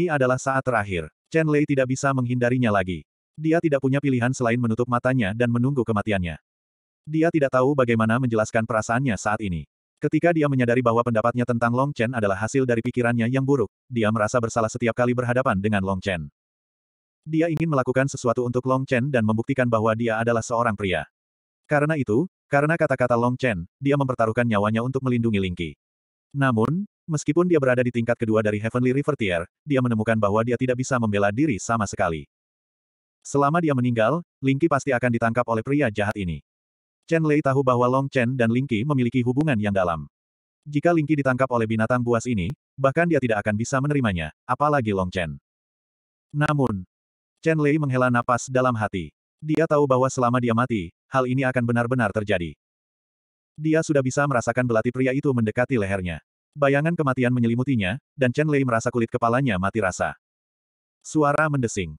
Ini adalah saat terakhir. Chen Lei tidak bisa menghindarinya lagi. Dia tidak punya pilihan selain menutup matanya dan menunggu kematiannya. Dia tidak tahu bagaimana menjelaskan perasaannya saat ini. Ketika dia menyadari bahwa pendapatnya tentang Long Chen adalah hasil dari pikirannya yang buruk, dia merasa bersalah setiap kali berhadapan dengan Long Chen. Dia ingin melakukan sesuatu untuk Long Chen dan membuktikan bahwa dia adalah seorang pria. Karena itu, karena kata-kata Long Chen, dia mempertaruhkan nyawanya untuk melindungi Lingqi. Namun, Meskipun dia berada di tingkat kedua dari Heavenly River Tier, dia menemukan bahwa dia tidak bisa membela diri sama sekali. Selama dia meninggal, Lingqi pasti akan ditangkap oleh pria jahat ini. Chen Lei tahu bahwa Long Chen dan Lingqi memiliki hubungan yang dalam. Jika Lingqi ditangkap oleh binatang buas ini, bahkan dia tidak akan bisa menerimanya, apalagi Long Chen. Namun, Chen Lei menghela napas dalam hati. Dia tahu bahwa selama dia mati, hal ini akan benar-benar terjadi. Dia sudah bisa merasakan belati pria itu mendekati lehernya. Bayangan kematian menyelimutinya, dan Chen Lei merasa kulit kepalanya mati rasa. Suara mendesing.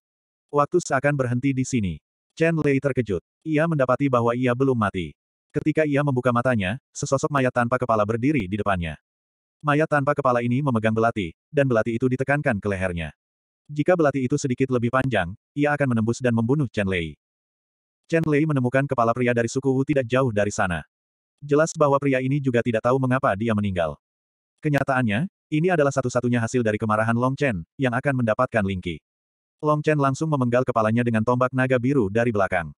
Waktu seakan berhenti di sini. Chen Lei terkejut. Ia mendapati bahwa ia belum mati. Ketika ia membuka matanya, sesosok mayat tanpa kepala berdiri di depannya. Mayat tanpa kepala ini memegang belati, dan belati itu ditekankan ke lehernya. Jika belati itu sedikit lebih panjang, ia akan menembus dan membunuh Chen Lei. Chen Lei menemukan kepala pria dari suku Wu tidak jauh dari sana. Jelas bahwa pria ini juga tidak tahu mengapa dia meninggal. Kenyataannya, ini adalah satu-satunya hasil dari kemarahan Long Chen, yang akan mendapatkan Lingqi. Long Chen langsung memenggal kepalanya dengan tombak naga biru dari belakang.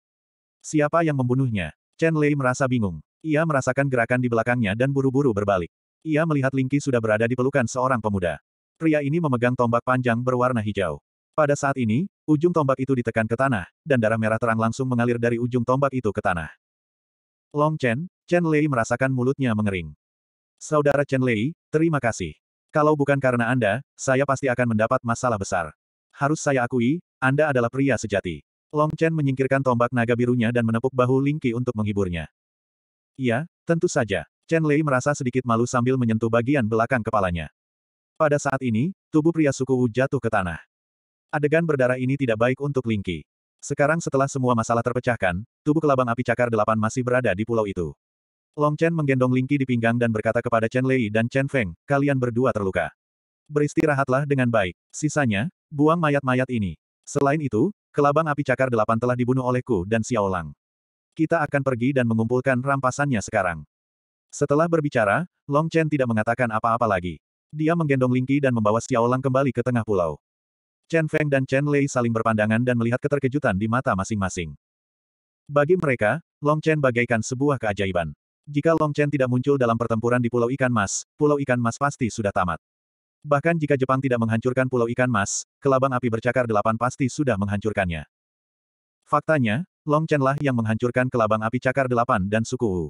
Siapa yang membunuhnya? Chen Lei merasa bingung. Ia merasakan gerakan di belakangnya dan buru-buru berbalik. Ia melihat Lingqi sudah berada di pelukan seorang pemuda. Pria ini memegang tombak panjang berwarna hijau. Pada saat ini, ujung tombak itu ditekan ke tanah, dan darah merah terang langsung mengalir dari ujung tombak itu ke tanah. Long Chen, Chen Lei merasakan mulutnya mengering. Saudara Chen Lei, terima kasih. Kalau bukan karena Anda, saya pasti akan mendapat masalah besar. Harus saya akui, Anda adalah pria sejati. Long Chen menyingkirkan tombak naga birunya dan menepuk bahu Ling untuk menghiburnya. Iya, tentu saja. Chen Lei merasa sedikit malu sambil menyentuh bagian belakang kepalanya. Pada saat ini, tubuh pria suku Wu jatuh ke tanah. Adegan berdarah ini tidak baik untuk Ling Sekarang setelah semua masalah terpecahkan, tubuh kelabang api cakar delapan masih berada di pulau itu. Long Chen menggendong Lingqi di pinggang dan berkata kepada Chen Lei dan Chen Feng, kalian berdua terluka. Beristirahatlah dengan baik. Sisanya, buang mayat-mayat ini. Selain itu, kelabang api cakar delapan telah dibunuh olehku dan Xiao Lang. Kita akan pergi dan mengumpulkan rampasannya sekarang. Setelah berbicara, Long Chen tidak mengatakan apa-apa lagi. Dia menggendong Lingqi dan membawa Xiao Lang kembali ke tengah pulau. Chen Feng dan Chen Lei saling berpandangan dan melihat keterkejutan di mata masing-masing. Bagi mereka, Long Chen bagaikan sebuah keajaiban. Jika Long Chen tidak muncul dalam pertempuran di Pulau Ikan Mas, Pulau Ikan Mas pasti sudah tamat. Bahkan jika Jepang tidak menghancurkan Pulau Ikan Mas, kelabang api bercakar delapan pasti sudah menghancurkannya. Faktanya, Long Chen lah yang menghancurkan kelabang api cakar delapan dan suku Wu.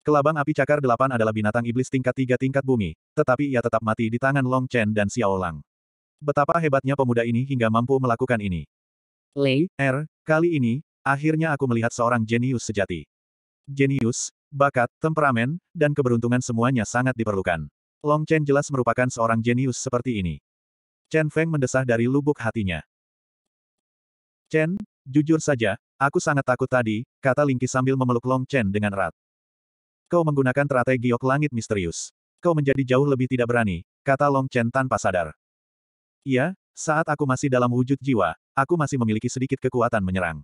Kelabang api cakar delapan adalah binatang iblis tingkat tiga tingkat bumi, tetapi ia tetap mati di tangan Long Chen dan Xiao Lang. Betapa hebatnya pemuda ini hingga mampu melakukan ini. Lei, R, er, kali ini, akhirnya aku melihat seorang jenius sejati. Jenius, Bakat, temperamen, dan keberuntungan semuanya sangat diperlukan. Long Chen jelas merupakan seorang jenius seperti ini. Chen Feng mendesah dari lubuk hatinya. Chen, jujur saja, aku sangat takut tadi, kata Lingqi sambil memeluk Long Chen dengan erat. Kau menggunakan teratai giok langit misterius. Kau menjadi jauh lebih tidak berani, kata Long Chen tanpa sadar. Iya, saat aku masih dalam wujud jiwa, aku masih memiliki sedikit kekuatan menyerang.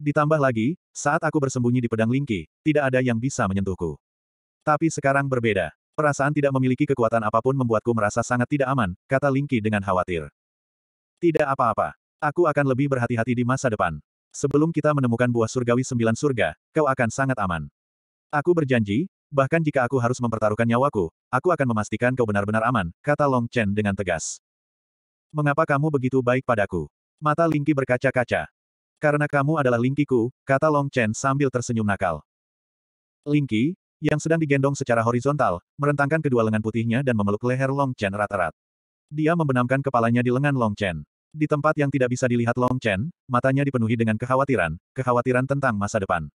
Ditambah lagi, saat aku bersembunyi di pedang Lingki tidak ada yang bisa menyentuhku. Tapi sekarang berbeda. Perasaan tidak memiliki kekuatan apapun membuatku merasa sangat tidak aman, kata Lingki dengan khawatir. Tidak apa-apa. Aku akan lebih berhati-hati di masa depan. Sebelum kita menemukan buah surgawi sembilan surga, kau akan sangat aman. Aku berjanji, bahkan jika aku harus mempertaruhkan nyawaku, aku akan memastikan kau benar-benar aman, kata Long Chen dengan tegas. Mengapa kamu begitu baik padaku? Mata Lingki berkaca-kaca. Karena kamu adalah Lingkiku, kata Long Chen sambil tersenyum nakal. Lingki, yang sedang digendong secara horizontal, merentangkan kedua lengan putihnya dan memeluk leher Long Chen rata-rat. Dia membenamkan kepalanya di lengan Long Chen. Di tempat yang tidak bisa dilihat Long Chen, matanya dipenuhi dengan kekhawatiran, kekhawatiran tentang masa depan.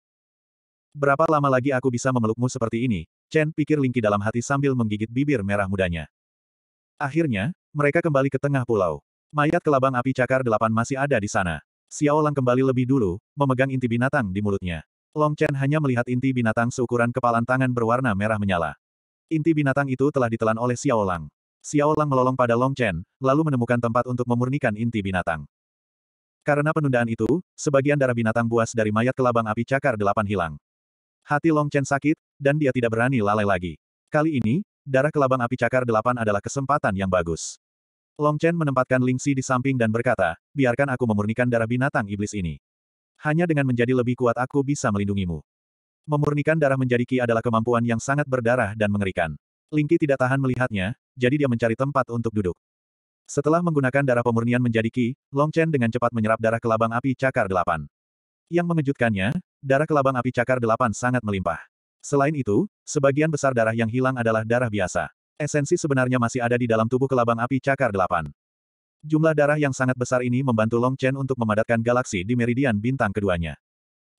Berapa lama lagi aku bisa memelukmu seperti ini? Chen pikir Lingki dalam hati sambil menggigit bibir merah mudanya. Akhirnya, mereka kembali ke tengah pulau. Mayat kelabang api cakar delapan masih ada di sana. Xiao kembali lebih dulu, memegang inti binatang di mulutnya. Long Chen hanya melihat inti binatang seukuran kepalan tangan berwarna merah menyala. Inti binatang itu telah ditelan oleh Xiao Lang. melolong pada Long Chen, lalu menemukan tempat untuk memurnikan inti binatang. Karena penundaan itu, sebagian darah binatang buas dari mayat kelabang api cakar delapan hilang. Hati Long Chen sakit, dan dia tidak berani lalai lagi. Kali ini, darah kelabang api cakar delapan adalah kesempatan yang bagus. Long Chen menempatkan Lingxi di samping dan berkata, biarkan aku memurnikan darah binatang iblis ini. Hanya dengan menjadi lebih kuat aku bisa melindungimu. Memurnikan darah menjadi Ki adalah kemampuan yang sangat berdarah dan mengerikan. Qi tidak tahan melihatnya, jadi dia mencari tempat untuk duduk. Setelah menggunakan darah pemurnian menjadi Ki, Long Chen dengan cepat menyerap darah kelabang api cakar delapan. Yang mengejutkannya, darah kelabang api cakar delapan sangat melimpah. Selain itu, sebagian besar darah yang hilang adalah darah biasa. Esensi sebenarnya masih ada di dalam tubuh kelabang api cakar delapan. Jumlah darah yang sangat besar ini membantu Long Chen untuk memadatkan galaksi di meridian bintang keduanya.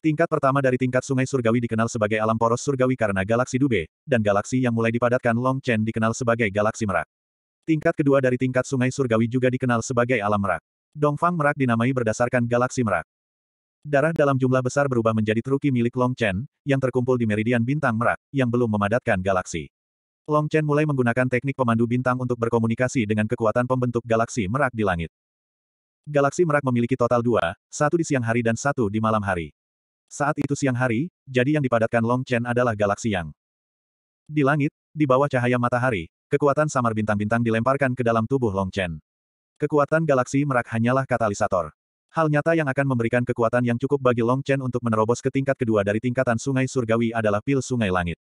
Tingkat pertama dari tingkat sungai surgawi dikenal sebagai alam poros surgawi karena galaksi Dube, dan galaksi yang mulai dipadatkan Long Chen dikenal sebagai galaksi merak. Tingkat kedua dari tingkat sungai surgawi juga dikenal sebagai alam merak. Dongfang merak dinamai berdasarkan galaksi merak. Darah dalam jumlah besar berubah menjadi truki milik Long Chen, yang terkumpul di meridian bintang merak, yang belum memadatkan galaksi. Long Chen mulai menggunakan teknik pemandu bintang untuk berkomunikasi dengan kekuatan pembentuk galaksi merak di langit. Galaksi merak memiliki total dua, satu di siang hari dan satu di malam hari. Saat itu siang hari, jadi yang dipadatkan Long Chen adalah galaksi yang. Di langit, di bawah cahaya matahari, kekuatan samar bintang-bintang dilemparkan ke dalam tubuh Long Chen. Kekuatan galaksi merak hanyalah katalisator. Hal nyata yang akan memberikan kekuatan yang cukup bagi Long Chen untuk menerobos ke tingkat kedua dari tingkatan sungai surgawi adalah pil sungai langit.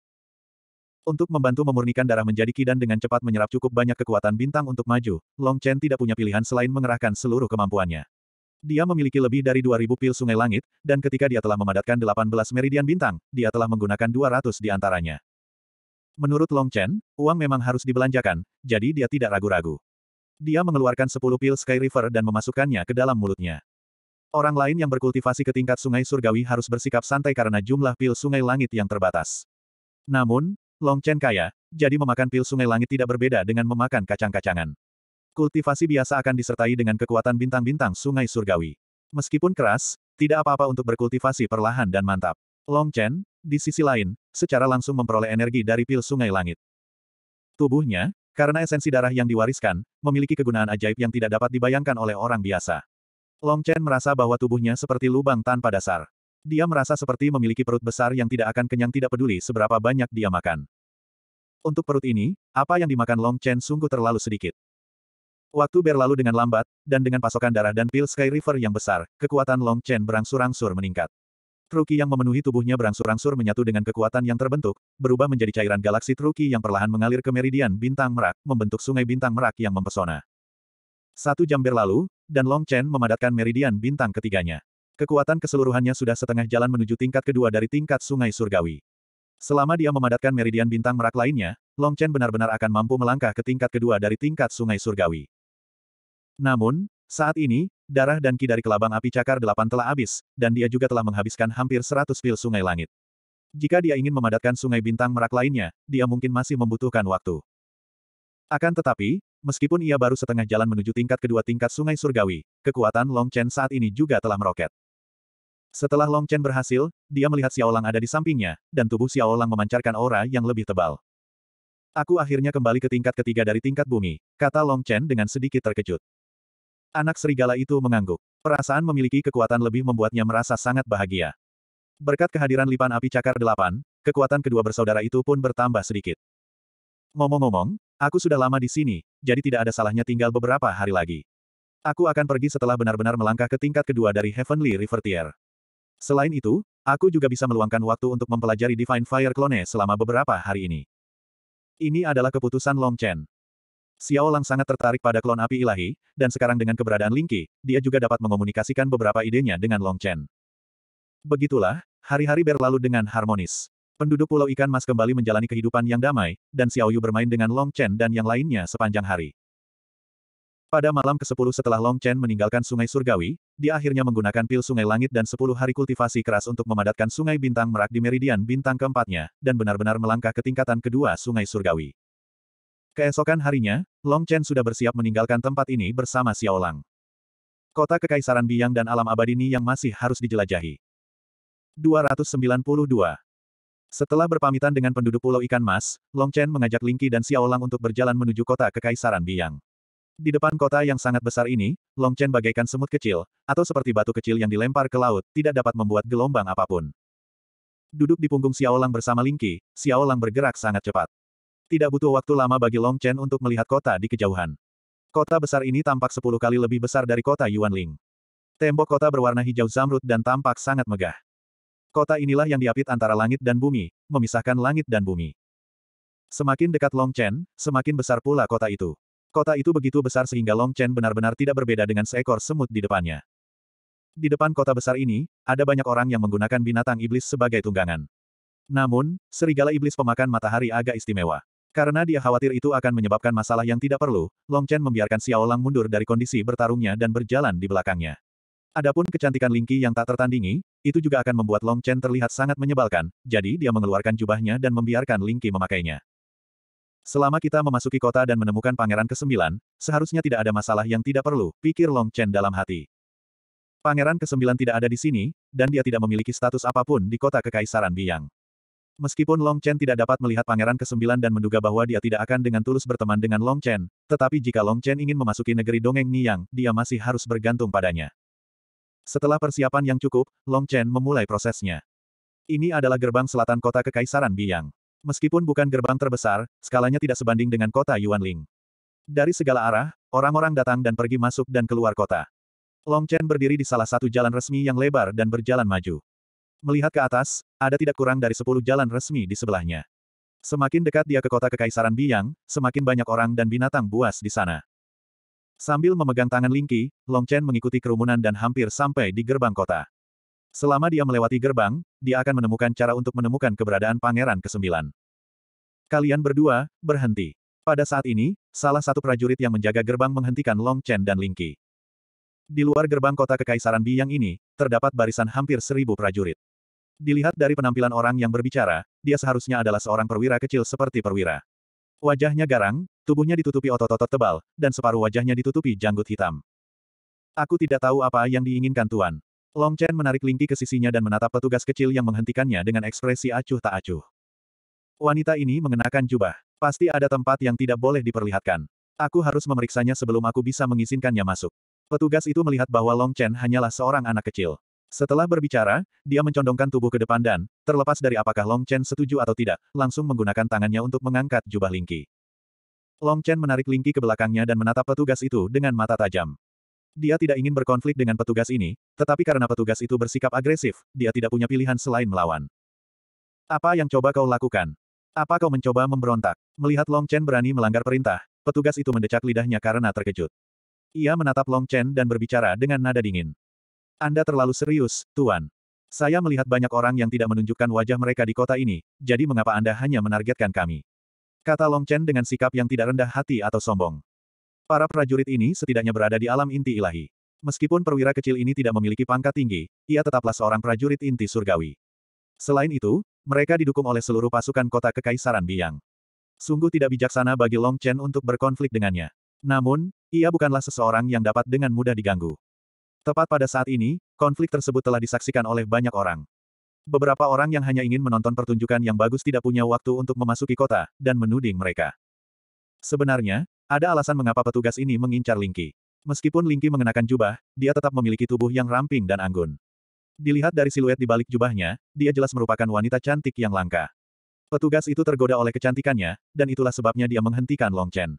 Untuk membantu memurnikan darah menjadi kidan dengan cepat menyerap cukup banyak kekuatan bintang untuk maju, Long Chen tidak punya pilihan selain mengerahkan seluruh kemampuannya. Dia memiliki lebih dari 2000 pil sungai langit, dan ketika dia telah memadatkan 18 meridian bintang, dia telah menggunakan 200 di antaranya. Menurut Long Chen, uang memang harus dibelanjakan, jadi dia tidak ragu-ragu. Dia mengeluarkan 10 pil Sky River dan memasukkannya ke dalam mulutnya. Orang lain yang berkultivasi ke tingkat sungai surgawi harus bersikap santai karena jumlah pil sungai langit yang terbatas. Namun, Long Chen kaya, jadi memakan pil sungai langit tidak berbeda dengan memakan kacang-kacangan. Kultivasi biasa akan disertai dengan kekuatan bintang-bintang sungai surgawi. Meskipun keras, tidak apa-apa untuk berkultivasi perlahan dan mantap. Long Chen, di sisi lain, secara langsung memperoleh energi dari pil sungai langit. Tubuhnya, karena esensi darah yang diwariskan, memiliki kegunaan ajaib yang tidak dapat dibayangkan oleh orang biasa. Long Chen merasa bahwa tubuhnya seperti lubang tanpa dasar. Dia merasa seperti memiliki perut besar yang tidak akan kenyang tidak peduli seberapa banyak dia makan. Untuk perut ini, apa yang dimakan Long Chen sungguh terlalu sedikit. Waktu berlalu dengan lambat, dan dengan pasokan darah dan pil Sky River yang besar, kekuatan Long Chen berangsur-angsur meningkat. Truki yang memenuhi tubuhnya berangsur-angsur menyatu dengan kekuatan yang terbentuk, berubah menjadi cairan galaksi Truki yang perlahan mengalir ke meridian bintang merak, membentuk sungai bintang merak yang mempesona. Satu jam berlalu, dan Long Chen memadatkan meridian bintang ketiganya. Kekuatan keseluruhannya sudah setengah jalan menuju tingkat kedua dari tingkat sungai surgawi. Selama dia memadatkan meridian bintang merak lainnya, Long Chen benar-benar akan mampu melangkah ke tingkat kedua dari tingkat sungai surgawi. Namun, saat ini, darah dan ki dari kelabang api cakar delapan telah habis, dan dia juga telah menghabiskan hampir seratus pil sungai langit. Jika dia ingin memadatkan sungai bintang merak lainnya, dia mungkin masih membutuhkan waktu. Akan tetapi, meskipun ia baru setengah jalan menuju tingkat kedua tingkat sungai surgawi, kekuatan Long Chen saat ini juga telah meroket. Setelah Long Chen berhasil, dia melihat Xiao Lang ada di sampingnya, dan tubuh Xiao Lang memancarkan aura yang lebih tebal. Aku akhirnya kembali ke tingkat ketiga dari tingkat bumi, kata Long Chen dengan sedikit terkejut. Anak serigala itu mengangguk. Perasaan memiliki kekuatan lebih membuatnya merasa sangat bahagia. Berkat kehadiran lipan api cakar delapan, kekuatan kedua bersaudara itu pun bertambah sedikit. Ngomong-ngomong, aku sudah lama di sini, jadi tidak ada salahnya tinggal beberapa hari lagi. Aku akan pergi setelah benar-benar melangkah ke tingkat kedua dari Heavenly Rivertier. Selain itu, aku juga bisa meluangkan waktu untuk mempelajari Divine Fire Clone selama beberapa hari ini. Ini adalah keputusan Long Chen. Xiao Lang sangat tertarik pada klon api ilahi, dan sekarang dengan keberadaan Lingqi, dia juga dapat mengomunikasikan beberapa idenya dengan Long Chen. Begitulah, hari-hari berlalu dengan harmonis. Penduduk Pulau Ikan Mas kembali menjalani kehidupan yang damai, dan Xiao Yu bermain dengan Long Chen dan yang lainnya sepanjang hari. Pada malam ke-10 setelah Long Chen meninggalkan Sungai Surgawi, dia akhirnya menggunakan pil Sungai Langit dan 10 hari kultivasi keras untuk memadatkan Sungai Bintang Merak di meridian bintang keempatnya, dan benar-benar melangkah ke tingkatan kedua Sungai Surgawi. Keesokan harinya, Long Chen sudah bersiap meninggalkan tempat ini bersama Xiao Lang. Kota Kekaisaran Biang dan Alam Abadi ini yang masih harus dijelajahi. 292. Setelah berpamitan dengan penduduk Pulau Ikan Mas, Long Chen mengajak Lingqi dan Xiao Lang untuk berjalan menuju kota Kekaisaran Biang. Di depan kota yang sangat besar ini, Long Chen bagaikan semut kecil, atau seperti batu kecil yang dilempar ke laut, tidak dapat membuat gelombang apapun. Duduk di punggung Xiao Lang bersama Ling Xiao Lang bergerak sangat cepat. Tidak butuh waktu lama bagi Long Chen untuk melihat kota di kejauhan. Kota besar ini tampak sepuluh kali lebih besar dari kota Yuanling. Tembok kota berwarna hijau zamrud dan tampak sangat megah. Kota inilah yang diapit antara langit dan bumi, memisahkan langit dan bumi. Semakin dekat Long Chen, semakin besar pula kota itu. Kota itu begitu besar sehingga Long Chen benar-benar tidak berbeda dengan seekor semut di depannya. Di depan kota besar ini, ada banyak orang yang menggunakan binatang iblis sebagai tunggangan. Namun, serigala iblis pemakan matahari agak istimewa. Karena dia khawatir itu akan menyebabkan masalah yang tidak perlu, Long Chen membiarkan Xiao Lang mundur dari kondisi bertarungnya dan berjalan di belakangnya. Adapun kecantikan Lingqi yang tak tertandingi, itu juga akan membuat Long Chen terlihat sangat menyebalkan, jadi dia mengeluarkan jubahnya dan membiarkan Lingqi memakainya. Selama kita memasuki kota dan menemukan pangeran ke-9, seharusnya tidak ada masalah yang tidak perlu, pikir Long Chen dalam hati. Pangeran ke-9 tidak ada di sini, dan dia tidak memiliki status apapun di kota Kekaisaran Biang. Meskipun Long Chen tidak dapat melihat pangeran ke-9 dan menduga bahwa dia tidak akan dengan tulus berteman dengan Long Chen, tetapi jika Long Chen ingin memasuki negeri dongeng Niang, dia masih harus bergantung padanya. Setelah persiapan yang cukup, Long Chen memulai prosesnya. Ini adalah gerbang selatan kota Kekaisaran Biang. Meskipun bukan gerbang terbesar, skalanya tidak sebanding dengan kota Yuanling. Dari segala arah, orang-orang datang dan pergi masuk dan keluar kota. Long Chen berdiri di salah satu jalan resmi yang lebar dan berjalan maju. Melihat ke atas, ada tidak kurang dari sepuluh jalan resmi di sebelahnya. Semakin dekat dia ke kota Kekaisaran Biang, semakin banyak orang dan binatang buas di sana. Sambil memegang tangan Lingqi, Long Chen mengikuti kerumunan dan hampir sampai di gerbang kota. Selama dia melewati gerbang, dia akan menemukan cara untuk menemukan keberadaan Pangeran ke-9. Kalian berdua, berhenti. Pada saat ini, salah satu prajurit yang menjaga gerbang menghentikan Long Chen dan Ling Lingqi. Di luar gerbang kota Kekaisaran Biyang ini, terdapat barisan hampir seribu prajurit. Dilihat dari penampilan orang yang berbicara, dia seharusnya adalah seorang perwira kecil seperti perwira. Wajahnya garang, tubuhnya ditutupi otot-otot tebal, dan separuh wajahnya ditutupi janggut hitam. Aku tidak tahu apa yang diinginkan Tuan. Long Chen menarik Lingqi ke sisinya dan menatap petugas kecil yang menghentikannya dengan ekspresi acuh tak acuh. Wanita ini mengenakan jubah. Pasti ada tempat yang tidak boleh diperlihatkan. Aku harus memeriksanya sebelum aku bisa mengizinkannya masuk. Petugas itu melihat bahwa Long Chen hanyalah seorang anak kecil. Setelah berbicara, dia mencondongkan tubuh ke depan dan, terlepas dari apakah Long Chen setuju atau tidak, langsung menggunakan tangannya untuk mengangkat jubah Lingqi. Long Chen menarik Lingqi ke belakangnya dan menatap petugas itu dengan mata tajam. Dia tidak ingin berkonflik dengan petugas ini, tetapi karena petugas itu bersikap agresif, dia tidak punya pilihan selain melawan. Apa yang coba kau lakukan? Apa kau mencoba memberontak? Melihat Long Chen berani melanggar perintah, petugas itu mendecak lidahnya karena terkejut. Ia menatap Long Chen dan berbicara dengan nada dingin. Anda terlalu serius, Tuan. Saya melihat banyak orang yang tidak menunjukkan wajah mereka di kota ini, jadi mengapa Anda hanya menargetkan kami? Kata Long Chen dengan sikap yang tidak rendah hati atau sombong. Para prajurit ini setidaknya berada di alam inti ilahi. Meskipun perwira kecil ini tidak memiliki pangkat tinggi, ia tetaplah seorang prajurit inti surgawi. Selain itu, mereka didukung oleh seluruh pasukan kota Kekaisaran Biang. Sungguh tidak bijaksana bagi Long Chen untuk berkonflik dengannya. Namun, ia bukanlah seseorang yang dapat dengan mudah diganggu. Tepat pada saat ini, konflik tersebut telah disaksikan oleh banyak orang. Beberapa orang yang hanya ingin menonton pertunjukan yang bagus tidak punya waktu untuk memasuki kota, dan menuding mereka. Sebenarnya, ada alasan mengapa petugas ini mengincar Lingki. Meskipun Lingki mengenakan jubah, dia tetap memiliki tubuh yang ramping dan anggun. Dilihat dari siluet di balik jubahnya, dia jelas merupakan wanita cantik yang langka. Petugas itu tergoda oleh kecantikannya, dan itulah sebabnya dia menghentikan Long Chen.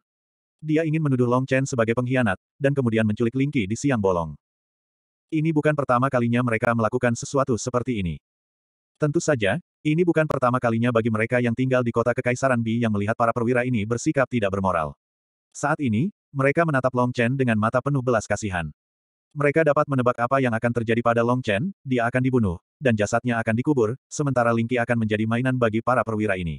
Dia ingin menuduh Long Chen sebagai pengkhianat, dan kemudian menculik Lingki di siang bolong. Ini bukan pertama kalinya mereka melakukan sesuatu seperti ini. Tentu saja, ini bukan pertama kalinya bagi mereka yang tinggal di kota Kekaisaran Bi yang melihat para perwira ini bersikap tidak bermoral. Saat ini, mereka menatap Long Chen dengan mata penuh belas kasihan. Mereka dapat menebak apa yang akan terjadi pada Long Chen, dia akan dibunuh, dan jasadnya akan dikubur, sementara Lingqi akan menjadi mainan bagi para perwira ini.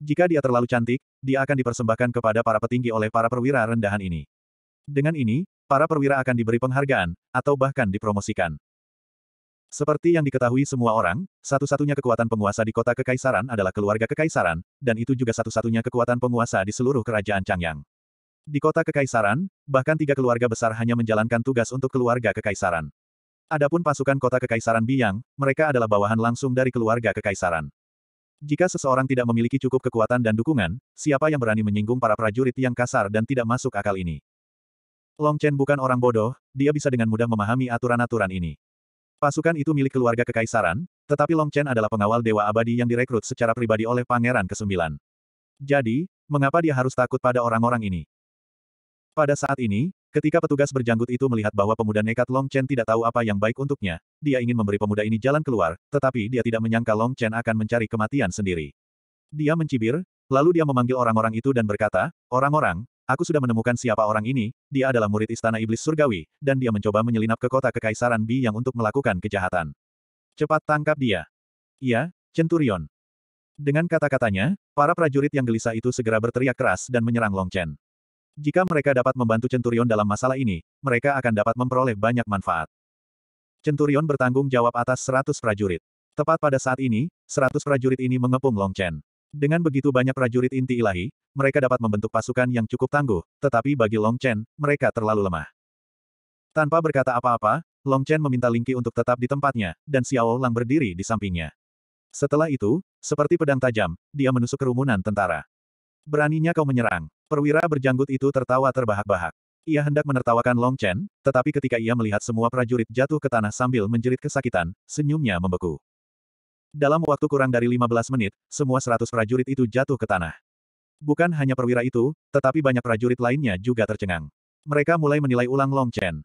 Jika dia terlalu cantik, dia akan dipersembahkan kepada para petinggi oleh para perwira rendahan ini. Dengan ini, para perwira akan diberi penghargaan, atau bahkan dipromosikan. Seperti yang diketahui semua orang, satu-satunya kekuatan penguasa di kota kekaisaran adalah keluarga kekaisaran, dan itu juga satu-satunya kekuatan penguasa di seluruh kerajaan Changyang. Di kota kekaisaran, bahkan tiga keluarga besar hanya menjalankan tugas untuk keluarga kekaisaran. Adapun pasukan kota kekaisaran Biang, mereka adalah bawahan langsung dari keluarga kekaisaran. Jika seseorang tidak memiliki cukup kekuatan dan dukungan, siapa yang berani menyinggung para prajurit yang kasar dan tidak masuk akal ini? Long Chen bukan orang bodoh, dia bisa dengan mudah memahami aturan-aturan ini. Pasukan itu milik keluarga kekaisaran, tetapi Long Chen adalah pengawal dewa abadi yang direkrut secara pribadi oleh Pangeran ke-9. Jadi, mengapa dia harus takut pada orang-orang ini? Pada saat ini, ketika petugas berjanggut itu melihat bahwa pemuda nekat Long Chen tidak tahu apa yang baik untuknya, dia ingin memberi pemuda ini jalan keluar, tetapi dia tidak menyangka Long Chen akan mencari kematian sendiri. Dia mencibir, lalu dia memanggil orang-orang itu dan berkata, Orang-orang, aku sudah menemukan siapa orang ini, dia adalah murid istana iblis surgawi, dan dia mencoba menyelinap ke kota kekaisaran Bi yang untuk melakukan kejahatan. Cepat tangkap dia. Iya, Centurion. Dengan kata-katanya, para prajurit yang gelisah itu segera berteriak keras dan menyerang Long Chen. Jika mereka dapat membantu Centurion dalam masalah ini, mereka akan dapat memperoleh banyak manfaat. Centurion bertanggung jawab atas 100 prajurit. Tepat pada saat ini, 100 prajurit ini mengepung Long Chen. Dengan begitu banyak prajurit inti ilahi, mereka dapat membentuk pasukan yang cukup tangguh, tetapi bagi Long Chen, mereka terlalu lemah. Tanpa berkata apa-apa, Long Chen meminta Lingqi untuk tetap di tempatnya, dan Xiao Lang berdiri di sampingnya. Setelah itu, seperti pedang tajam, dia menusuk kerumunan tentara. Beraninya kau menyerang. Perwira berjanggut itu tertawa terbahak-bahak. Ia hendak menertawakan Long Chen, tetapi ketika ia melihat semua prajurit jatuh ke tanah sambil menjerit kesakitan, senyumnya membeku. Dalam waktu kurang dari 15 menit, semua 100 prajurit itu jatuh ke tanah. Bukan hanya perwira itu, tetapi banyak prajurit lainnya juga tercengang. Mereka mulai menilai ulang Long Chen.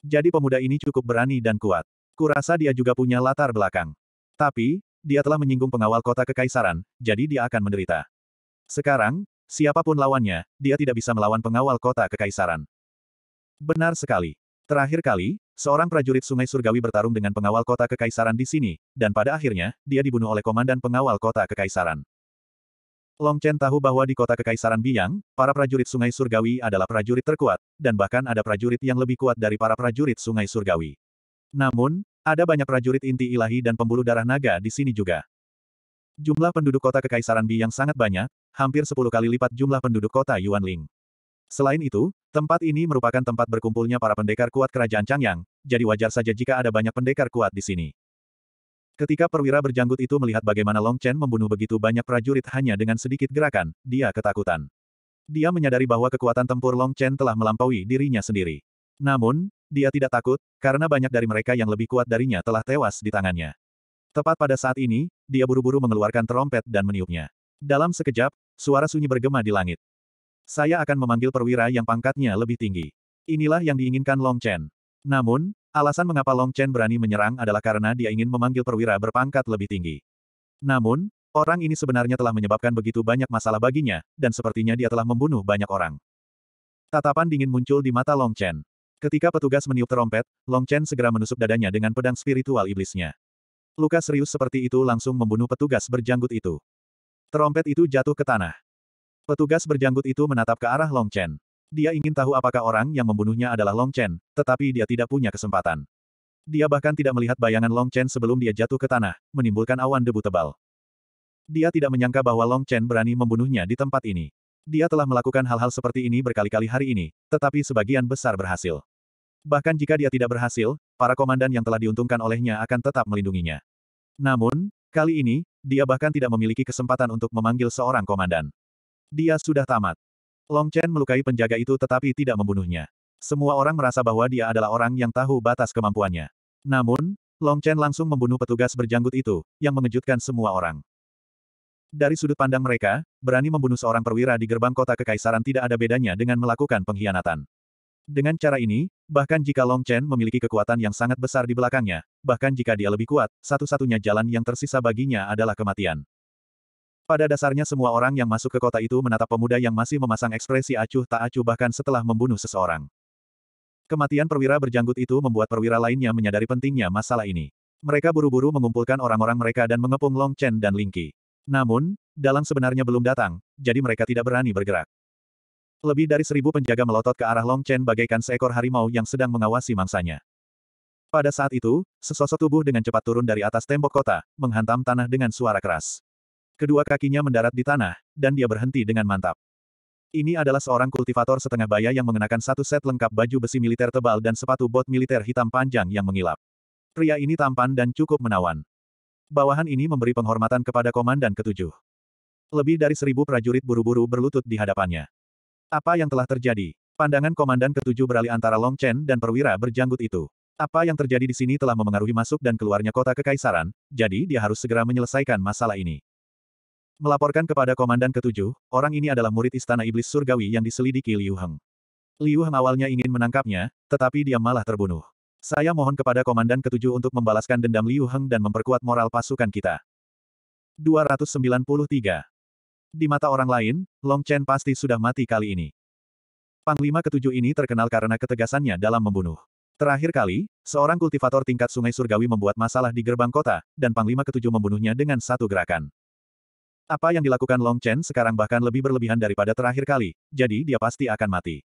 Jadi pemuda ini cukup berani dan kuat. Kurasa dia juga punya latar belakang. Tapi, dia telah menyinggung pengawal kota kekaisaran, jadi dia akan menderita. Sekarang, Siapapun lawannya, dia tidak bisa melawan pengawal kota kekaisaran. Benar sekali. Terakhir kali, seorang prajurit Sungai Surgawi bertarung dengan pengawal kota kekaisaran di sini, dan pada akhirnya, dia dibunuh oleh komandan pengawal kota kekaisaran. Long Chen tahu bahwa di kota kekaisaran Biyang, para prajurit Sungai Surgawi adalah prajurit terkuat, dan bahkan ada prajurit yang lebih kuat dari para prajurit Sungai Surgawi. Namun, ada banyak prajurit inti ilahi dan pembuluh darah naga di sini juga. Jumlah penduduk kota Kekaisaran Bi yang sangat banyak, hampir 10 kali lipat jumlah penduduk kota Yuanling. Selain itu, tempat ini merupakan tempat berkumpulnya para pendekar kuat kerajaan Changyang, jadi wajar saja jika ada banyak pendekar kuat di sini. Ketika perwira berjanggut itu melihat bagaimana Long Chen membunuh begitu banyak prajurit hanya dengan sedikit gerakan, dia ketakutan. Dia menyadari bahwa kekuatan tempur Long Chen telah melampaui dirinya sendiri. Namun, dia tidak takut, karena banyak dari mereka yang lebih kuat darinya telah tewas di tangannya. Tepat pada saat ini, dia buru-buru mengeluarkan trompet dan meniupnya. Dalam sekejap, suara sunyi bergema di langit. Saya akan memanggil perwira yang pangkatnya lebih tinggi. Inilah yang diinginkan Long Chen. Namun, alasan mengapa Long Chen berani menyerang adalah karena dia ingin memanggil perwira berpangkat lebih tinggi. Namun, orang ini sebenarnya telah menyebabkan begitu banyak masalah baginya, dan sepertinya dia telah membunuh banyak orang. Tatapan dingin muncul di mata Long Chen. Ketika petugas meniup trompet, Long Chen segera menusuk dadanya dengan pedang spiritual iblisnya. Luka serius seperti itu langsung membunuh petugas berjanggut itu. Terompet itu jatuh ke tanah. Petugas berjanggut itu menatap ke arah Long Chen. Dia ingin tahu apakah orang yang membunuhnya adalah Long Chen, tetapi dia tidak punya kesempatan. Dia bahkan tidak melihat bayangan Long Chen sebelum dia jatuh ke tanah, menimbulkan awan debu tebal. Dia tidak menyangka bahwa Long Chen berani membunuhnya di tempat ini. Dia telah melakukan hal-hal seperti ini berkali-kali hari ini, tetapi sebagian besar berhasil. Bahkan jika dia tidak berhasil, para komandan yang telah diuntungkan olehnya akan tetap melindunginya. Namun, kali ini, dia bahkan tidak memiliki kesempatan untuk memanggil seorang komandan. Dia sudah tamat. Long Chen melukai penjaga itu tetapi tidak membunuhnya. Semua orang merasa bahwa dia adalah orang yang tahu batas kemampuannya. Namun, Long Chen langsung membunuh petugas berjanggut itu, yang mengejutkan semua orang. Dari sudut pandang mereka, berani membunuh seorang perwira di gerbang kota kekaisaran tidak ada bedanya dengan melakukan pengkhianatan. Dengan cara ini, bahkan jika Long Chen memiliki kekuatan yang sangat besar di belakangnya, bahkan jika dia lebih kuat, satu-satunya jalan yang tersisa baginya adalah kematian. Pada dasarnya semua orang yang masuk ke kota itu menatap pemuda yang masih memasang ekspresi acuh tak acuh bahkan setelah membunuh seseorang. Kematian perwira berjanggut itu membuat perwira lainnya menyadari pentingnya masalah ini. Mereka buru-buru mengumpulkan orang-orang mereka dan mengepung Long Chen dan Lingqi. Namun, dalam sebenarnya belum datang, jadi mereka tidak berani bergerak. Lebih dari seribu penjaga melotot ke arah Long Chen bagaikan seekor harimau yang sedang mengawasi mangsanya. Pada saat itu, sesosok tubuh dengan cepat turun dari atas tembok kota, menghantam tanah dengan suara keras. Kedua kakinya mendarat di tanah, dan dia berhenti dengan mantap. Ini adalah seorang kultivator setengah baya yang mengenakan satu set lengkap baju besi militer tebal dan sepatu bot militer hitam panjang yang mengilap. Pria ini tampan dan cukup menawan. Bawahan ini memberi penghormatan kepada komandan ketujuh. Lebih dari seribu prajurit buru-buru berlutut di hadapannya. Apa yang telah terjadi? Pandangan komandan ketujuh beralih antara Long Chen dan perwira berjanggut itu. Apa yang terjadi di sini telah memengaruhi masuk dan keluarnya kota kekaisaran, jadi dia harus segera menyelesaikan masalah ini. Melaporkan kepada komandan ketujuh, orang ini adalah murid istana iblis surgawi yang diselidiki Liu Heng. Liu Heng awalnya ingin menangkapnya, tetapi dia malah terbunuh. Saya mohon kepada komandan ketujuh untuk membalaskan dendam Liu Heng dan memperkuat moral pasukan kita. 293 di mata orang lain, Long Chen pasti sudah mati kali ini. Panglima ketujuh ini terkenal karena ketegasannya dalam membunuh. Terakhir kali, seorang kultivator tingkat Sungai Surgawi membuat masalah di gerbang kota, dan Panglima ketujuh membunuhnya dengan satu gerakan. Apa yang dilakukan Long Chen sekarang bahkan lebih berlebihan daripada terakhir kali, jadi dia pasti akan mati.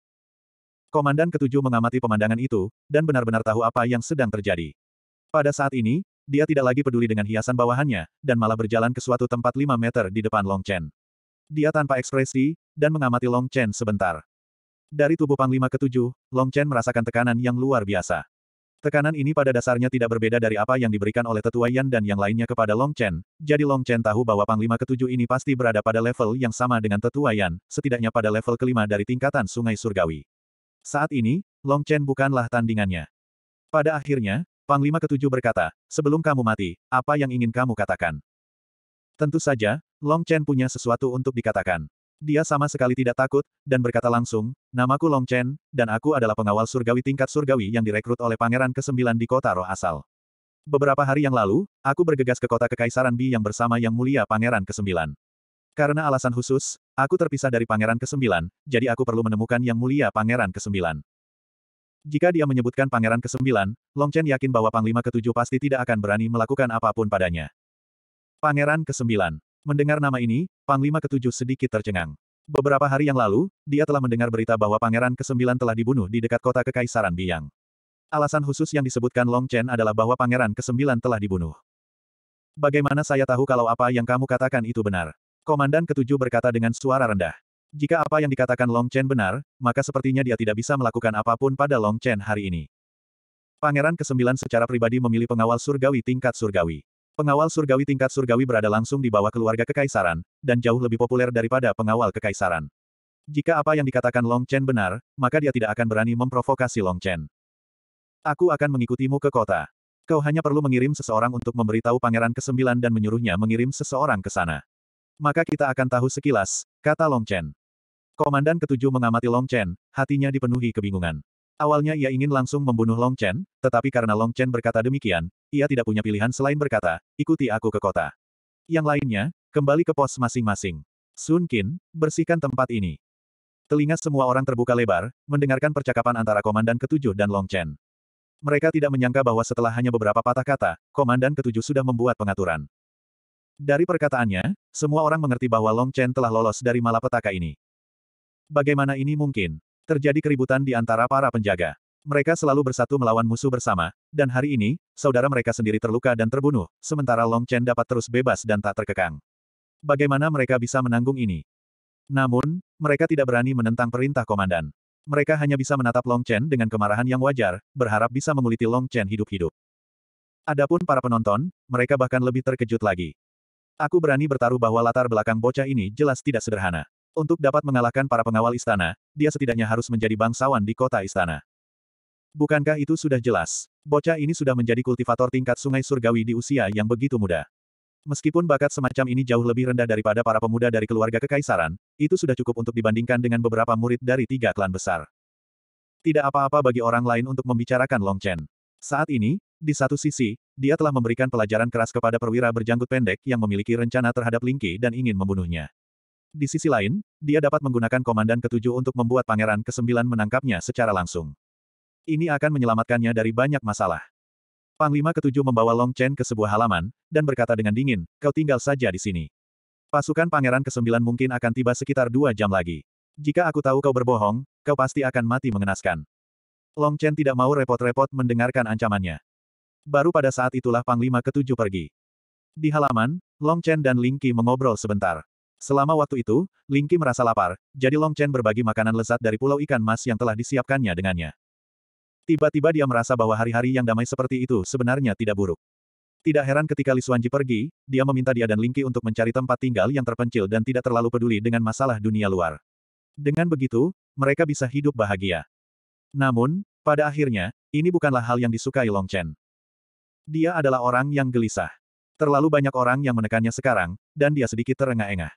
Komandan ketujuh mengamati pemandangan itu, dan benar-benar tahu apa yang sedang terjadi. Pada saat ini, dia tidak lagi peduli dengan hiasan bawahannya, dan malah berjalan ke suatu tempat 5 meter di depan Long Chen. Dia tanpa ekspresi, dan mengamati Long Chen sebentar. Dari tubuh Panglima ketujuh, Long Chen merasakan tekanan yang luar biasa. Tekanan ini pada dasarnya tidak berbeda dari apa yang diberikan oleh tetua Yan dan yang lainnya kepada Long Chen, jadi Long Chen tahu bahwa Panglima ketujuh ini pasti berada pada level yang sama dengan tetua Yan, setidaknya pada level kelima dari tingkatan sungai surgawi. Saat ini, Long Chen bukanlah tandingannya. Pada akhirnya, Panglima ketujuh berkata, sebelum kamu mati, apa yang ingin kamu katakan? Tentu saja, Long Chen punya sesuatu untuk dikatakan. Dia sama sekali tidak takut, dan berkata langsung, namaku Long Chen, dan aku adalah pengawal surgawi tingkat surgawi yang direkrut oleh pangeran ke-9 di kota roh asal. Beberapa hari yang lalu, aku bergegas ke kota Kekaisaran Bi yang bersama Yang Mulia Pangeran ke-9. Karena alasan khusus, aku terpisah dari Pangeran ke-9, jadi aku perlu menemukan Yang Mulia Pangeran ke-9. Jika dia menyebutkan Pangeran ke-9, Long Chen yakin bahwa Panglima ke-7 pasti tidak akan berani melakukan apapun padanya. Pangeran ke-9 Mendengar nama ini, Panglima Ketujuh sedikit tercengang. Beberapa hari yang lalu, dia telah mendengar berita bahwa Pangeran Kesembilan telah dibunuh di dekat kota Kekaisaran Biang. Alasan khusus yang disebutkan Long Chen adalah bahwa Pangeran Kesembilan telah dibunuh. Bagaimana saya tahu kalau apa yang kamu katakan itu benar? Komandan ketujuh berkata dengan suara rendah. Jika apa yang dikatakan Long Chen benar, maka sepertinya dia tidak bisa melakukan apapun pada Long Chen hari ini. Pangeran Kesembilan secara pribadi memilih pengawal surgawi tingkat surgawi. Pengawal surgawi tingkat surgawi berada langsung di bawah keluarga kekaisaran, dan jauh lebih populer daripada pengawal kekaisaran. Jika apa yang dikatakan Long Chen benar, maka dia tidak akan berani memprovokasi Long Chen. Aku akan mengikutimu ke kota. Kau hanya perlu mengirim seseorang untuk memberitahu Pangeran ke-9 dan menyuruhnya mengirim seseorang ke sana. Maka kita akan tahu sekilas, kata Long Chen. Komandan ketujuh mengamati Long Chen, hatinya dipenuhi kebingungan. Awalnya ia ingin langsung membunuh Long Chen, tetapi karena Long Chen berkata demikian, ia tidak punya pilihan selain berkata, ikuti aku ke kota. Yang lainnya, kembali ke pos masing-masing. Sun Qin, bersihkan tempat ini. Telinga semua orang terbuka lebar, mendengarkan percakapan antara Komandan Ketujuh dan Long Chen. Mereka tidak menyangka bahwa setelah hanya beberapa patah kata, Komandan Ketujuh sudah membuat pengaturan. Dari perkataannya, semua orang mengerti bahwa Long Chen telah lolos dari malapetaka ini. Bagaimana ini mungkin? Terjadi keributan di antara para penjaga. Mereka selalu bersatu melawan musuh bersama, dan hari ini, saudara mereka sendiri terluka dan terbunuh, sementara Long Chen dapat terus bebas dan tak terkekang. Bagaimana mereka bisa menanggung ini? Namun, mereka tidak berani menentang perintah komandan. Mereka hanya bisa menatap Long Chen dengan kemarahan yang wajar, berharap bisa menguliti Long Chen hidup-hidup. Adapun para penonton, mereka bahkan lebih terkejut lagi. Aku berani bertaruh bahwa latar belakang bocah ini jelas tidak sederhana. Untuk dapat mengalahkan para pengawal istana, dia setidaknya harus menjadi bangsawan di kota istana. Bukankah itu sudah jelas? Bocah ini sudah menjadi kultivator tingkat sungai surgawi di usia yang begitu muda. Meskipun bakat semacam ini jauh lebih rendah daripada para pemuda dari keluarga kekaisaran, itu sudah cukup untuk dibandingkan dengan beberapa murid dari tiga klan besar. Tidak apa-apa bagi orang lain untuk membicarakan Long Chen. Saat ini, di satu sisi, dia telah memberikan pelajaran keras kepada perwira berjanggut pendek yang memiliki rencana terhadap Lingqi dan ingin membunuhnya. Di sisi lain, dia dapat menggunakan komandan ketujuh untuk membuat Pangeran Kesembilan menangkapnya secara langsung. Ini akan menyelamatkannya dari banyak masalah. Panglima ketujuh membawa Long Chen ke sebuah halaman, dan berkata dengan dingin, kau tinggal saja di sini. Pasukan pangeran ke-9 mungkin akan tiba sekitar dua jam lagi. Jika aku tahu kau berbohong, kau pasti akan mati mengenaskan. Long Chen tidak mau repot-repot mendengarkan ancamannya. Baru pada saat itulah Panglima ketujuh pergi. Di halaman, Long Chen dan Ling Qi mengobrol sebentar. Selama waktu itu, Ling Qi merasa lapar, jadi Long Chen berbagi makanan lezat dari pulau ikan mas yang telah disiapkannya dengannya. Tiba-tiba dia merasa bahwa hari-hari yang damai seperti itu sebenarnya tidak buruk. Tidak heran ketika Li Xuanji pergi, dia meminta dia dan Lingqi untuk mencari tempat tinggal yang terpencil dan tidak terlalu peduli dengan masalah dunia luar. Dengan begitu, mereka bisa hidup bahagia. Namun, pada akhirnya, ini bukanlah hal yang disukai Long Chen. Dia adalah orang yang gelisah. Terlalu banyak orang yang menekannya sekarang, dan dia sedikit terengah-engah.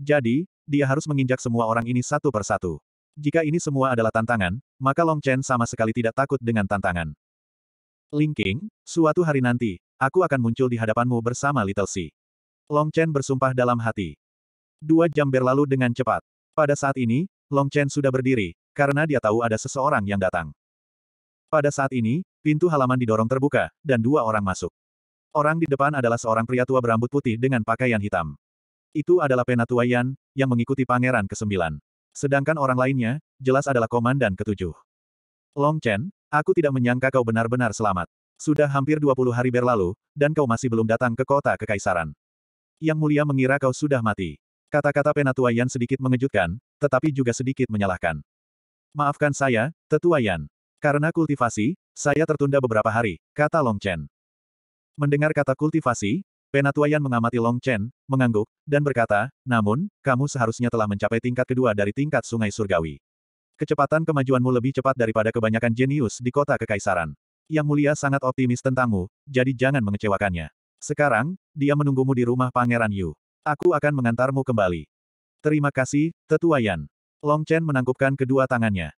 Jadi, dia harus menginjak semua orang ini satu persatu. Jika ini semua adalah tantangan, maka Long Chen sama sekali tidak takut dengan tantangan. Ling Qing, suatu hari nanti, aku akan muncul di hadapanmu bersama Little Si. Long Chen bersumpah dalam hati. Dua jam berlalu dengan cepat. Pada saat ini, Long Chen sudah berdiri, karena dia tahu ada seseorang yang datang. Pada saat ini, pintu halaman didorong terbuka, dan dua orang masuk. Orang di depan adalah seorang pria tua berambut putih dengan pakaian hitam. Itu adalah Penatua Yan, yang mengikuti Pangeran ke-9. Sedangkan orang lainnya, jelas adalah komandan ketujuh. Long Chen, aku tidak menyangka kau benar-benar selamat. Sudah hampir 20 hari berlalu, dan kau masih belum datang ke kota kekaisaran. Yang mulia mengira kau sudah mati. Kata-kata Penatua Yan sedikit mengejutkan, tetapi juga sedikit menyalahkan. Maafkan saya, Tetua Yan. Karena kultivasi, saya tertunda beberapa hari, kata Long Chen. Mendengar kata kultivasi, Penatuayan mengamati Long Chen, mengangguk, dan berkata, namun, kamu seharusnya telah mencapai tingkat kedua dari tingkat sungai surgawi. Kecepatan kemajuanmu lebih cepat daripada kebanyakan jenius di kota kekaisaran. Yang mulia sangat optimis tentangmu, jadi jangan mengecewakannya. Sekarang, dia menunggumu di rumah Pangeran Yu. Aku akan mengantarmu kembali. Terima kasih, Tetua Yan. Long Chen menangkupkan kedua tangannya.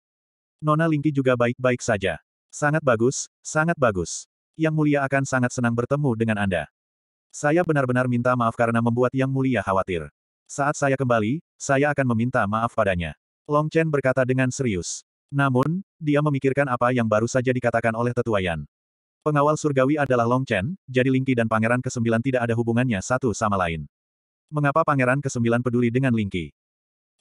Nona Lingqi juga baik-baik saja. Sangat bagus, sangat bagus. Yang mulia akan sangat senang bertemu dengan Anda. Saya benar-benar minta maaf karena membuat Yang Mulia khawatir. Saat saya kembali, saya akan meminta maaf padanya. Long Chen berkata dengan serius. Namun, dia memikirkan apa yang baru saja dikatakan oleh tetua Yan. Pengawal surgawi adalah Long Chen, jadi Lingqi dan Pangeran ke-9 tidak ada hubungannya satu sama lain. Mengapa Pangeran ke-9 peduli dengan Lingqi?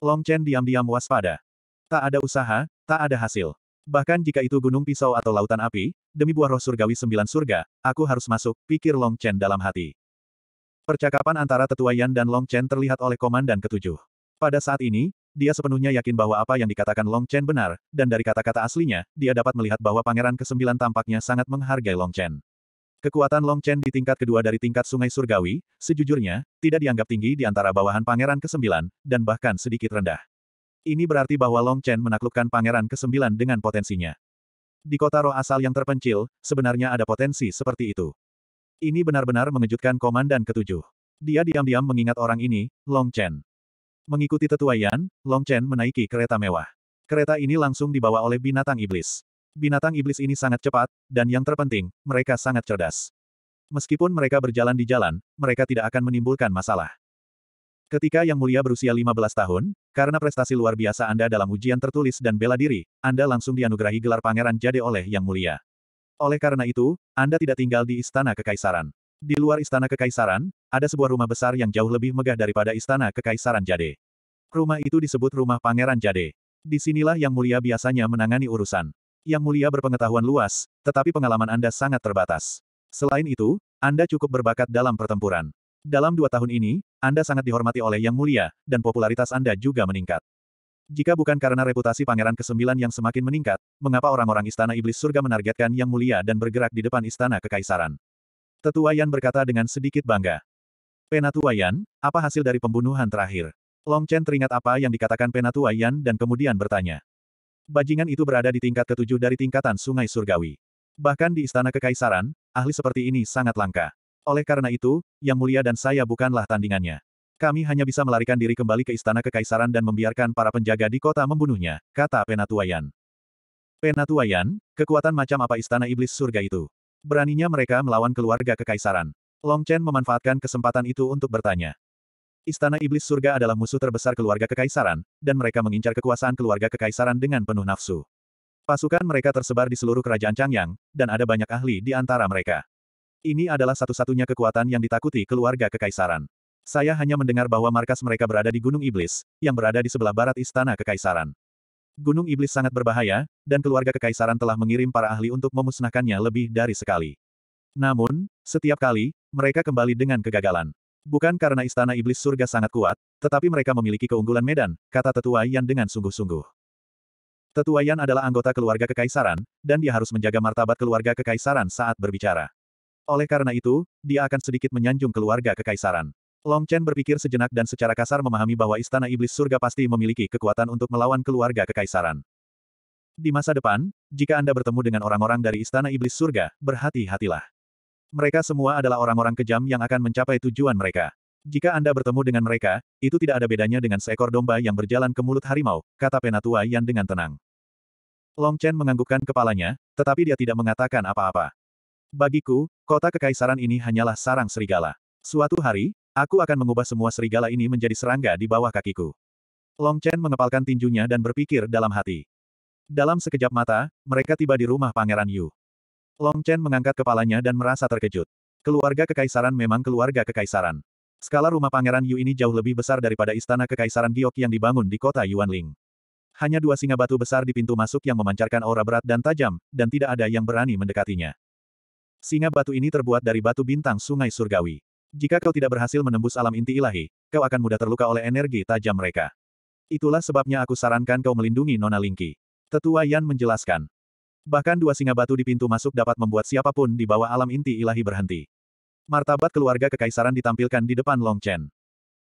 Long Chen diam-diam waspada. Tak ada usaha, tak ada hasil. Bahkan jika itu gunung pisau atau lautan api, demi buah roh surgawi sembilan surga, aku harus masuk, pikir Long Chen dalam hati. Percakapan antara tetua Yan dan Long Chen terlihat oleh Komandan Ketujuh. Pada saat ini, dia sepenuhnya yakin bahwa apa yang dikatakan Long Chen benar, dan dari kata-kata aslinya, dia dapat melihat bahwa Pangeran Kesembilan tampaknya sangat menghargai Long Chen. Kekuatan Long Chen di tingkat kedua dari tingkat Sungai Surgawi, sejujurnya, tidak dianggap tinggi di antara bawahan Pangeran Kesembilan, dan bahkan sedikit rendah. Ini berarti bahwa Long Chen menaklukkan Pangeran Kesembilan dengan potensinya. Di kota roh asal yang terpencil, sebenarnya ada potensi seperti itu. Ini benar-benar mengejutkan komandan ketujuh. Dia diam-diam mengingat orang ini, Long Chen. Mengikuti tetua Yan, Long Chen menaiki kereta mewah. Kereta ini langsung dibawa oleh binatang iblis. Binatang iblis ini sangat cepat, dan yang terpenting, mereka sangat cerdas. Meskipun mereka berjalan di jalan, mereka tidak akan menimbulkan masalah. Ketika Yang Mulia berusia 15 tahun, karena prestasi luar biasa Anda dalam ujian tertulis dan bela diri, Anda langsung dianugerahi gelar Pangeran Jade oleh Yang Mulia. Oleh karena itu, Anda tidak tinggal di Istana Kekaisaran. Di luar Istana Kekaisaran, ada sebuah rumah besar yang jauh lebih megah daripada Istana Kekaisaran Jade. Rumah itu disebut Rumah Pangeran Jade. Disinilah Yang Mulia biasanya menangani urusan. Yang Mulia berpengetahuan luas, tetapi pengalaman Anda sangat terbatas. Selain itu, Anda cukup berbakat dalam pertempuran. Dalam dua tahun ini, Anda sangat dihormati oleh Yang Mulia, dan popularitas Anda juga meningkat. Jika bukan karena reputasi Pangeran ke-9 yang semakin meningkat, mengapa orang-orang Istana Iblis Surga menargetkan Yang Mulia dan bergerak di depan Istana Kekaisaran? Tetua Yan berkata dengan sedikit bangga. Penatua Yan, apa hasil dari pembunuhan terakhir? Long Chen teringat apa yang dikatakan Penatua Yan dan kemudian bertanya. Bajingan itu berada di tingkat ketujuh dari tingkatan Sungai Surgawi. Bahkan di Istana Kekaisaran, ahli seperti ini sangat langka. Oleh karena itu, Yang Mulia dan saya bukanlah tandingannya. Kami hanya bisa melarikan diri kembali ke istana kekaisaran dan membiarkan para penjaga di kota membunuhnya, kata Penatuayan. Penatuayan, kekuatan macam apa istana iblis surga itu? Beraninya mereka melawan keluarga kekaisaran. Long Chen memanfaatkan kesempatan itu untuk bertanya. Istana iblis surga adalah musuh terbesar keluarga kekaisaran, dan mereka mengincar kekuasaan keluarga kekaisaran dengan penuh nafsu. Pasukan mereka tersebar di seluruh kerajaan Changyang, dan ada banyak ahli di antara mereka. Ini adalah satu-satunya kekuatan yang ditakuti keluarga kekaisaran. Saya hanya mendengar bahwa markas mereka berada di Gunung Iblis, yang berada di sebelah barat Istana Kekaisaran. Gunung Iblis sangat berbahaya, dan keluarga Kekaisaran telah mengirim para ahli untuk memusnahkannya lebih dari sekali. Namun, setiap kali, mereka kembali dengan kegagalan. Bukan karena Istana Iblis Surga sangat kuat, tetapi mereka memiliki keunggulan medan, kata Tetua Yan dengan sungguh-sungguh. Tetua Yan adalah anggota keluarga Kekaisaran, dan dia harus menjaga martabat keluarga Kekaisaran saat berbicara. Oleh karena itu, dia akan sedikit menyanjung keluarga Kekaisaran. Long Chen berpikir sejenak dan secara kasar memahami bahwa Istana Iblis Surga pasti memiliki kekuatan untuk melawan keluarga kekaisaran. Di masa depan, jika Anda bertemu dengan orang-orang dari Istana Iblis Surga, berhati-hatilah. Mereka semua adalah orang-orang kejam yang akan mencapai tujuan mereka. Jika Anda bertemu dengan mereka, itu tidak ada bedanya dengan seekor domba yang berjalan ke mulut harimau, kata Penatua Yan dengan tenang. Long Chen menganggukkan kepalanya, tetapi dia tidak mengatakan apa-apa. Bagiku, kota kekaisaran ini hanyalah sarang serigala. Suatu hari, Aku akan mengubah semua serigala ini menjadi serangga di bawah kakiku. Long Chen mengepalkan tinjunya dan berpikir dalam hati. Dalam sekejap mata, mereka tiba di rumah Pangeran Yu. Long Chen mengangkat kepalanya dan merasa terkejut. Keluarga kekaisaran memang keluarga kekaisaran. Skala rumah Pangeran Yu ini jauh lebih besar daripada istana kekaisaran Giok yang dibangun di kota Yuanling. Hanya dua singa batu besar di pintu masuk yang memancarkan aura berat dan tajam, dan tidak ada yang berani mendekatinya. Singa batu ini terbuat dari batu bintang sungai surgawi. Jika kau tidak berhasil menembus alam inti ilahi, kau akan mudah terluka oleh energi tajam mereka. Itulah sebabnya aku sarankan kau melindungi Nona Lingki. Tetua Yan menjelaskan. Bahkan dua singa batu di pintu masuk dapat membuat siapapun di bawah alam inti ilahi berhenti. Martabat keluarga kekaisaran ditampilkan di depan Long Chen.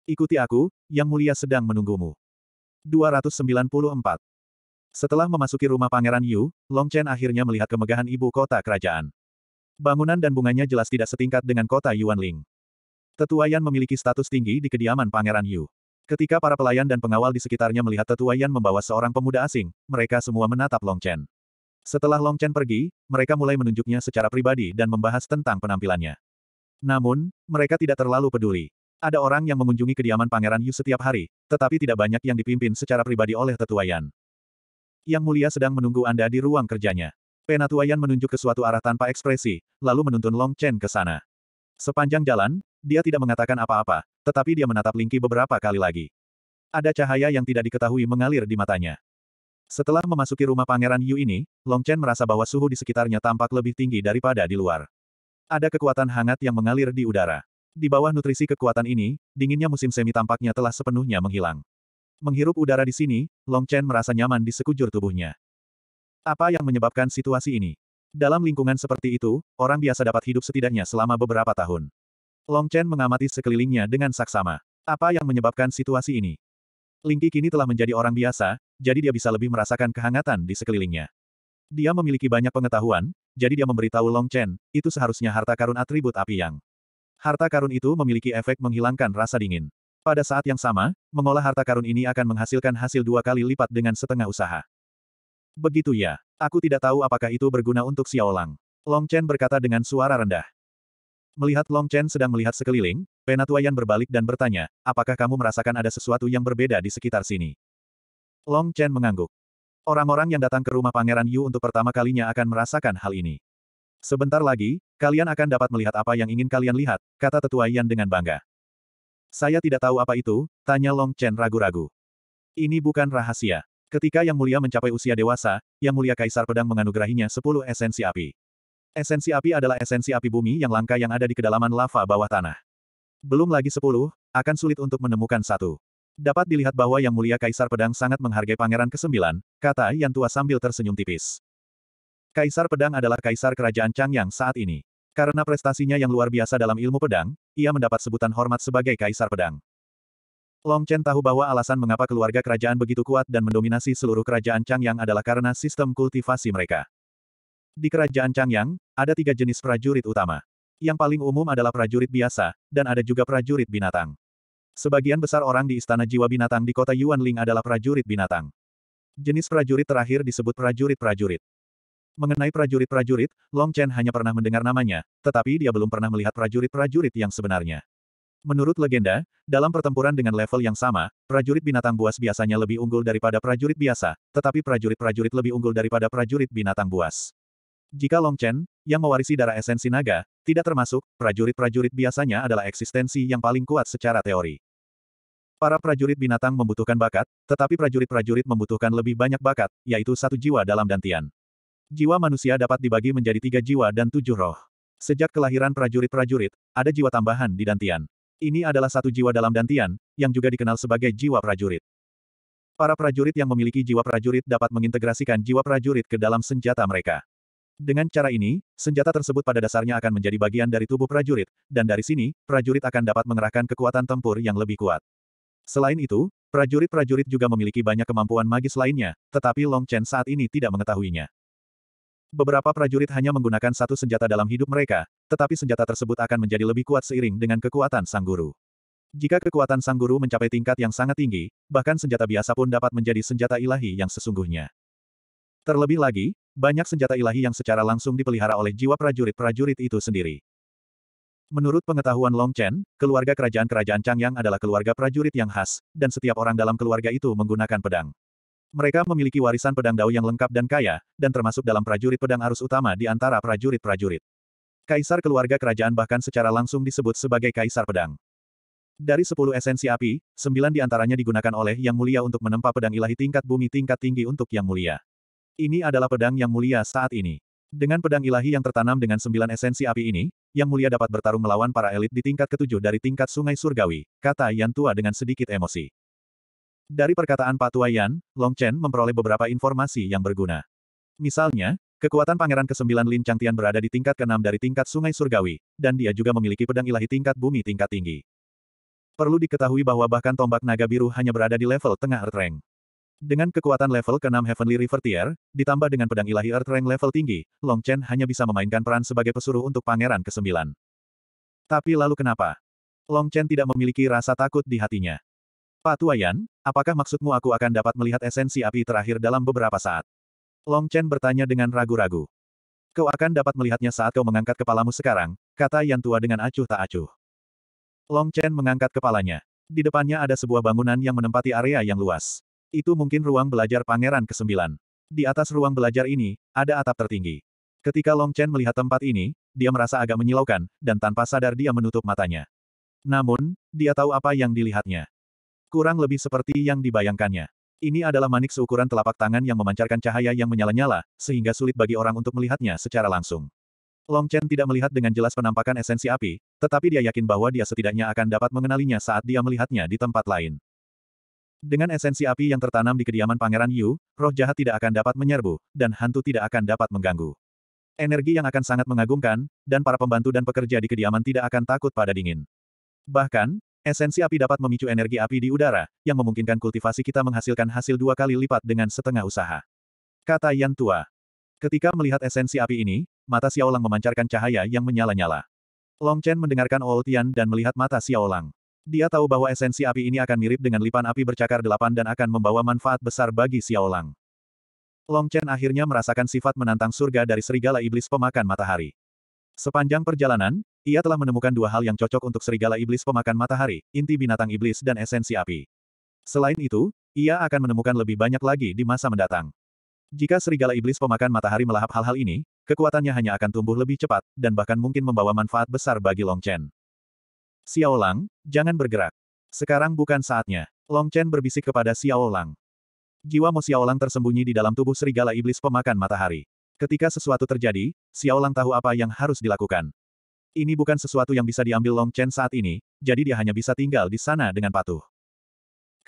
Ikuti aku, Yang Mulia sedang menunggumu. 294. Setelah memasuki rumah Pangeran Yu, Long Chen akhirnya melihat kemegahan ibu kota kerajaan. Bangunan dan bunganya jelas tidak setingkat dengan kota Yuanling. Tetua Yan memiliki status tinggi di kediaman Pangeran Yu. Ketika para pelayan dan pengawal di sekitarnya melihat Tetua Yan membawa seorang pemuda asing, mereka semua menatap Long Chen. Setelah Long Chen pergi, mereka mulai menunjuknya secara pribadi dan membahas tentang penampilannya. Namun, mereka tidak terlalu peduli. Ada orang yang mengunjungi kediaman Pangeran Yu setiap hari, tetapi tidak banyak yang dipimpin secara pribadi oleh Tetua Yan. Yang mulia sedang menunggu Anda di ruang kerjanya. Penatuayan menunjuk ke suatu arah tanpa ekspresi, lalu menuntun Long Chen ke sana. Sepanjang jalan, dia tidak mengatakan apa-apa, tetapi dia menatap Lingqi beberapa kali lagi. Ada cahaya yang tidak diketahui mengalir di matanya. Setelah memasuki rumah Pangeran Yu ini, Long Chen merasa bahwa suhu di sekitarnya tampak lebih tinggi daripada di luar. Ada kekuatan hangat yang mengalir di udara. Di bawah nutrisi kekuatan ini, dinginnya musim semi tampaknya telah sepenuhnya menghilang. Menghirup udara di sini, Long Chen merasa nyaman di sekujur tubuhnya. Apa yang menyebabkan situasi ini? Dalam lingkungan seperti itu, orang biasa dapat hidup setidaknya selama beberapa tahun. Long Chen mengamati sekelilingnya dengan saksama. Apa yang menyebabkan situasi ini? Lingki kini telah menjadi orang biasa, jadi dia bisa lebih merasakan kehangatan di sekelilingnya. Dia memiliki banyak pengetahuan, jadi dia memberitahu Long Chen, itu seharusnya harta karun atribut api yang. Harta karun itu memiliki efek menghilangkan rasa dingin. Pada saat yang sama, mengolah harta karun ini akan menghasilkan hasil dua kali lipat dengan setengah usaha. Begitu ya, aku tidak tahu apakah itu berguna untuk Xiaolang. Long Chen berkata dengan suara rendah. Melihat Long Chen sedang melihat sekeliling, Penatuayan berbalik dan bertanya, apakah kamu merasakan ada sesuatu yang berbeda di sekitar sini? Long Chen mengangguk. Orang-orang yang datang ke rumah Pangeran Yu untuk pertama kalinya akan merasakan hal ini. Sebentar lagi, kalian akan dapat melihat apa yang ingin kalian lihat, kata tetua Yan dengan bangga. Saya tidak tahu apa itu, tanya Long Chen ragu-ragu. Ini bukan rahasia. Ketika Yang Mulia mencapai usia dewasa, Yang Mulia Kaisar Pedang menganugerahinya 10 esensi api. Esensi api adalah esensi api bumi yang langka yang ada di kedalaman lava bawah tanah. Belum lagi sepuluh, akan sulit untuk menemukan satu. Dapat dilihat bahwa Yang Mulia Kaisar Pedang sangat menghargai Pangeran Kesembilan, 9 kata Yang Tua sambil tersenyum tipis. Kaisar Pedang adalah kaisar kerajaan Changyang saat ini. Karena prestasinya yang luar biasa dalam ilmu pedang, ia mendapat sebutan hormat sebagai Kaisar Pedang. Long Chen tahu bahwa alasan mengapa keluarga kerajaan begitu kuat dan mendominasi seluruh kerajaan Changyang adalah karena sistem kultivasi mereka. Di kerajaan Changyang, ada tiga jenis prajurit utama. Yang paling umum adalah prajurit biasa, dan ada juga prajurit binatang. Sebagian besar orang di Istana Jiwa Binatang di kota Yuanling adalah prajurit binatang. Jenis prajurit terakhir disebut prajurit-prajurit. Mengenai prajurit-prajurit, Long Chen hanya pernah mendengar namanya, tetapi dia belum pernah melihat prajurit-prajurit yang sebenarnya. Menurut legenda, dalam pertempuran dengan level yang sama, prajurit binatang buas biasanya lebih unggul daripada prajurit biasa, tetapi prajurit-prajurit lebih unggul daripada prajurit binatang buas. Jika Long Chen, yang mewarisi darah esensi naga, tidak termasuk, prajurit-prajurit biasanya adalah eksistensi yang paling kuat secara teori. Para prajurit binatang membutuhkan bakat, tetapi prajurit-prajurit membutuhkan lebih banyak bakat, yaitu satu jiwa dalam dantian. Jiwa manusia dapat dibagi menjadi tiga jiwa dan tujuh roh. Sejak kelahiran prajurit-prajurit, ada jiwa tambahan di dantian. Ini adalah satu jiwa dalam dantian, yang juga dikenal sebagai jiwa prajurit. Para prajurit yang memiliki jiwa prajurit dapat mengintegrasikan jiwa prajurit ke dalam senjata mereka. Dengan cara ini, senjata tersebut pada dasarnya akan menjadi bagian dari tubuh prajurit, dan dari sini, prajurit akan dapat mengerahkan kekuatan tempur yang lebih kuat. Selain itu, prajurit-prajurit juga memiliki banyak kemampuan magis lainnya, tetapi Long Chen saat ini tidak mengetahuinya. Beberapa prajurit hanya menggunakan satu senjata dalam hidup mereka, tetapi senjata tersebut akan menjadi lebih kuat seiring dengan kekuatan sang guru. Jika kekuatan sang guru mencapai tingkat yang sangat tinggi, bahkan senjata biasa pun dapat menjadi senjata ilahi yang sesungguhnya. Terlebih lagi, banyak senjata ilahi yang secara langsung dipelihara oleh jiwa prajurit-prajurit itu sendiri. Menurut pengetahuan Long Chen, keluarga kerajaan-kerajaan Changyang adalah keluarga prajurit yang khas, dan setiap orang dalam keluarga itu menggunakan pedang. Mereka memiliki warisan pedang dao yang lengkap dan kaya, dan termasuk dalam prajurit pedang arus utama di antara prajurit-prajurit. Kaisar keluarga kerajaan bahkan secara langsung disebut sebagai Kaisar Pedang. Dari sepuluh esensi api, sembilan di antaranya digunakan oleh Yang Mulia untuk menempa pedang ilahi tingkat bumi tingkat tinggi untuk Yang Mulia. Ini adalah pedang yang mulia saat ini. Dengan pedang ilahi yang tertanam dengan sembilan esensi api ini, yang mulia dapat bertarung melawan para elit di tingkat ketujuh dari tingkat sungai surgawi, kata Yan Tua dengan sedikit emosi. Dari perkataan Pak Tua Yan, Long Chen memperoleh beberapa informasi yang berguna. Misalnya, kekuatan Pangeran ke-9 Lin Changtian berada di tingkat ke-6 dari tingkat sungai surgawi, dan dia juga memiliki pedang ilahi tingkat bumi tingkat tinggi. Perlu diketahui bahwa bahkan tombak naga biru hanya berada di level tengah Earth Rank. Dengan kekuatan level ke-6 Heavenly River Tier, ditambah dengan pedang ilahi Earth Rank level tinggi, Long Chen hanya bisa memainkan peran sebagai pesuruh untuk Pangeran ke-9. Tapi lalu kenapa? Long Chen tidak memiliki rasa takut di hatinya. Pak Tuayan, apakah maksudmu aku akan dapat melihat esensi api terakhir dalam beberapa saat? Long Chen bertanya dengan ragu-ragu. Kau akan dapat melihatnya saat kau mengangkat kepalamu sekarang, kata Yan Tua dengan acuh tak acuh. Long Chen mengangkat kepalanya. Di depannya ada sebuah bangunan yang menempati area yang luas. Itu mungkin ruang belajar Pangeran ke-9. Di atas ruang belajar ini, ada atap tertinggi. Ketika Long Chen melihat tempat ini, dia merasa agak menyilaukan, dan tanpa sadar dia menutup matanya. Namun, dia tahu apa yang dilihatnya. Kurang lebih seperti yang dibayangkannya. Ini adalah manik seukuran telapak tangan yang memancarkan cahaya yang menyala-nyala, sehingga sulit bagi orang untuk melihatnya secara langsung. Long Chen tidak melihat dengan jelas penampakan esensi api, tetapi dia yakin bahwa dia setidaknya akan dapat mengenalinya saat dia melihatnya di tempat lain. Dengan esensi api yang tertanam di kediaman Pangeran Yu, roh jahat tidak akan dapat menyerbu, dan hantu tidak akan dapat mengganggu. Energi yang akan sangat mengagumkan, dan para pembantu dan pekerja di kediaman tidak akan takut pada dingin. Bahkan, esensi api dapat memicu energi api di udara, yang memungkinkan kultivasi kita menghasilkan hasil dua kali lipat dengan setengah usaha. Kata Yan Tua. Ketika melihat esensi api ini, mata Xiaolang memancarkan cahaya yang menyala-nyala. Long Chen mendengarkan Old Tian dan melihat mata Xiaolang. Dia tahu bahwa esensi api ini akan mirip dengan lipan api bercakar delapan dan akan membawa manfaat besar bagi Xiao Lang. Long Chen akhirnya merasakan sifat menantang surga dari serigala iblis pemakan matahari. Sepanjang perjalanan, ia telah menemukan dua hal yang cocok untuk serigala iblis pemakan matahari, inti binatang iblis dan esensi api. Selain itu, ia akan menemukan lebih banyak lagi di masa mendatang. Jika serigala iblis pemakan matahari melahap hal-hal ini, kekuatannya hanya akan tumbuh lebih cepat, dan bahkan mungkin membawa manfaat besar bagi Long Chen. Xiao Lang, jangan bergerak. Sekarang bukan saatnya. Long Chen berbisik kepada Xiao Lang. Jiwa Mo Xiao Lang tersembunyi di dalam tubuh serigala iblis pemakan matahari. Ketika sesuatu terjadi, Xiao Lang tahu apa yang harus dilakukan. Ini bukan sesuatu yang bisa diambil Long Chen saat ini, jadi dia hanya bisa tinggal di sana dengan patuh.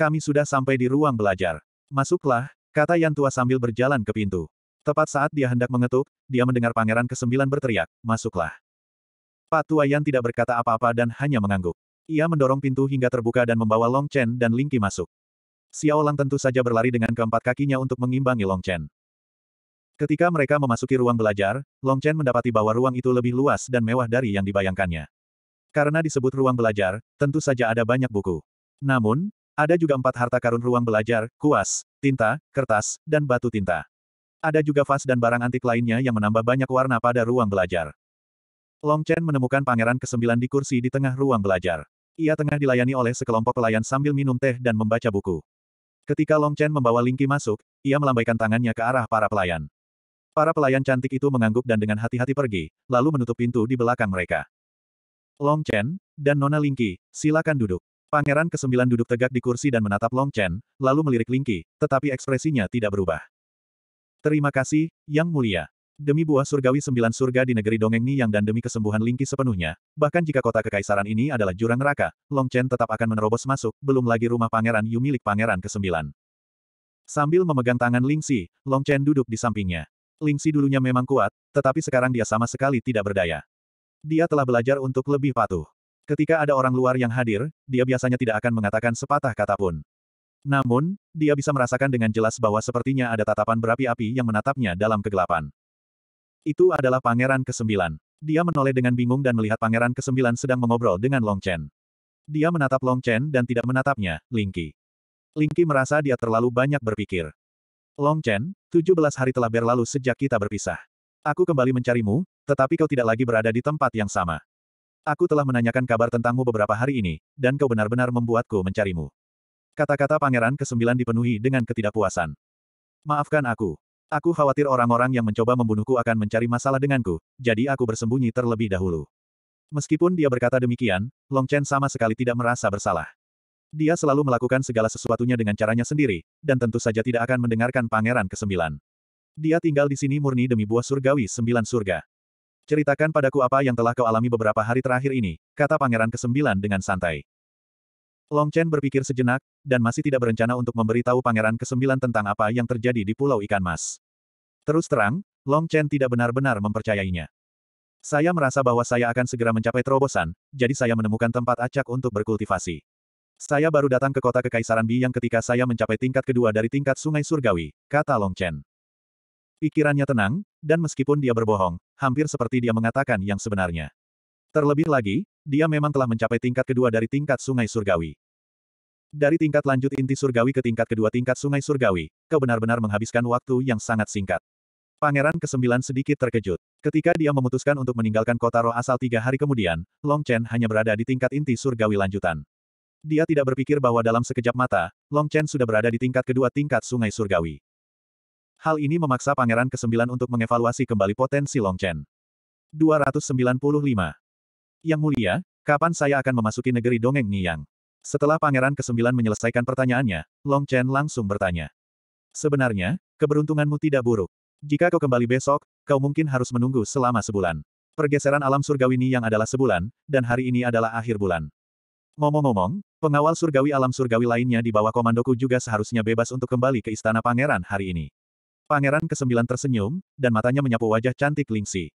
Kami sudah sampai di ruang belajar. Masuklah, kata Yan Tua sambil berjalan ke pintu. Tepat saat dia hendak mengetuk, dia mendengar pangeran kesembilan berteriak, masuklah. Pak yang tidak berkata apa-apa dan hanya mengangguk. Ia mendorong pintu hingga terbuka dan membawa Long Chen dan Ling Qi masuk. Xiao Lang tentu saja berlari dengan keempat kakinya untuk mengimbangi Long Chen. Ketika mereka memasuki ruang belajar, Long Chen mendapati bahwa ruang itu lebih luas dan mewah dari yang dibayangkannya. Karena disebut ruang belajar, tentu saja ada banyak buku. Namun, ada juga empat harta karun ruang belajar, kuas, tinta, kertas, dan batu tinta. Ada juga vas dan barang antik lainnya yang menambah banyak warna pada ruang belajar. Long Chen menemukan pangeran kesembilan di kursi di tengah ruang belajar. Ia tengah dilayani oleh sekelompok pelayan sambil minum teh dan membaca buku. Ketika Long Chen membawa Lingqi masuk, ia melambaikan tangannya ke arah para pelayan. Para pelayan cantik itu mengangguk dan dengan hati-hati pergi, lalu menutup pintu di belakang mereka. Long Chen, dan Nona Lingqi, silakan duduk. Pangeran kesembilan duduk tegak di kursi dan menatap Long Chen, lalu melirik Lingqi, tetapi ekspresinya tidak berubah. Terima kasih, Yang Mulia demi buah surgawi sembilan surga di negeri dongeng yang dan demi kesembuhan Lingki sepenuhnya, bahkan jika kota kekaisaran ini adalah jurang neraka, Long Chen tetap akan menerobos masuk, belum lagi rumah Pangeran Yu milik Pangeran kesembilan. Sambil memegang tangan Lingxi, Long Chen duduk di sampingnya. Lingxi dulunya memang kuat, tetapi sekarang dia sama sekali tidak berdaya. Dia telah belajar untuk lebih patuh. Ketika ada orang luar yang hadir, dia biasanya tidak akan mengatakan sepatah kata pun. Namun, dia bisa merasakan dengan jelas bahwa sepertinya ada tatapan berapi-api yang menatapnya dalam kegelapan. Itu adalah Pangeran Kesembilan. Dia menoleh dengan bingung dan melihat Pangeran Kesembilan sedang mengobrol dengan Long Chen. Dia menatap Long Chen dan tidak menatapnya, Lingqi. Lingqi merasa dia terlalu banyak berpikir. Long Chen, 17 hari telah berlalu sejak kita berpisah. Aku kembali mencarimu, tetapi kau tidak lagi berada di tempat yang sama. Aku telah menanyakan kabar tentangmu beberapa hari ini, dan kau benar-benar membuatku mencarimu. Kata-kata pangeran kesembilan dipenuhi dengan ketidakpuasan. Maafkan aku. Aku khawatir orang-orang yang mencoba membunuhku akan mencari masalah denganku, jadi aku bersembunyi terlebih dahulu. Meskipun dia berkata demikian, Long Chen sama sekali tidak merasa bersalah. Dia selalu melakukan segala sesuatunya dengan caranya sendiri, dan tentu saja tidak akan mendengarkan Pangeran Kesembilan. Dia tinggal di sini murni demi buah surgawi sembilan surga. Ceritakan padaku apa yang telah kau alami beberapa hari terakhir ini, kata Pangeran Kesembilan dengan santai. Long Chen berpikir sejenak, dan masih tidak berencana untuk memberitahu Pangeran Kesembilan tentang apa yang terjadi di Pulau Ikan Mas. Terus terang, Long Chen tidak benar-benar mempercayainya. Saya merasa bahwa saya akan segera mencapai terobosan, jadi saya menemukan tempat acak untuk berkultivasi. Saya baru datang ke kota Kekaisaran Bi yang ketika saya mencapai tingkat kedua dari tingkat Sungai Surgawi, kata Long Chen. Pikirannya tenang, dan meskipun dia berbohong, hampir seperti dia mengatakan yang sebenarnya. Terlebih lagi, dia memang telah mencapai tingkat kedua dari tingkat sungai surgawi. Dari tingkat lanjut inti surgawi ke tingkat kedua tingkat sungai surgawi, kau benar-benar menghabiskan waktu yang sangat singkat. Pangeran ke-9 sedikit terkejut. Ketika dia memutuskan untuk meninggalkan kota roh asal tiga hari kemudian, Long Chen hanya berada di tingkat inti surgawi lanjutan. Dia tidak berpikir bahwa dalam sekejap mata, Long Chen sudah berada di tingkat kedua tingkat sungai surgawi. Hal ini memaksa Pangeran ke-9 untuk mengevaluasi kembali potensi Long Chen. 295. Yang mulia, kapan saya akan memasuki negeri dongeng Niyang? Setelah Pangeran ke-9 menyelesaikan pertanyaannya, Long Chen langsung bertanya. Sebenarnya, keberuntunganmu tidak buruk. Jika kau kembali besok, kau mungkin harus menunggu selama sebulan. Pergeseran alam surgawi ini yang adalah sebulan, dan hari ini adalah akhir bulan. Ngomong-ngomong, pengawal surgawi alam surgawi lainnya di bawah komandoku juga seharusnya bebas untuk kembali ke istana Pangeran hari ini. Pangeran ke-9 tersenyum, dan matanya menyapu wajah cantik Lingxi.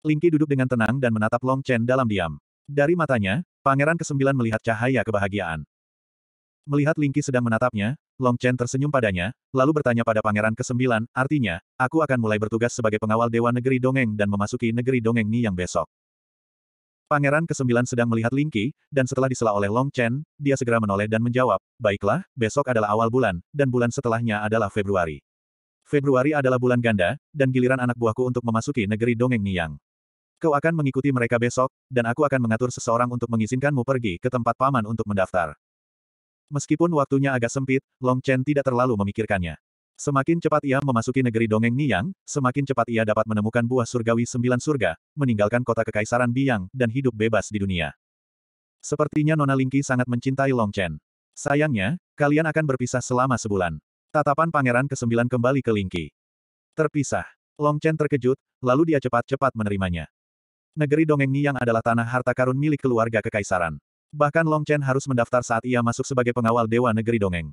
Lingqi duduk dengan tenang dan menatap Long Chen dalam diam. Dari matanya, Pangeran Kesembilan melihat cahaya kebahagiaan. Melihat Lingqi sedang menatapnya, Long Chen tersenyum padanya, lalu bertanya pada Pangeran Kesembilan, artinya, aku akan mulai bertugas sebagai pengawal Dewa Negeri Dongeng dan memasuki Negeri Dongeng Ni yang besok. Pangeran Kesembilan sedang melihat Lingqi, dan setelah disela oleh Long Chen, dia segera menoleh dan menjawab, baiklah, besok adalah awal bulan, dan bulan setelahnya adalah Februari. Februari adalah bulan ganda, dan giliran anak buahku untuk memasuki negeri dongeng Niang. Kau akan mengikuti mereka besok, dan aku akan mengatur seseorang untuk mengizinkanmu pergi ke tempat paman untuk mendaftar. Meskipun waktunya agak sempit, Long Chen tidak terlalu memikirkannya. Semakin cepat ia memasuki negeri dongeng Niang, semakin cepat ia dapat menemukan buah surgawi sembilan surga, meninggalkan kota kekaisaran Biang, dan hidup bebas di dunia. Sepertinya Nona Lingki sangat mencintai Long Chen. Sayangnya, kalian akan berpisah selama sebulan. Tatapan pangeran ke-9 kembali ke Lingqi. Terpisah. Long Chen terkejut, lalu dia cepat-cepat menerimanya. Negeri Dongeng yang adalah tanah harta karun milik keluarga kekaisaran. Bahkan Long Chen harus mendaftar saat ia masuk sebagai pengawal Dewa Negeri Dongeng.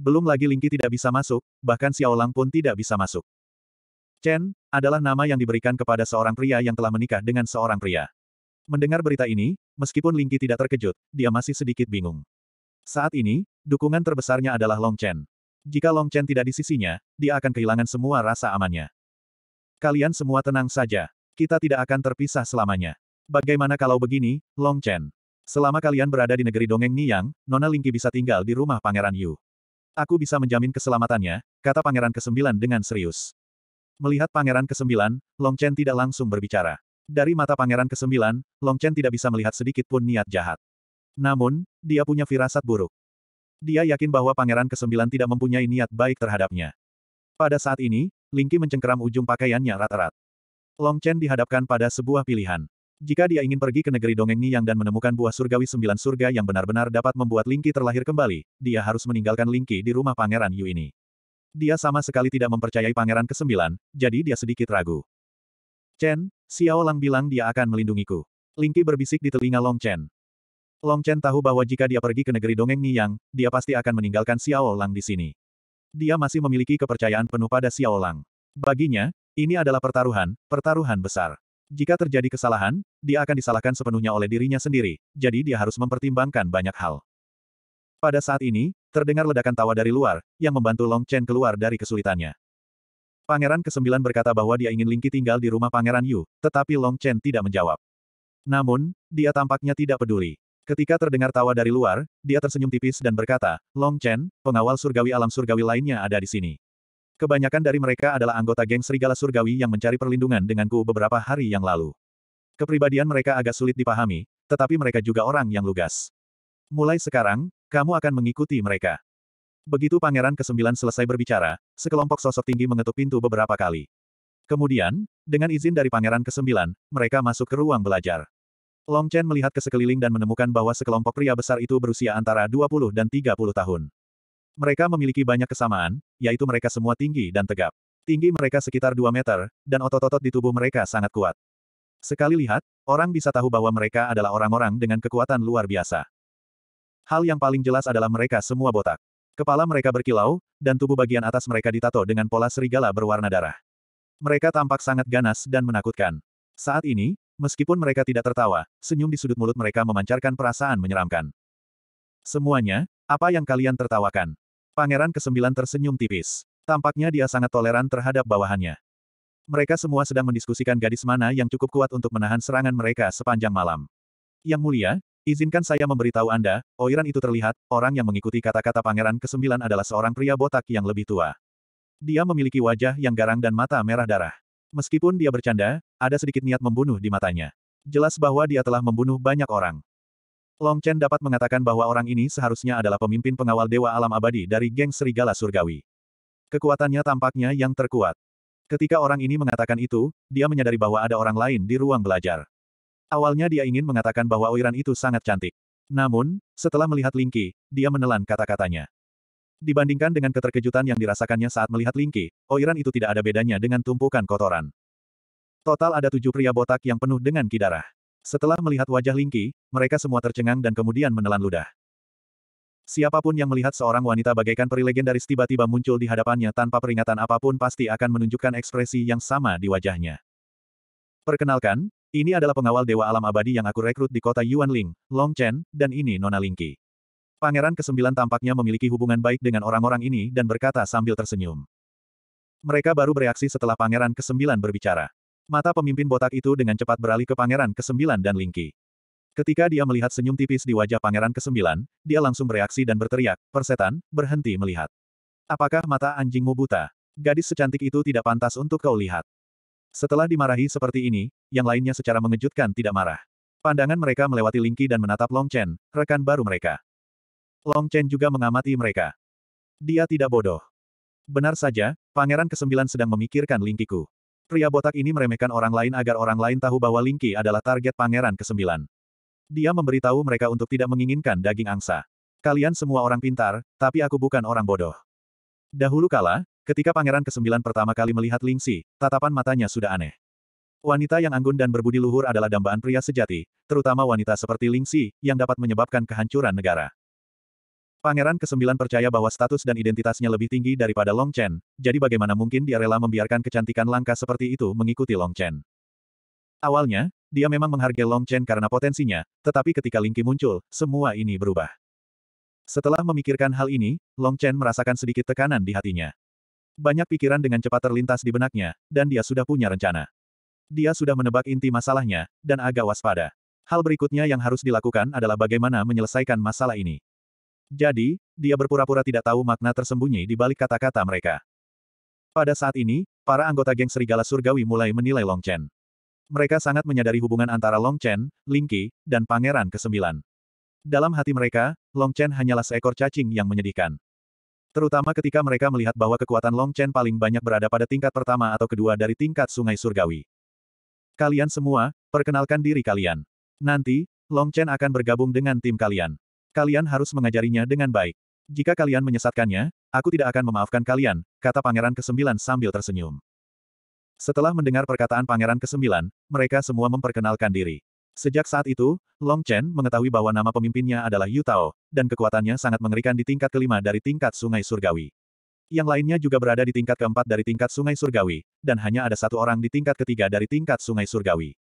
Belum lagi Lingqi tidak bisa masuk, bahkan Xiao Lang pun tidak bisa masuk. Chen, adalah nama yang diberikan kepada seorang pria yang telah menikah dengan seorang pria. Mendengar berita ini, meskipun Lingqi tidak terkejut, dia masih sedikit bingung. Saat ini, dukungan terbesarnya adalah Long Chen. Jika Long Chen tidak di sisinya, dia akan kehilangan semua rasa amannya. Kalian semua tenang saja. Kita tidak akan terpisah selamanya. Bagaimana kalau begini, Long Chen? Selama kalian berada di negeri dongeng Niang, Nona Lingqi bisa tinggal di rumah Pangeran Yu. Aku bisa menjamin keselamatannya, kata Pangeran ke-9 dengan serius. Melihat Pangeran ke-9, Long Chen tidak langsung berbicara. Dari mata Pangeran ke-9, Long Chen tidak bisa melihat sedikit pun niat jahat. Namun, dia punya firasat buruk. Dia yakin bahwa Pangeran ke-9 tidak mempunyai niat baik terhadapnya. Pada saat ini, Lingqi mencengkeram ujung pakaiannya rat-rat. Long Chen dihadapkan pada sebuah pilihan. Jika dia ingin pergi ke negeri dongeng Niang dan menemukan buah surgawi sembilan surga yang benar-benar dapat membuat Lingqi terlahir kembali, dia harus meninggalkan Lingqi di rumah Pangeran Yu ini. Dia sama sekali tidak mempercayai Pangeran ke-9, jadi dia sedikit ragu. Chen, Xiao Lang bilang dia akan melindungiku. Lingqi berbisik di telinga Long Chen. Long Chen tahu bahwa jika dia pergi ke negeri dongeng Niang, dia pasti akan meninggalkan Xiao Lang di sini. Dia masih memiliki kepercayaan penuh pada Xiao Lang. Baginya, ini adalah pertaruhan, pertaruhan besar. Jika terjadi kesalahan, dia akan disalahkan sepenuhnya oleh dirinya sendiri, jadi dia harus mempertimbangkan banyak hal. Pada saat ini, terdengar ledakan tawa dari luar, yang membantu Long Chen keluar dari kesulitannya. Pangeran ke-9 berkata bahwa dia ingin Lingqi tinggal di rumah Pangeran Yu, tetapi Long Chen tidak menjawab. Namun, dia tampaknya tidak peduli. Ketika terdengar tawa dari luar, dia tersenyum tipis dan berkata, Long Chen, pengawal surgawi alam surgawi lainnya ada di sini. Kebanyakan dari mereka adalah anggota geng serigala surgawi yang mencari perlindungan denganku beberapa hari yang lalu. Kepribadian mereka agak sulit dipahami, tetapi mereka juga orang yang lugas. Mulai sekarang, kamu akan mengikuti mereka. Begitu Pangeran ke-9 selesai berbicara, sekelompok sosok tinggi mengetuk pintu beberapa kali. Kemudian, dengan izin dari Pangeran ke-9, mereka masuk ke ruang belajar. Long Chen melihat ke sekeliling dan menemukan bahwa sekelompok pria besar itu berusia antara 20 dan 30 tahun. Mereka memiliki banyak kesamaan, yaitu mereka semua tinggi dan tegap. Tinggi mereka sekitar 2 meter, dan otot-otot di tubuh mereka sangat kuat. Sekali lihat, orang bisa tahu bahwa mereka adalah orang-orang dengan kekuatan luar biasa. Hal yang paling jelas adalah mereka semua botak. Kepala mereka berkilau, dan tubuh bagian atas mereka ditato dengan pola serigala berwarna darah. Mereka tampak sangat ganas dan menakutkan. Saat ini, meskipun mereka tidak tertawa, senyum di sudut mulut mereka memancarkan perasaan menyeramkan. Semuanya, apa yang kalian tertawakan? Pangeran kesembilan tersenyum tipis. Tampaknya dia sangat toleran terhadap bawahannya. Mereka semua sedang mendiskusikan gadis mana yang cukup kuat untuk menahan serangan mereka sepanjang malam. Yang mulia, izinkan saya memberitahu Anda, Oiran itu terlihat, orang yang mengikuti kata-kata Pangeran kesembilan adalah seorang pria botak yang lebih tua. Dia memiliki wajah yang garang dan mata merah darah. Meskipun dia bercanda, ada sedikit niat membunuh di matanya. Jelas bahwa dia telah membunuh banyak orang. Long Chen dapat mengatakan bahwa orang ini seharusnya adalah pemimpin pengawal Dewa Alam Abadi dari geng Serigala Surgawi. Kekuatannya tampaknya yang terkuat. Ketika orang ini mengatakan itu, dia menyadari bahwa ada orang lain di ruang belajar. Awalnya dia ingin mengatakan bahwa Oiran itu sangat cantik. Namun, setelah melihat Lingqi, dia menelan kata-katanya. Dibandingkan dengan keterkejutan yang dirasakannya saat melihat Lingqi, Oiran itu tidak ada bedanya dengan tumpukan kotoran. Total ada tujuh pria botak yang penuh dengan kidarah. Setelah melihat wajah Lingqi, mereka semua tercengang dan kemudian menelan ludah. Siapapun yang melihat seorang wanita bagaikan peri legendaris tiba-tiba muncul di hadapannya tanpa peringatan apapun pasti akan menunjukkan ekspresi yang sama di wajahnya. Perkenalkan, ini adalah pengawal Dewa Alam Abadi yang aku rekrut di kota Yuanling, Longchen, dan ini Nona Lingqi. Pangeran kesembilan tampaknya memiliki hubungan baik dengan orang-orang ini dan berkata sambil tersenyum. Mereka baru bereaksi setelah Pangeran kesembilan berbicara. Mata pemimpin botak itu dengan cepat beralih ke Pangeran ke-9 dan Lingqi. Ketika dia melihat senyum tipis di wajah Pangeran ke-9, dia langsung bereaksi dan berteriak, Persetan, berhenti melihat. Apakah mata anjingmu buta? Gadis secantik itu tidak pantas untuk kau lihat. Setelah dimarahi seperti ini, yang lainnya secara mengejutkan tidak marah. Pandangan mereka melewati Lingqi dan menatap Long Chen, rekan baru mereka. Long Chen juga mengamati mereka. Dia tidak bodoh. Benar saja, Pangeran ke-9 sedang memikirkan Lingkiku. Pria botak ini meremehkan orang lain agar orang lain tahu bahwa Lingqi adalah target pangeran ke-9. Dia memberitahu mereka untuk tidak menginginkan daging angsa. Kalian semua orang pintar, tapi aku bukan orang bodoh. Dahulu kala, ketika pangeran ke-9 pertama kali melihat Lingxi, tatapan matanya sudah aneh. Wanita yang anggun dan berbudi luhur adalah dambaan pria sejati, terutama wanita seperti Lingxi, yang dapat menyebabkan kehancuran negara. Pangeran kesembilan percaya bahwa status dan identitasnya lebih tinggi daripada Long Chen, jadi bagaimana mungkin dia rela membiarkan kecantikan langka seperti itu mengikuti Long Chen. Awalnya, dia memang menghargai Long Chen karena potensinya, tetapi ketika Lingqi muncul, semua ini berubah. Setelah memikirkan hal ini, Long Chen merasakan sedikit tekanan di hatinya. Banyak pikiran dengan cepat terlintas di benaknya, dan dia sudah punya rencana. Dia sudah menebak inti masalahnya, dan agak waspada. Hal berikutnya yang harus dilakukan adalah bagaimana menyelesaikan masalah ini. Jadi, dia berpura-pura tidak tahu makna tersembunyi di balik kata-kata mereka. Pada saat ini, para anggota geng serigala surgawi mulai menilai Long Chen. Mereka sangat menyadari hubungan antara Long Chen, Ling Qi, dan Pangeran ke-9. Dalam hati mereka, Long Chen hanyalah seekor cacing yang menyedihkan. Terutama ketika mereka melihat bahwa kekuatan Long Chen paling banyak berada pada tingkat pertama atau kedua dari tingkat sungai surgawi. Kalian semua, perkenalkan diri kalian. Nanti, Long Chen akan bergabung dengan tim kalian. Kalian harus mengajarinya dengan baik. Jika kalian menyesatkannya, aku tidak akan memaafkan kalian, kata Pangeran Kesembilan sambil tersenyum. Setelah mendengar perkataan Pangeran Kesembilan, mereka semua memperkenalkan diri. Sejak saat itu, Long Chen mengetahui bahwa nama pemimpinnya adalah Yu Tao, dan kekuatannya sangat mengerikan di tingkat kelima dari tingkat Sungai Surgawi. Yang lainnya juga berada di tingkat keempat dari tingkat Sungai Surgawi, dan hanya ada satu orang di tingkat ketiga dari tingkat Sungai Surgawi.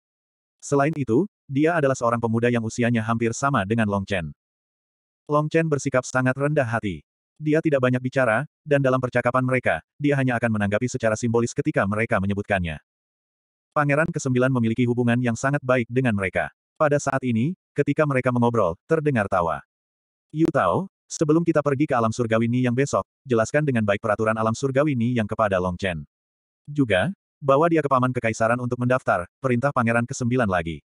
Selain itu, dia adalah seorang pemuda yang usianya hampir sama dengan Long Chen. Long Chen bersikap sangat rendah hati. Dia tidak banyak bicara, dan dalam percakapan mereka, dia hanya akan menanggapi secara simbolis ketika mereka menyebutkannya. Pangeran ke-9 memiliki hubungan yang sangat baik dengan mereka. Pada saat ini, ketika mereka mengobrol, terdengar tawa. Yu Tao, sebelum kita pergi ke alam surgawi ini yang besok, jelaskan dengan baik peraturan alam surgawi ini yang kepada Long Chen. Juga, bawa dia ke Paman Kekaisaran untuk mendaftar, perintah Pangeran ke-9 lagi.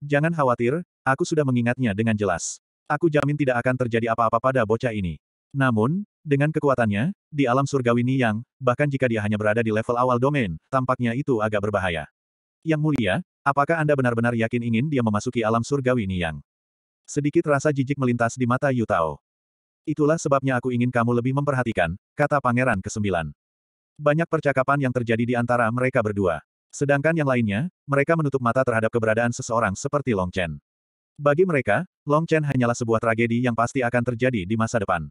Jangan khawatir, aku sudah mengingatnya dengan jelas. Aku jamin tidak akan terjadi apa-apa pada bocah ini. Namun, dengan kekuatannya, di alam surgawi Niang, bahkan jika dia hanya berada di level awal domain, tampaknya itu agak berbahaya. Yang mulia, apakah Anda benar-benar yakin ingin dia memasuki alam surgawi Niang? Sedikit rasa jijik melintas di mata Yu Tao. Itulah sebabnya aku ingin kamu lebih memperhatikan, kata Pangeran ke-9. Banyak percakapan yang terjadi di antara mereka berdua. Sedangkan yang lainnya, mereka menutup mata terhadap keberadaan seseorang seperti Long Chen. Bagi mereka, Long Chen hanyalah sebuah tragedi yang pasti akan terjadi di masa depan.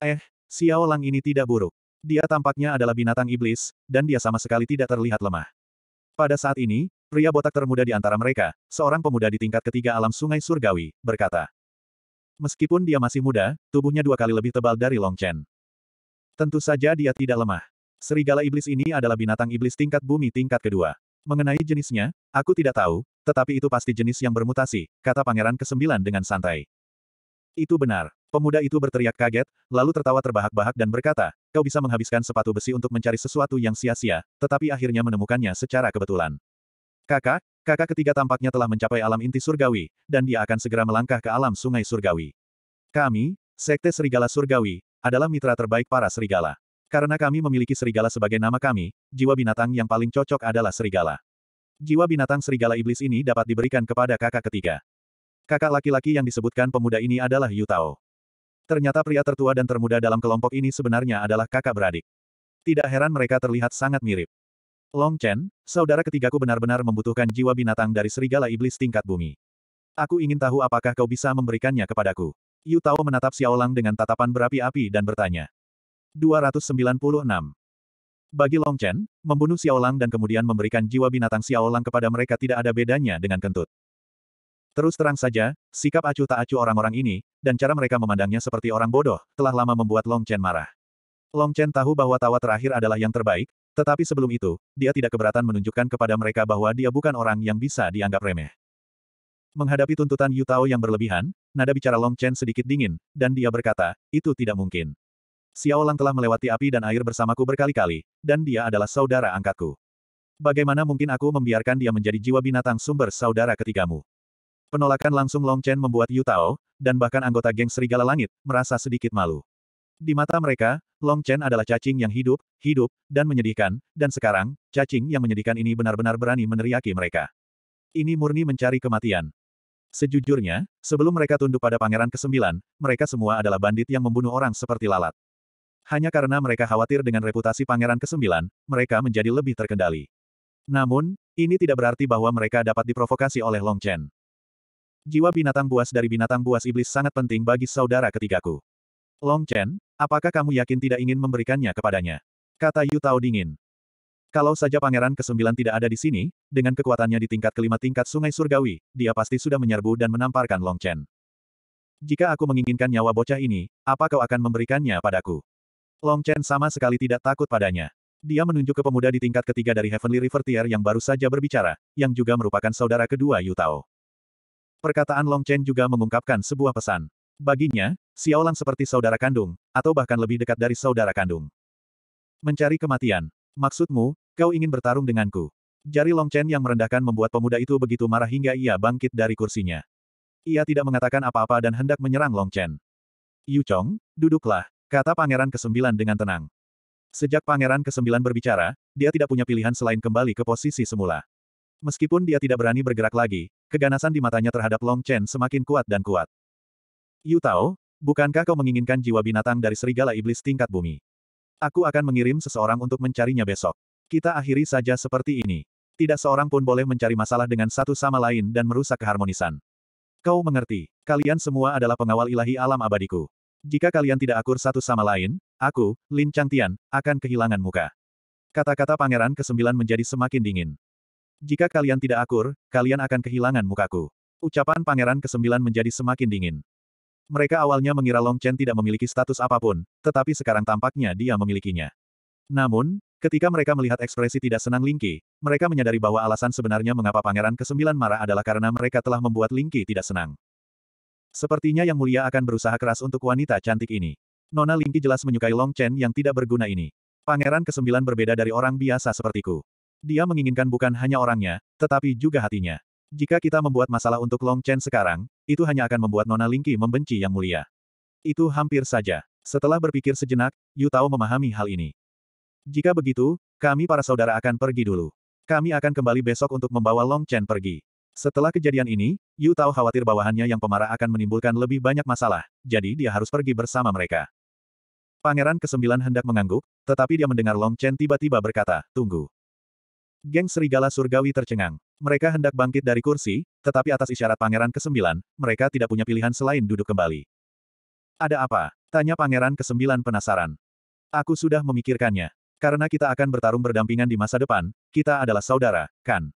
Eh, Xiao Lang ini tidak buruk. Dia tampaknya adalah binatang iblis, dan dia sama sekali tidak terlihat lemah. Pada saat ini, pria botak termuda di antara mereka, seorang pemuda di tingkat ketiga alam sungai surgawi, berkata. Meskipun dia masih muda, tubuhnya dua kali lebih tebal dari Long Chen. Tentu saja dia tidak lemah. Serigala iblis ini adalah binatang iblis tingkat bumi tingkat kedua. Mengenai jenisnya, aku tidak tahu, tetapi itu pasti jenis yang bermutasi, kata Pangeran Kesembilan dengan santai. Itu benar. Pemuda itu berteriak kaget, lalu tertawa terbahak-bahak dan berkata, kau bisa menghabiskan sepatu besi untuk mencari sesuatu yang sia-sia, tetapi akhirnya menemukannya secara kebetulan. Kakak, kakak ketiga tampaknya telah mencapai alam inti surgawi, dan dia akan segera melangkah ke alam sungai surgawi. Kami, Sekte Serigala Surgawi, adalah mitra terbaik para serigala. Karena kami memiliki serigala sebagai nama kami, jiwa binatang yang paling cocok adalah serigala. Jiwa binatang serigala iblis ini dapat diberikan kepada kakak ketiga. Kakak laki-laki yang disebutkan pemuda ini adalah Yu Tao. Ternyata pria tertua dan termuda dalam kelompok ini sebenarnya adalah kakak beradik. Tidak heran mereka terlihat sangat mirip. Long Chen, saudara ketigaku benar-benar membutuhkan jiwa binatang dari serigala iblis tingkat bumi. Aku ingin tahu apakah kau bisa memberikannya kepadaku. Yu Tao menatap Xiaolang dengan tatapan berapi-api dan bertanya. 296. Bagi Long Chen, membunuh Xiaolang dan kemudian memberikan jiwa binatang Xiaolang kepada mereka tidak ada bedanya dengan kentut. Terus terang saja, sikap acuh tak acuh orang-orang ini, dan cara mereka memandangnya seperti orang bodoh, telah lama membuat Long Chen marah. Long Chen tahu bahwa tawa terakhir adalah yang terbaik, tetapi sebelum itu, dia tidak keberatan menunjukkan kepada mereka bahwa dia bukan orang yang bisa dianggap remeh. Menghadapi tuntutan Yu Tao yang berlebihan, nada bicara Long Chen sedikit dingin, dan dia berkata, itu tidak mungkin. Xiaolang telah melewati api dan air bersamaku berkali-kali, dan dia adalah saudara angkatku. Bagaimana mungkin aku membiarkan dia menjadi jiwa binatang sumber saudara ketigamu? Penolakan langsung Long Chen membuat Yu Tao, dan bahkan anggota geng Serigala Langit, merasa sedikit malu. Di mata mereka, Long Chen adalah cacing yang hidup, hidup, dan menyedihkan, dan sekarang, cacing yang menyedihkan ini benar-benar berani meneriaki mereka. Ini murni mencari kematian. Sejujurnya, sebelum mereka tunduk pada Pangeran ke-9, mereka semua adalah bandit yang membunuh orang seperti lalat. Hanya karena mereka khawatir dengan reputasi Pangeran ke-9, mereka menjadi lebih terkendali. Namun, ini tidak berarti bahwa mereka dapat diprovokasi oleh Long Chen. Jiwa binatang buas dari binatang buas iblis sangat penting bagi saudara ketigaku. Long Chen, apakah kamu yakin tidak ingin memberikannya kepadanya? Kata Yu Tao dingin. Kalau saja pangeran ke-9 tidak ada di sini, dengan kekuatannya di tingkat kelima tingkat sungai surgawi, dia pasti sudah menyerbu dan menamparkan Long Chen. Jika aku menginginkan nyawa bocah ini, apa kau akan memberikannya padaku? Long Chen sama sekali tidak takut padanya. Dia menunjuk ke pemuda di tingkat ketiga dari Heavenly River Tier yang baru saja berbicara, yang juga merupakan saudara kedua Yu Tao. Perkataan Long Chen juga mengungkapkan sebuah pesan. Baginya, Xiaolang seperti saudara kandung, atau bahkan lebih dekat dari saudara kandung. Mencari kematian. Maksudmu, kau ingin bertarung denganku? Jari Long Chen yang merendahkan membuat pemuda itu begitu marah hingga ia bangkit dari kursinya. Ia tidak mengatakan apa-apa dan hendak menyerang Long Chen. Yu Chong, duduklah kata Pangeran ke-9 dengan tenang. Sejak Pangeran ke-9 berbicara, dia tidak punya pilihan selain kembali ke posisi semula. Meskipun dia tidak berani bergerak lagi, keganasan di matanya terhadap Long Chen semakin kuat dan kuat. Yu Tao, bukankah kau menginginkan jiwa binatang dari serigala iblis tingkat bumi? Aku akan mengirim seseorang untuk mencarinya besok. Kita akhiri saja seperti ini. Tidak seorang pun boleh mencari masalah dengan satu sama lain dan merusak keharmonisan. Kau mengerti, kalian semua adalah pengawal ilahi alam abadiku. Jika kalian tidak akur satu sama lain, aku, Lin Changtian, akan kehilangan muka. Kata-kata Pangeran Kesembilan menjadi semakin dingin. Jika kalian tidak akur, kalian akan kehilangan mukaku. Ucapan Pangeran Kesembilan menjadi semakin dingin. Mereka awalnya mengira Long Chen tidak memiliki status apapun, tetapi sekarang tampaknya dia memilikinya. Namun, ketika mereka melihat ekspresi tidak senang Lingqi, mereka menyadari bahwa alasan sebenarnya mengapa Pangeran Kesembilan marah adalah karena mereka telah membuat Lingqi tidak senang. Sepertinya Yang Mulia akan berusaha keras untuk wanita cantik ini. Nona Lingki jelas menyukai Long Chen yang tidak berguna ini. Pangeran kesembilan berbeda dari orang biasa sepertiku. Dia menginginkan bukan hanya orangnya, tetapi juga hatinya. Jika kita membuat masalah untuk Long Chen sekarang, itu hanya akan membuat Nona Lingki membenci Yang Mulia. Itu hampir saja. Setelah berpikir sejenak, Yu Tao memahami hal ini. Jika begitu, kami para saudara akan pergi dulu. Kami akan kembali besok untuk membawa Long Chen pergi. Setelah kejadian ini, Yu Tao khawatir bawahannya yang pemarah akan menimbulkan lebih banyak masalah, jadi dia harus pergi bersama mereka. Pangeran kesembilan hendak mengangguk, tetapi dia mendengar Long Chen tiba-tiba berkata, tunggu. Geng serigala surgawi tercengang. Mereka hendak bangkit dari kursi, tetapi atas isyarat pangeran kesembilan, mereka tidak punya pilihan selain duduk kembali. Ada apa? Tanya pangeran kesembilan penasaran. Aku sudah memikirkannya. Karena kita akan bertarung berdampingan di masa depan, kita adalah saudara, kan?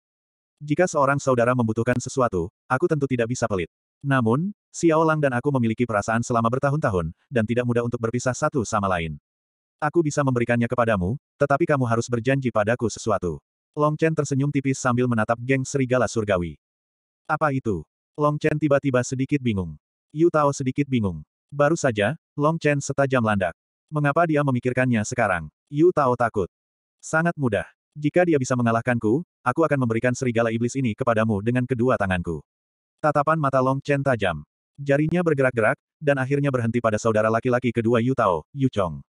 Jika seorang saudara membutuhkan sesuatu, aku tentu tidak bisa pelit. Namun, Xiao Lang dan aku memiliki perasaan selama bertahun-tahun, dan tidak mudah untuk berpisah satu sama lain. Aku bisa memberikannya kepadamu, tetapi kamu harus berjanji padaku sesuatu. Long Chen tersenyum tipis sambil menatap geng serigala surgawi. Apa itu? Long Chen tiba-tiba sedikit bingung. Yu Tao sedikit bingung. Baru saja, Long Chen setajam landak. Mengapa dia memikirkannya sekarang? Yu Tao takut. Sangat mudah. Jika dia bisa mengalahkanku, aku akan memberikan serigala iblis ini kepadamu dengan kedua tanganku. Tatapan mata Long Chen tajam. Jarinya bergerak-gerak, dan akhirnya berhenti pada saudara laki-laki kedua Yu Tao, Yu Chong.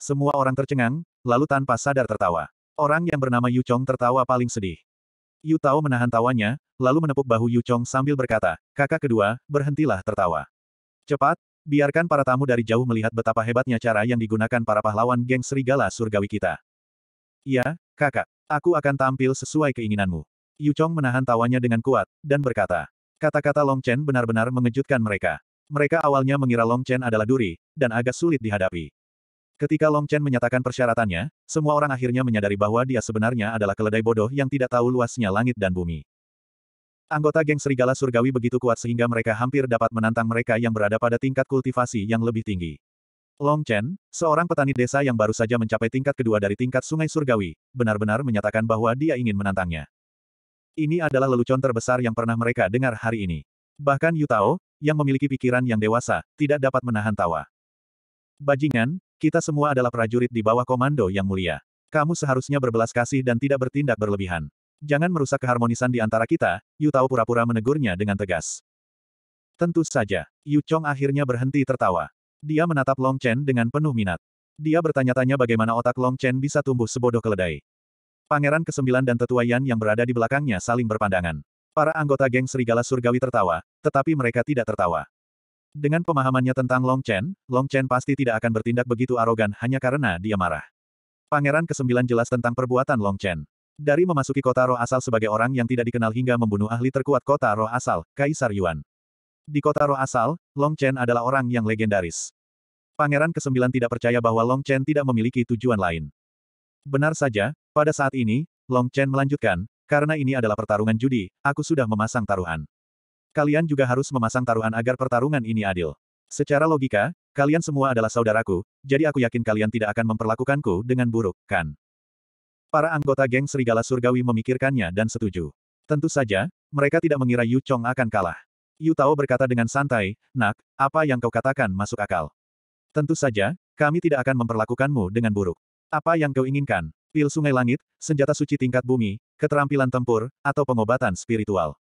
Semua orang tercengang, lalu tanpa sadar tertawa. Orang yang bernama Yu Chong tertawa paling sedih. Yu Tao menahan tawanya, lalu menepuk bahu Yu Chong sambil berkata, kakak kedua, berhentilah tertawa. Cepat, biarkan para tamu dari jauh melihat betapa hebatnya cara yang digunakan para pahlawan geng serigala surgawi kita. Ya, kakak. Aku akan tampil sesuai keinginanmu. Yu Chong menahan tawanya dengan kuat, dan berkata. Kata-kata Long Chen benar-benar mengejutkan mereka. Mereka awalnya mengira Long Chen adalah duri, dan agak sulit dihadapi. Ketika Long Chen menyatakan persyaratannya, semua orang akhirnya menyadari bahwa dia sebenarnya adalah keledai bodoh yang tidak tahu luasnya langit dan bumi. Anggota geng serigala surgawi begitu kuat sehingga mereka hampir dapat menantang mereka yang berada pada tingkat kultivasi yang lebih tinggi. Long Chen, seorang petani desa yang baru saja mencapai tingkat kedua dari tingkat sungai surgawi, benar-benar menyatakan bahwa dia ingin menantangnya. Ini adalah lelucon terbesar yang pernah mereka dengar hari ini. Bahkan Yu Tao, yang memiliki pikiran yang dewasa, tidak dapat menahan tawa. Bajingan, kita semua adalah prajurit di bawah komando yang mulia. Kamu seharusnya berbelas kasih dan tidak bertindak berlebihan. Jangan merusak keharmonisan di antara kita, Yu Tao pura-pura menegurnya dengan tegas. Tentu saja, Yu Chong akhirnya berhenti tertawa. Dia menatap Long Chen dengan penuh minat. Dia bertanya-tanya bagaimana otak Long Chen bisa tumbuh sebodoh keledai. Pangeran kesembilan dan tetua Yan yang berada di belakangnya saling berpandangan. Para anggota geng serigala surgawi tertawa, tetapi mereka tidak tertawa. Dengan pemahamannya tentang Long Chen, Long Chen pasti tidak akan bertindak begitu arogan hanya karena dia marah. Pangeran kesembilan jelas tentang perbuatan Long Chen. Dari memasuki kota roh asal sebagai orang yang tidak dikenal hingga membunuh ahli terkuat kota roh asal, Kaisar Yuan. Di kota roh asal, Long Chen adalah orang yang legendaris. Pangeran ke-9 tidak percaya bahwa Long Chen tidak memiliki tujuan lain. Benar saja, pada saat ini, Long Chen melanjutkan, karena ini adalah pertarungan judi, aku sudah memasang taruhan. Kalian juga harus memasang taruhan agar pertarungan ini adil. Secara logika, kalian semua adalah saudaraku, jadi aku yakin kalian tidak akan memperlakukanku dengan buruk, kan? Para anggota geng Serigala Surgawi memikirkannya dan setuju. Tentu saja, mereka tidak mengira Yu Chong akan kalah. Yu Tao berkata dengan santai, Nak, apa yang kau katakan masuk akal. Tentu saja, kami tidak akan memperlakukanmu dengan buruk. Apa yang kau inginkan? Pil sungai langit, senjata suci tingkat bumi, keterampilan tempur, atau pengobatan spiritual.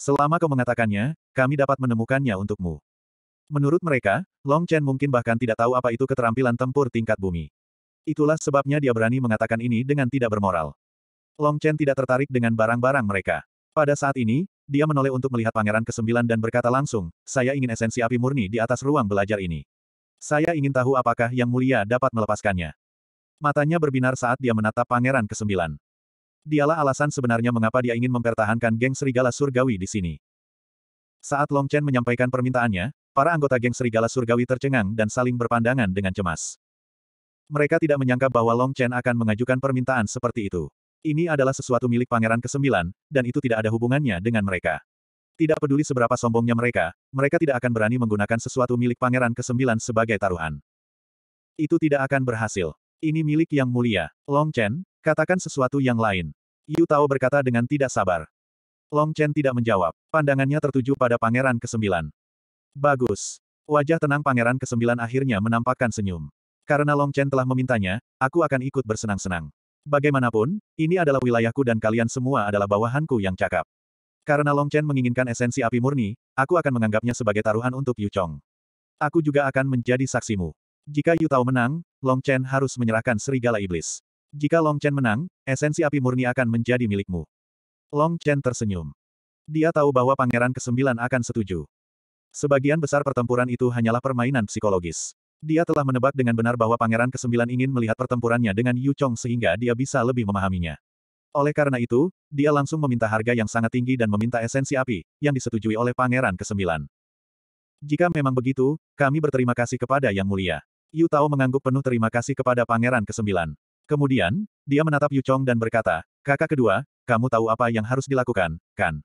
Selama kau mengatakannya, kami dapat menemukannya untukmu. Menurut mereka, Long Chen mungkin bahkan tidak tahu apa itu keterampilan tempur tingkat bumi. Itulah sebabnya dia berani mengatakan ini dengan tidak bermoral. Long Chen tidak tertarik dengan barang-barang mereka. Pada saat ini, dia menoleh untuk melihat pangeran ke-9 dan berkata langsung, saya ingin esensi api murni di atas ruang belajar ini. Saya ingin tahu apakah yang mulia dapat melepaskannya. Matanya berbinar saat dia menatap pangeran ke-9. Dialah alasan sebenarnya mengapa dia ingin mempertahankan geng serigala surgawi di sini. Saat Long Chen menyampaikan permintaannya, para anggota geng serigala surgawi tercengang dan saling berpandangan dengan cemas. Mereka tidak menyangka bahwa Long Chen akan mengajukan permintaan seperti itu. Ini adalah sesuatu milik Pangeran ke-9, dan itu tidak ada hubungannya dengan mereka. Tidak peduli seberapa sombongnya mereka, mereka tidak akan berani menggunakan sesuatu milik Pangeran ke-9 sebagai taruhan. Itu tidak akan berhasil. Ini milik yang mulia. Long Chen, katakan sesuatu yang lain. Yu Tao berkata dengan tidak sabar. Long Chen tidak menjawab. Pandangannya tertuju pada Pangeran ke-9. Bagus. Wajah tenang Pangeran ke-9 akhirnya menampakkan senyum. Karena Long Chen telah memintanya, aku akan ikut bersenang-senang. Bagaimanapun, ini adalah wilayahku dan kalian semua adalah bawahanku yang cakap. Karena Long Chen menginginkan esensi api murni, aku akan menganggapnya sebagai taruhan untuk Yu Chong. Aku juga akan menjadi saksimu. Jika Yu Tao menang, Long Chen harus menyerahkan serigala iblis. Jika Long Chen menang, esensi api murni akan menjadi milikmu. Long Chen tersenyum. Dia tahu bahwa Pangeran Kesembilan akan setuju. Sebagian besar pertempuran itu hanyalah permainan psikologis. Dia telah menebak dengan benar bahwa Pangeran ke-9 ingin melihat pertempurannya dengan Yu Chong sehingga dia bisa lebih memahaminya. Oleh karena itu, dia langsung meminta harga yang sangat tinggi dan meminta esensi api, yang disetujui oleh Pangeran ke-9. Jika memang begitu, kami berterima kasih kepada Yang Mulia. Yu Tao mengangguk penuh terima kasih kepada Pangeran ke-9. Kemudian, dia menatap Yu Chong dan berkata, kakak kedua, kamu tahu apa yang harus dilakukan, kan?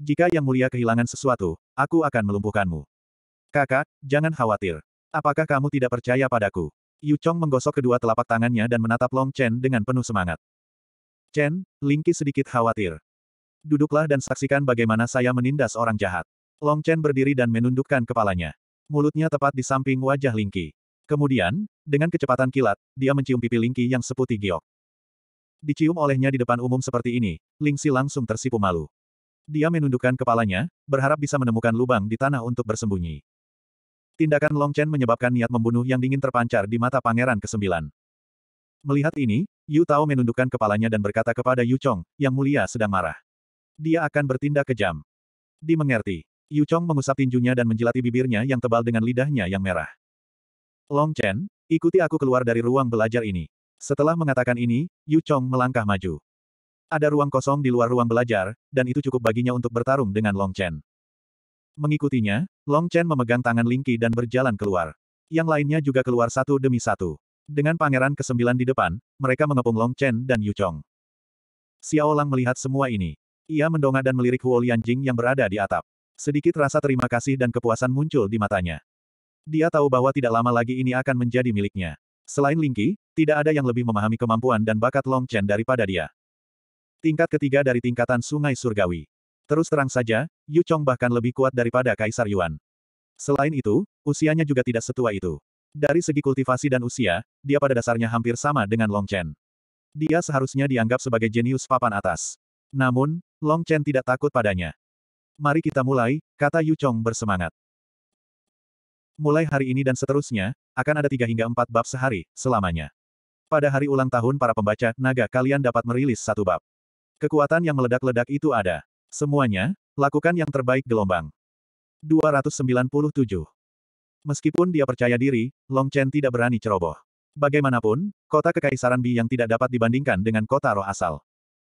Jika Yang Mulia kehilangan sesuatu, aku akan melumpuhkanmu. Kakak, jangan khawatir. Apakah kamu tidak percaya padaku? Yu Chong menggosok kedua telapak tangannya dan menatap Long Chen dengan penuh semangat. Chen, Lingqi sedikit khawatir. Duduklah dan saksikan bagaimana saya menindas orang jahat. Long Chen berdiri dan menundukkan kepalanya. Mulutnya tepat di samping wajah Lingqi. Kemudian, dengan kecepatan kilat, dia mencium pipi Lingqi yang seputih giok. Dicium olehnya di depan umum seperti ini, Lingxi langsung tersipu malu. Dia menundukkan kepalanya, berharap bisa menemukan lubang di tanah untuk bersembunyi. Tindakan Long Chen menyebabkan niat membunuh yang dingin terpancar di mata Pangeran Kesembilan. Melihat ini, Yu Tao menundukkan kepalanya dan berkata kepada Yu Chong, yang mulia sedang marah. Dia akan bertindak kejam. Dimengerti. Yu Chong mengusap tinjunya dan menjilati bibirnya yang tebal dengan lidahnya yang merah. Long Chen, ikuti aku keluar dari ruang belajar ini. Setelah mengatakan ini, Yu Chong melangkah maju. Ada ruang kosong di luar ruang belajar, dan itu cukup baginya untuk bertarung dengan Long Chen. Mengikutinya, Long Chen memegang tangan Lingqi dan berjalan keluar. Yang lainnya juga keluar satu demi satu. Dengan pangeran kesembilan di depan, mereka mengepung Long Chen dan Yu Chong. Xiao Lang melihat semua ini. Ia mendongak dan melirik Huo Lianjing yang berada di atap. Sedikit rasa terima kasih dan kepuasan muncul di matanya. Dia tahu bahwa tidak lama lagi ini akan menjadi miliknya. Selain Lingqi, tidak ada yang lebih memahami kemampuan dan bakat Long Chen daripada dia. Tingkat ketiga dari tingkatan Sungai Surgawi. Terus terang saja, Yu Chong bahkan lebih kuat daripada Kaisar Yuan. Selain itu, usianya juga tidak setua itu. Dari segi kultivasi dan usia, dia pada dasarnya hampir sama dengan Long Chen. Dia seharusnya dianggap sebagai jenius papan atas. Namun, Long Chen tidak takut padanya. Mari kita mulai, kata Yu Chong bersemangat. Mulai hari ini dan seterusnya, akan ada tiga hingga empat bab sehari, selamanya. Pada hari ulang tahun para pembaca, naga kalian dapat merilis satu bab. Kekuatan yang meledak-ledak itu ada. Semuanya, lakukan yang terbaik gelombang. 297. Meskipun dia percaya diri, Long Chen tidak berani ceroboh. Bagaimanapun, kota kekaisaran Bi yang tidak dapat dibandingkan dengan kota roh asal.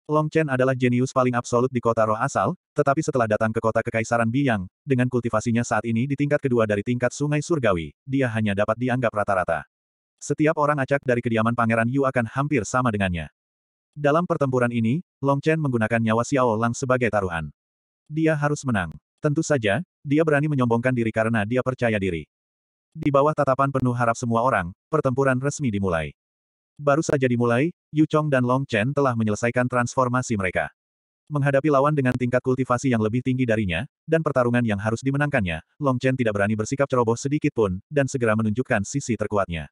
Long Chen adalah jenius paling absolut di kota roh asal, tetapi setelah datang ke kota kekaisaran Biang, dengan kultivasinya saat ini di tingkat kedua dari tingkat sungai surgawi, dia hanya dapat dianggap rata-rata. Setiap orang acak dari kediaman Pangeran Yu akan hampir sama dengannya. Dalam pertempuran ini, Long Chen menggunakan nyawa Xiao Lang sebagai taruhan. Dia harus menang. Tentu saja, dia berani menyombongkan diri karena dia percaya diri. Di bawah tatapan penuh harap semua orang, pertempuran resmi dimulai. Baru saja dimulai, Yu Chong dan Long Chen telah menyelesaikan transformasi mereka. Menghadapi lawan dengan tingkat kultivasi yang lebih tinggi darinya, dan pertarungan yang harus dimenangkannya, Long Chen tidak berani bersikap ceroboh sedikit pun, dan segera menunjukkan sisi terkuatnya.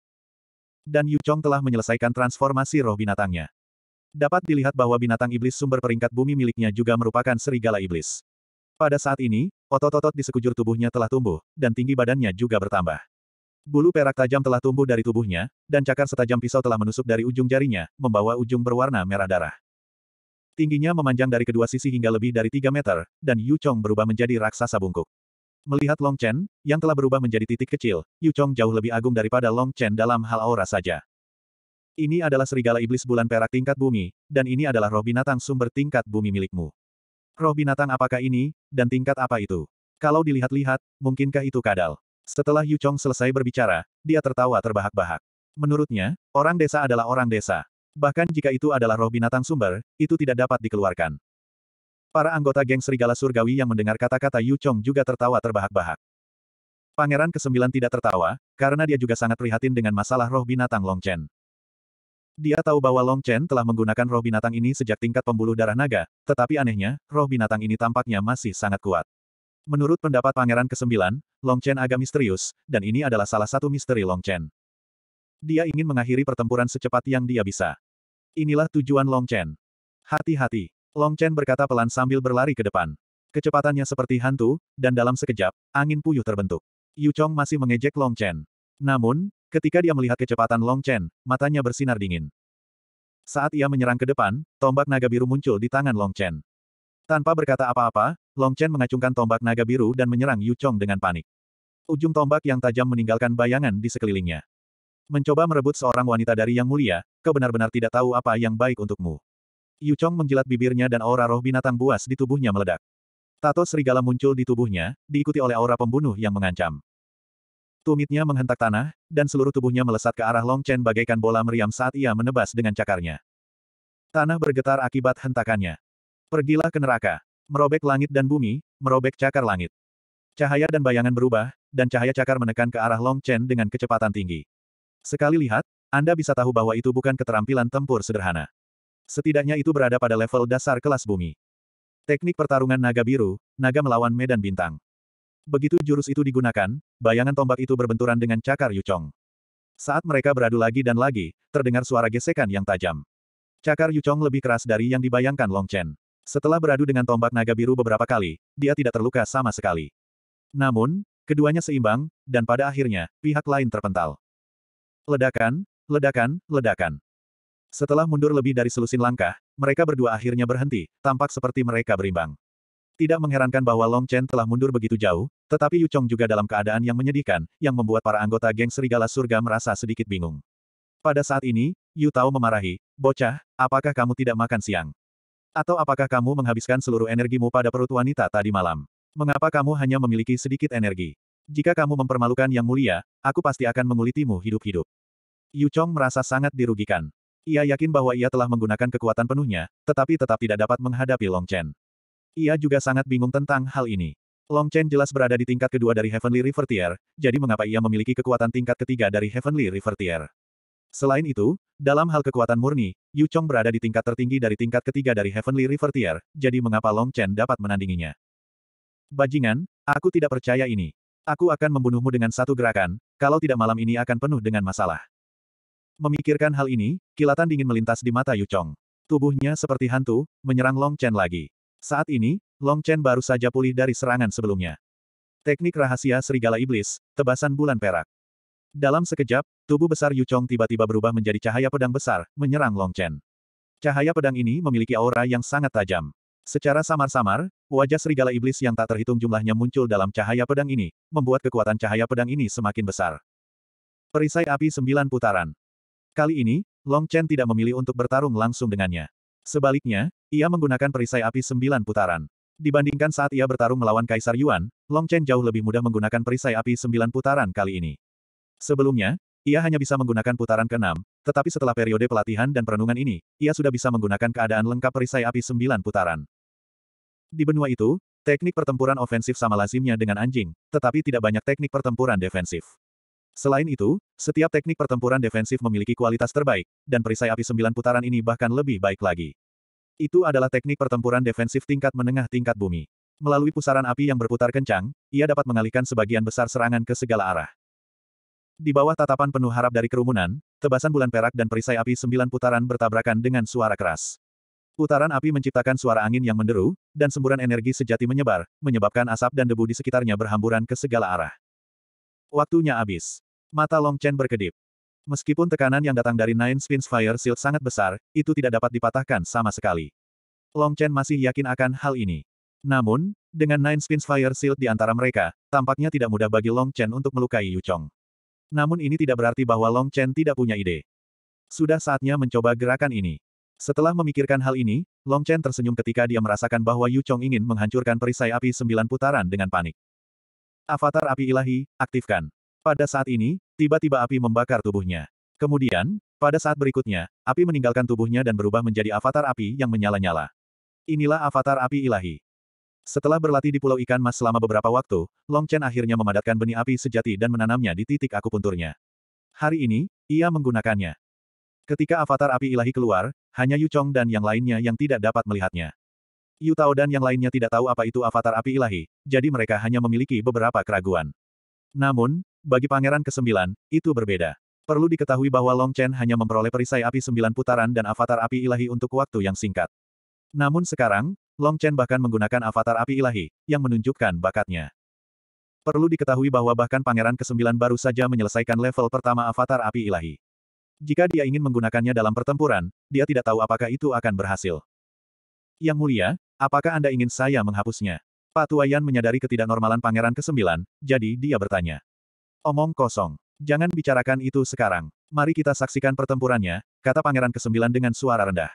Dan Yu Chong telah menyelesaikan transformasi roh binatangnya. Dapat dilihat bahwa binatang iblis sumber peringkat bumi miliknya juga merupakan serigala iblis. Pada saat ini, otot-otot di sekujur tubuhnya telah tumbuh, dan tinggi badannya juga bertambah. Bulu perak tajam telah tumbuh dari tubuhnya, dan cakar setajam pisau telah menusuk dari ujung jarinya, membawa ujung berwarna merah darah. Tingginya memanjang dari kedua sisi hingga lebih dari 3 meter, dan Yu Chong berubah menjadi raksasa bungkuk. Melihat Long Chen, yang telah berubah menjadi titik kecil, Yu Chong jauh lebih agung daripada Long Chen dalam hal aura saja. Ini adalah serigala iblis bulan perak tingkat bumi, dan ini adalah roh binatang sumber tingkat bumi milikmu. Roh binatang apakah ini, dan tingkat apa itu? Kalau dilihat-lihat, mungkinkah itu kadal? Setelah Yu Chong selesai berbicara, dia tertawa terbahak-bahak. Menurutnya, orang desa adalah orang desa. Bahkan jika itu adalah roh binatang sumber, itu tidak dapat dikeluarkan. Para anggota geng serigala surgawi yang mendengar kata-kata Yu Chong juga tertawa terbahak-bahak. Pangeran kesembilan tidak tertawa, karena dia juga sangat prihatin dengan masalah roh binatang Long Chen. Dia tahu bahwa Long Chen telah menggunakan roh binatang ini sejak tingkat pembuluh darah naga, tetapi anehnya, roh binatang ini tampaknya masih sangat kuat. Menurut pendapat Pangeran ke-9, Long Chen agak misterius, dan ini adalah salah satu misteri Long Chen. Dia ingin mengakhiri pertempuran secepat yang dia bisa. Inilah tujuan Long Chen. Hati-hati. Long Chen berkata pelan sambil berlari ke depan. Kecepatannya seperti hantu, dan dalam sekejap, angin puyuh terbentuk. Yu Chong masih mengejek Long Chen. Namun, Ketika dia melihat kecepatan Long Chen, matanya bersinar dingin. Saat ia menyerang ke depan, tombak naga biru muncul di tangan Long Chen. Tanpa berkata apa-apa, Long Chen mengacungkan tombak naga biru dan menyerang Yu Chong dengan panik. Ujung tombak yang tajam meninggalkan bayangan di sekelilingnya. Mencoba merebut seorang wanita dari Yang Mulia, kau benar-benar tidak tahu apa yang baik untukmu. Yu Chong menjilat bibirnya dan aura roh binatang buas di tubuhnya meledak. Tato serigala muncul di tubuhnya, diikuti oleh aura pembunuh yang mengancam. Tumitnya menghentak tanah, dan seluruh tubuhnya melesat ke arah Long Chen bagaikan bola meriam saat ia menebas dengan cakarnya. Tanah bergetar akibat hentakannya. Pergilah ke neraka. Merobek langit dan bumi, merobek cakar langit. Cahaya dan bayangan berubah, dan cahaya cakar menekan ke arah Long Chen dengan kecepatan tinggi. Sekali lihat, Anda bisa tahu bahwa itu bukan keterampilan tempur sederhana. Setidaknya itu berada pada level dasar kelas bumi. Teknik pertarungan naga biru, naga melawan medan bintang. Begitu jurus itu digunakan, bayangan tombak itu berbenturan dengan cakar Yuchong. Saat mereka beradu lagi dan lagi, terdengar suara gesekan yang tajam. Cakar Yuchong lebih keras dari yang dibayangkan Long Chen. Setelah beradu dengan tombak naga biru beberapa kali, dia tidak terluka sama sekali. Namun, keduanya seimbang, dan pada akhirnya, pihak lain terpental. Ledakan, ledakan, ledakan. Setelah mundur lebih dari selusin langkah, mereka berdua akhirnya berhenti, tampak seperti mereka berimbang. Tidak mengherankan bahwa Long Chen telah mundur begitu jauh, tetapi Yu Chong juga dalam keadaan yang menyedihkan, yang membuat para anggota geng Serigala Surga merasa sedikit bingung. Pada saat ini, Yu Tao memarahi, Bocah, apakah kamu tidak makan siang? Atau apakah kamu menghabiskan seluruh energimu pada perut wanita tadi malam? Mengapa kamu hanya memiliki sedikit energi? Jika kamu mempermalukan yang mulia, aku pasti akan mengulitimu hidup-hidup. Yu Chong merasa sangat dirugikan. Ia yakin bahwa ia telah menggunakan kekuatan penuhnya, tetapi tetap tidak dapat menghadapi Long Chen. Ia juga sangat bingung tentang hal ini. Long Chen jelas berada di tingkat kedua dari Heavenly River Tier, jadi mengapa ia memiliki kekuatan tingkat ketiga dari Heavenly River Tier? Selain itu, dalam hal kekuatan murni, Yu Chong berada di tingkat tertinggi dari tingkat ketiga dari Heavenly River Tier, jadi mengapa Long Chen dapat menandinginya? Bajingan, aku tidak percaya ini. Aku akan membunuhmu dengan satu gerakan, kalau tidak malam ini akan penuh dengan masalah. Memikirkan hal ini, kilatan dingin melintas di mata Yu Chong. Tubuhnya seperti hantu, menyerang Long Chen lagi. Saat ini, Long Chen baru saja pulih dari serangan sebelumnya. Teknik rahasia serigala iblis, tebasan bulan perak. Dalam sekejap, tubuh besar Yu Chong tiba-tiba berubah menjadi cahaya pedang besar, menyerang Long Chen. Cahaya pedang ini memiliki aura yang sangat tajam. Secara samar-samar, wajah serigala iblis yang tak terhitung jumlahnya muncul dalam cahaya pedang ini, membuat kekuatan cahaya pedang ini semakin besar. Perisai api sembilan putaran. Kali ini, Long Chen tidak memilih untuk bertarung langsung dengannya. Sebaliknya, ia menggunakan perisai api sembilan putaran. Dibandingkan saat ia bertarung melawan Kaisar Yuan, Long Chen jauh lebih mudah menggunakan perisai api sembilan putaran kali ini. Sebelumnya, ia hanya bisa menggunakan putaran keenam, tetapi setelah periode pelatihan dan perenungan ini, ia sudah bisa menggunakan keadaan lengkap perisai api sembilan putaran. Di benua itu, teknik pertempuran ofensif sama lazimnya dengan anjing, tetapi tidak banyak teknik pertempuran defensif. Selain itu, setiap teknik pertempuran defensif memiliki kualitas terbaik, dan perisai api sembilan putaran ini bahkan lebih baik lagi. Itu adalah teknik pertempuran defensif tingkat menengah tingkat bumi. Melalui pusaran api yang berputar kencang, ia dapat mengalihkan sebagian besar serangan ke segala arah. Di bawah tatapan penuh harap dari kerumunan, tebasan bulan perak dan perisai api sembilan putaran bertabrakan dengan suara keras. Putaran api menciptakan suara angin yang menderu, dan semburan energi sejati menyebar, menyebabkan asap dan debu di sekitarnya berhamburan ke segala arah. Waktunya habis. Mata Long Chen berkedip. Meskipun tekanan yang datang dari Nine Spins Fire Shield sangat besar, itu tidak dapat dipatahkan sama sekali. Long Chen masih yakin akan hal ini. Namun, dengan Nine Spins Fire Shield di antara mereka, tampaknya tidak mudah bagi Long Chen untuk melukai Yu Chong. Namun ini tidak berarti bahwa Long Chen tidak punya ide. Sudah saatnya mencoba gerakan ini. Setelah memikirkan hal ini, Long Chen tersenyum ketika dia merasakan bahwa Yu Chong ingin menghancurkan perisai api sembilan putaran dengan panik. Avatar api ilahi, aktifkan. Pada saat ini, tiba-tiba api membakar tubuhnya. Kemudian, pada saat berikutnya, api meninggalkan tubuhnya dan berubah menjadi avatar api yang menyala-nyala. Inilah avatar api ilahi. Setelah berlatih di Pulau Ikan Mas selama beberapa waktu, Long Chen akhirnya memadatkan benih api sejati dan menanamnya di titik akupunturnya. Hari ini, ia menggunakannya. Ketika avatar api ilahi keluar, hanya Yu Chong dan yang lainnya yang tidak dapat melihatnya. Yu Tao dan yang lainnya tidak tahu apa itu avatar api ilahi, jadi mereka hanya memiliki beberapa keraguan. Namun, bagi Pangeran ke-9, itu berbeda. Perlu diketahui bahwa Long Chen hanya memperoleh perisai api sembilan putaran dan avatar api ilahi untuk waktu yang singkat. Namun sekarang, Long Chen bahkan menggunakan avatar api ilahi, yang menunjukkan bakatnya. Perlu diketahui bahwa bahkan Pangeran ke-9 baru saja menyelesaikan level pertama avatar api ilahi. Jika dia ingin menggunakannya dalam pertempuran, dia tidak tahu apakah itu akan berhasil. Yang mulia, apakah Anda ingin saya menghapusnya? Pak Tuayan menyadari ketidaknormalan Pangeran ke-9, jadi dia bertanya. Omong kosong. Jangan bicarakan itu sekarang. Mari kita saksikan pertempurannya, kata Pangeran ke-9 dengan suara rendah.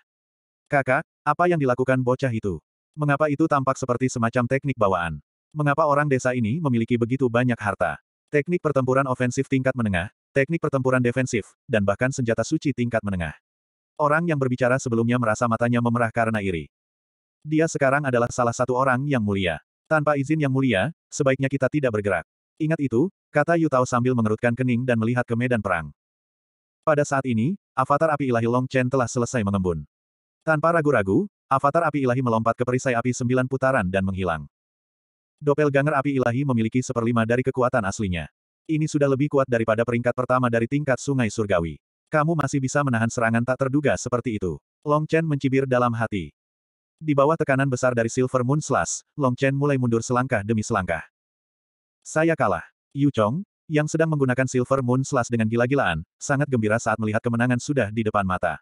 Kakak, apa yang dilakukan bocah itu? Mengapa itu tampak seperti semacam teknik bawaan? Mengapa orang desa ini memiliki begitu banyak harta? Teknik pertempuran ofensif tingkat menengah, teknik pertempuran defensif, dan bahkan senjata suci tingkat menengah. Orang yang berbicara sebelumnya merasa matanya memerah karena iri. Dia sekarang adalah salah satu orang yang mulia. Tanpa izin yang mulia, sebaiknya kita tidak bergerak. Ingat itu, kata Yutao sambil mengerutkan kening dan melihat ke medan perang. Pada saat ini, avatar api ilahi Long Chen telah selesai mengembun. Tanpa ragu-ragu, avatar api ilahi melompat ke perisai api sembilan putaran dan menghilang. Doppelganger api ilahi memiliki seperlima dari kekuatan aslinya. Ini sudah lebih kuat daripada peringkat pertama dari tingkat sungai surgawi. Kamu masih bisa menahan serangan tak terduga seperti itu. Long Chen mencibir dalam hati. Di bawah tekanan besar dari Silver Moon Slash, Long Chen mulai mundur selangkah demi selangkah. Saya kalah. Yu Chong, yang sedang menggunakan Silver Moon Slash dengan gila-gilaan, sangat gembira saat melihat kemenangan sudah di depan mata.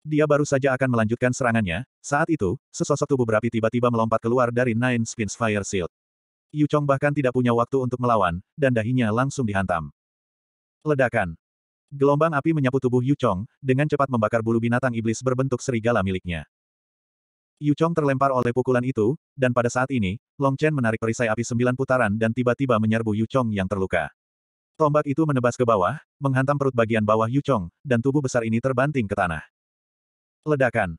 Dia baru saja akan melanjutkan serangannya, saat itu, sesosok tubuh berapi tiba-tiba melompat keluar dari Nine Spins Fire Shield. Yu Chong bahkan tidak punya waktu untuk melawan, dan dahinya langsung dihantam. Ledakan. Gelombang api menyapu tubuh Yu Chong, dengan cepat membakar bulu binatang iblis berbentuk serigala miliknya. Yu Chong terlempar oleh pukulan itu, dan pada saat ini, Long Chen menarik perisai api sembilan putaran dan tiba-tiba menyerbu Yu Chong yang terluka. Tombak itu menebas ke bawah, menghantam perut bagian bawah Yu Chong, dan tubuh besar ini terbanting ke tanah. Ledakan.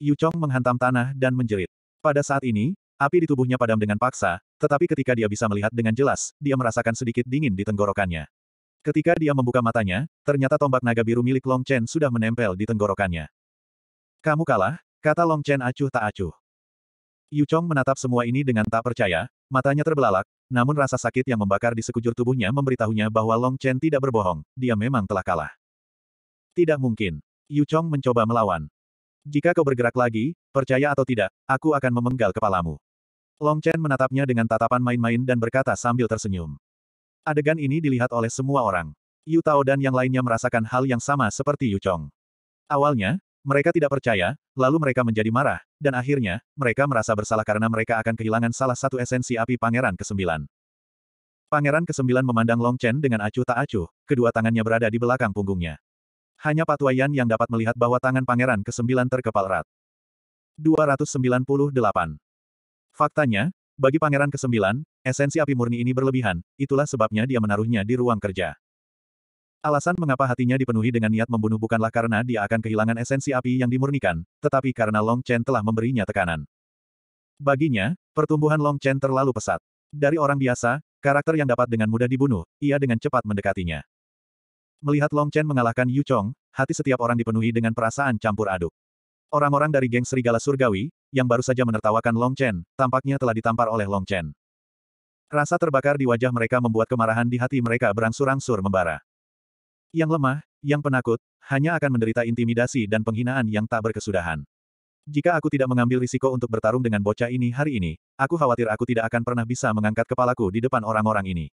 Yu Chong menghantam tanah dan menjerit. Pada saat ini, api di tubuhnya padam dengan paksa, tetapi ketika dia bisa melihat dengan jelas, dia merasakan sedikit dingin di tenggorokannya. Ketika dia membuka matanya, ternyata tombak naga biru milik Long Chen sudah menempel di tenggorokannya. Kamu kalah, Kata Long Chen acuh tak acuh. Yu Chong menatap semua ini dengan tak percaya, matanya terbelalak, namun rasa sakit yang membakar di sekujur tubuhnya memberitahunya bahwa Long Chen tidak berbohong, dia memang telah kalah. Tidak mungkin. Yu Chong mencoba melawan. Jika kau bergerak lagi, percaya atau tidak, aku akan memenggal kepalamu. Long Chen menatapnya dengan tatapan main-main dan berkata sambil tersenyum. Adegan ini dilihat oleh semua orang. Yu Tao dan yang lainnya merasakan hal yang sama seperti Yu Chong. Awalnya, mereka tidak percaya, lalu mereka menjadi marah, dan akhirnya, mereka merasa bersalah karena mereka akan kehilangan salah satu esensi api Pangeran ke-9. Pangeran ke-9 memandang Long Chen dengan acuh tak acuh, kedua tangannya berada di belakang punggungnya. Hanya Patuayan yang dapat melihat bahwa tangan Pangeran ke-9 terkepal erat. 298. Faktanya, bagi Pangeran ke-9, esensi api murni ini berlebihan, itulah sebabnya dia menaruhnya di ruang kerja. Alasan mengapa hatinya dipenuhi dengan niat membunuh bukanlah karena dia akan kehilangan esensi api yang dimurnikan, tetapi karena Long Chen telah memberinya tekanan. Baginya, pertumbuhan Long Chen terlalu pesat. Dari orang biasa, karakter yang dapat dengan mudah dibunuh, ia dengan cepat mendekatinya. Melihat Long Chen mengalahkan Yu Chong, hati setiap orang dipenuhi dengan perasaan campur aduk. Orang-orang dari geng Serigala Surgawi, yang baru saja menertawakan Long Chen, tampaknya telah ditampar oleh Long Chen. Rasa terbakar di wajah mereka membuat kemarahan di hati mereka berangsur-angsur membara. Yang lemah, yang penakut, hanya akan menderita intimidasi dan penghinaan yang tak berkesudahan. Jika aku tidak mengambil risiko untuk bertarung dengan bocah ini hari ini, aku khawatir aku tidak akan pernah bisa mengangkat kepalaku di depan orang-orang ini.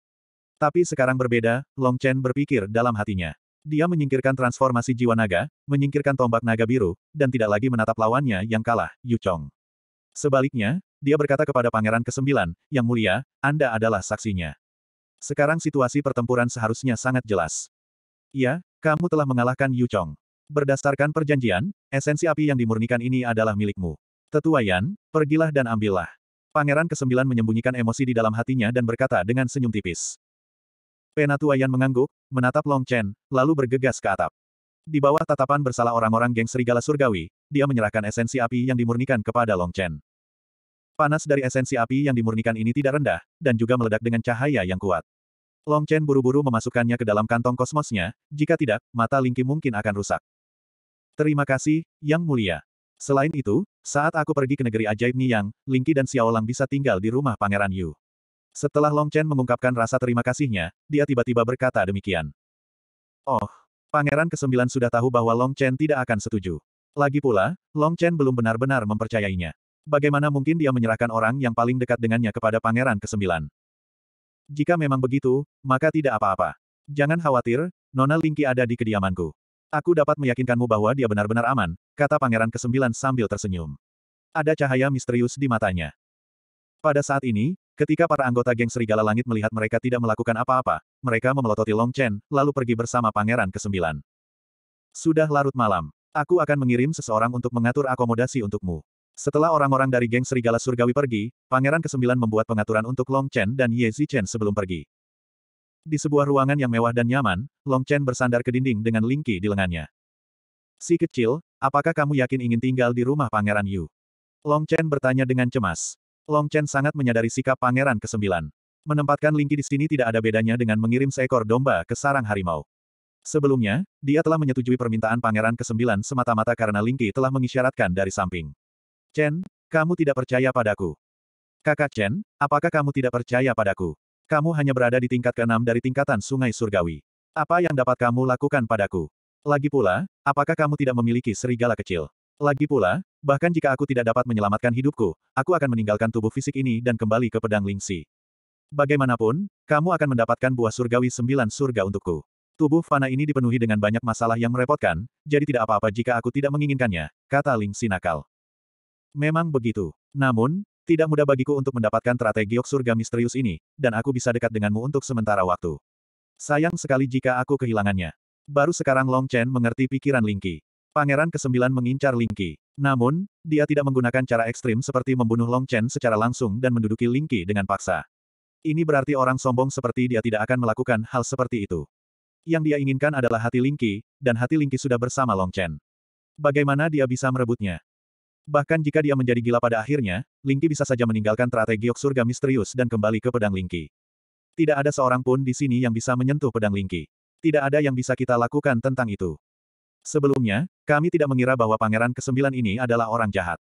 Tapi sekarang berbeda, Long Chen berpikir dalam hatinya. Dia menyingkirkan transformasi jiwa naga, menyingkirkan tombak naga biru, dan tidak lagi menatap lawannya yang kalah, Yu Chong. Sebaliknya, dia berkata kepada Pangeran ke-9, Yang Mulia, Anda adalah saksinya. Sekarang situasi pertempuran seharusnya sangat jelas. Ya, kamu telah mengalahkan Yu Chong. Berdasarkan perjanjian, esensi api yang dimurnikan ini adalah milikmu. Tetua Yan, pergilah dan ambillah. Pangeran kesembilan menyembunyikan emosi di dalam hatinya dan berkata dengan senyum tipis. Penatua Yan mengangguk, menatap Long Chen, lalu bergegas ke atap. Di bawah tatapan bersalah orang-orang geng serigala surgawi, dia menyerahkan esensi api yang dimurnikan kepada Long Chen. Panas dari esensi api yang dimurnikan ini tidak rendah, dan juga meledak dengan cahaya yang kuat. Long Chen buru-buru memasukkannya ke dalam kantong kosmosnya, jika tidak, mata Lingqi mungkin akan rusak. Terima kasih, Yang Mulia. Selain itu, saat aku pergi ke negeri ajaib Niyang, Lingqi dan Xiao Lang bisa tinggal di rumah Pangeran Yu. Setelah Long Chen mengungkapkan rasa terima kasihnya, dia tiba-tiba berkata demikian. Oh, Pangeran ke-9 sudah tahu bahwa Long Chen tidak akan setuju. Lagi pula, Long Chen belum benar-benar mempercayainya. Bagaimana mungkin dia menyerahkan orang yang paling dekat dengannya kepada Pangeran ke-9? Jika memang begitu, maka tidak apa-apa. Jangan khawatir, Nona Lingki ada di kediamanku. Aku dapat meyakinkanmu bahwa dia benar-benar aman, kata Pangeran Kesembilan sambil tersenyum. Ada cahaya misterius di matanya. Pada saat ini, ketika para anggota geng Serigala Langit melihat mereka tidak melakukan apa-apa, mereka memelototi Long Chen, lalu pergi bersama Pangeran Kesembilan. Sudah larut malam. Aku akan mengirim seseorang untuk mengatur akomodasi untukmu. Setelah orang-orang dari geng serigala surgawi pergi, Pangeran Kesembilan membuat pengaturan untuk Long Chen dan Ye Zichen sebelum pergi. Di sebuah ruangan yang mewah dan nyaman, Long Chen bersandar ke dinding dengan lingki di lengannya. Si kecil, apakah kamu yakin ingin tinggal di rumah Pangeran Yu? Long Chen bertanya dengan cemas. Long Chen sangat menyadari sikap Pangeran Kesembilan. Menempatkan lingki di sini tidak ada bedanya dengan mengirim seekor domba ke sarang harimau. Sebelumnya, dia telah menyetujui permintaan Pangeran Kesembilan semata-mata karena Lingki telah mengisyaratkan dari samping. Chen, kamu tidak percaya padaku. Kakak Chen, apakah kamu tidak percaya padaku? Kamu hanya berada di tingkat keenam dari tingkatan sungai surgawi. Apa yang dapat kamu lakukan padaku? Lagi pula, apakah kamu tidak memiliki serigala kecil? Lagi pula, bahkan jika aku tidak dapat menyelamatkan hidupku, aku akan meninggalkan tubuh fisik ini dan kembali ke pedang lingsi. Bagaimanapun, kamu akan mendapatkan buah surgawi sembilan surga untukku. Tubuh fana ini dipenuhi dengan banyak masalah yang merepotkan, jadi tidak apa-apa jika aku tidak menginginkannya, kata Ling Sinakal. nakal. Memang begitu. Namun, tidak mudah bagiku untuk mendapatkan strategi surga misterius ini, dan aku bisa dekat denganmu untuk sementara waktu. Sayang sekali jika aku kehilangannya. Baru sekarang Long Chen mengerti pikiran Lingqi. Pangeran ke-9 mengincar Lingqi. Namun, dia tidak menggunakan cara ekstrim seperti membunuh Long Chen secara langsung dan menduduki Lingqi dengan paksa. Ini berarti orang sombong seperti dia tidak akan melakukan hal seperti itu. Yang dia inginkan adalah hati Lingqi, dan hati Lingqi sudah bersama Long Chen. Bagaimana dia bisa merebutnya? Bahkan jika dia menjadi gila pada akhirnya, Lingki bisa saja meninggalkan teratai giok surga misterius dan kembali ke pedang Lingki. Tidak ada seorang pun di sini yang bisa menyentuh pedang Lingki. Tidak ada yang bisa kita lakukan tentang itu. Sebelumnya, kami tidak mengira bahwa pangeran kesembilan ini adalah orang jahat.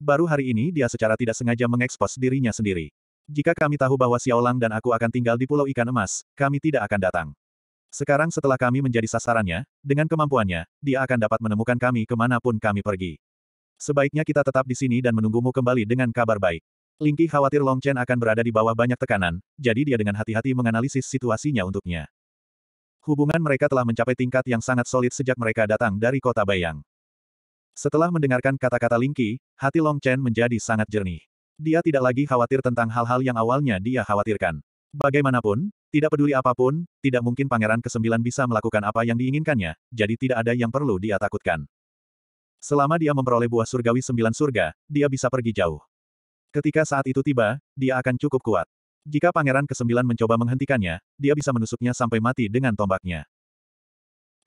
Baru hari ini dia secara tidak sengaja mengekspos dirinya sendiri. Jika kami tahu bahwa Xiaolang dan aku akan tinggal di Pulau Ikan Emas, kami tidak akan datang. Sekarang setelah kami menjadi sasarannya, dengan kemampuannya, dia akan dapat menemukan kami kemanapun kami pergi. Sebaiknya kita tetap di sini dan menunggumu kembali dengan kabar baik. Lingki khawatir Long Chen akan berada di bawah banyak tekanan, jadi dia dengan hati-hati menganalisis situasinya untuknya. Hubungan mereka telah mencapai tingkat yang sangat solid sejak mereka datang dari kota Bayang. Setelah mendengarkan kata-kata Lingki, hati Long Chen menjadi sangat jernih. Dia tidak lagi khawatir tentang hal-hal yang awalnya dia khawatirkan. Bagaimanapun, tidak peduli apapun, tidak mungkin Pangeran Kesembilan bisa melakukan apa yang diinginkannya, jadi tidak ada yang perlu dia takutkan. Selama dia memperoleh buah surgawi sembilan surga, dia bisa pergi jauh. Ketika saat itu tiba, dia akan cukup kuat. Jika Pangeran Kesembilan mencoba menghentikannya, dia bisa menusuknya sampai mati dengan tombaknya.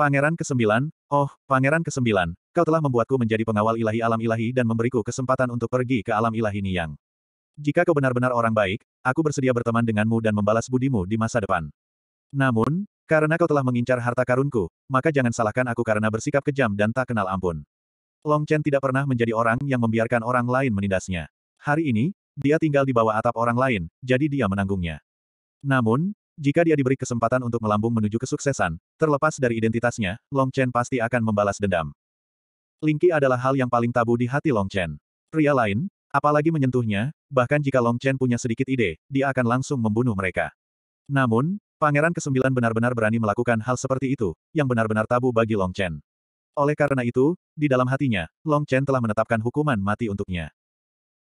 Pangeran Kesembilan, oh, Pangeran Kesembilan, kau telah membuatku menjadi pengawal ilahi alam ilahi dan memberiku kesempatan untuk pergi ke alam ilahi Niyang. Jika kau benar-benar orang baik, aku bersedia berteman denganmu dan membalas budimu di masa depan. Namun, karena kau telah mengincar harta karunku, maka jangan salahkan aku karena bersikap kejam dan tak kenal ampun. Long Chen tidak pernah menjadi orang yang membiarkan orang lain menindasnya. Hari ini, dia tinggal di bawah atap orang lain, jadi dia menanggungnya. Namun, jika dia diberi kesempatan untuk melambung menuju kesuksesan, terlepas dari identitasnya, Long Chen pasti akan membalas dendam. Lingki adalah hal yang paling tabu di hati Long Chen. Pria lain, apalagi menyentuhnya, bahkan jika Long Chen punya sedikit ide, dia akan langsung membunuh mereka. Namun, Pangeran Kesembilan benar-benar berani melakukan hal seperti itu, yang benar-benar tabu bagi Long Chen. Oleh karena itu, di dalam hatinya, Long Chen telah menetapkan hukuman mati untuknya.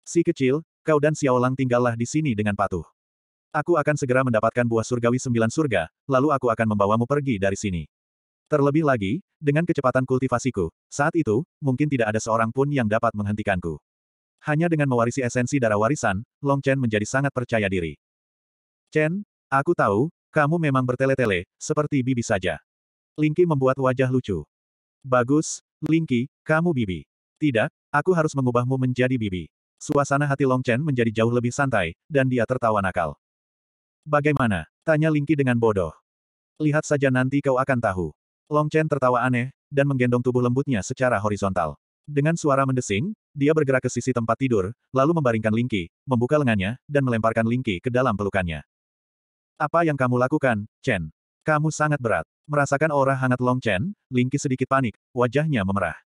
Si kecil, kau dan Xiao Lang tinggallah di sini dengan patuh. Aku akan segera mendapatkan buah surgawi sembilan surga, lalu aku akan membawamu pergi dari sini. Terlebih lagi, dengan kecepatan kultivasiku, saat itu, mungkin tidak ada seorang pun yang dapat menghentikanku. Hanya dengan mewarisi esensi darah warisan, Long Chen menjadi sangat percaya diri. Chen, aku tahu, kamu memang bertele-tele, seperti bibi saja. Lingki membuat wajah lucu. Bagus, Linky, kamu bibi. Tidak, aku harus mengubahmu menjadi bibi. Suasana hati Long Chen menjadi jauh lebih santai, dan dia tertawa nakal. Bagaimana? Tanya Linky dengan bodoh. Lihat saja nanti kau akan tahu. Long Chen tertawa aneh, dan menggendong tubuh lembutnya secara horizontal. Dengan suara mendesing, dia bergerak ke sisi tempat tidur, lalu membaringkan Linky, membuka lengannya, dan melemparkan Linky ke dalam pelukannya. Apa yang kamu lakukan, Chen? Kamu sangat berat. Merasakan aura hangat Long Chen, Lingqi sedikit panik, wajahnya memerah.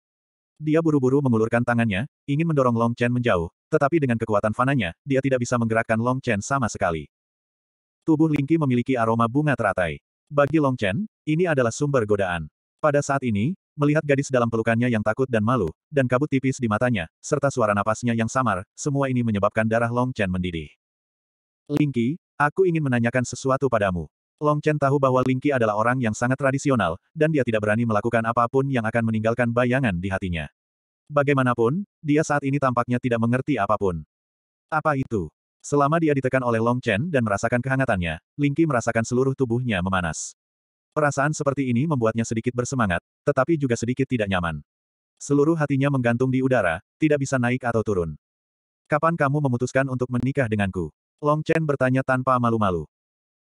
Dia buru-buru mengulurkan tangannya, ingin mendorong Long Chen menjauh, tetapi dengan kekuatan fananya, dia tidak bisa menggerakkan Long Chen sama sekali. Tubuh Lingqi memiliki aroma bunga teratai. Bagi Long Chen, ini adalah sumber godaan. Pada saat ini, melihat gadis dalam pelukannya yang takut dan malu, dan kabut tipis di matanya, serta suara napasnya yang samar, semua ini menyebabkan darah Long Chen mendidih. Lingqi, aku ingin menanyakan sesuatu padamu. Long Chen tahu bahwa Ling Qi adalah orang yang sangat tradisional, dan dia tidak berani melakukan apapun yang akan meninggalkan bayangan di hatinya. Bagaimanapun, dia saat ini tampaknya tidak mengerti apapun. Apa itu? Selama dia ditekan oleh Long Chen dan merasakan kehangatannya, Ling Qi merasakan seluruh tubuhnya memanas. Perasaan seperti ini membuatnya sedikit bersemangat, tetapi juga sedikit tidak nyaman. Seluruh hatinya menggantung di udara, tidak bisa naik atau turun. Kapan kamu memutuskan untuk menikah denganku? Long Chen bertanya tanpa malu-malu.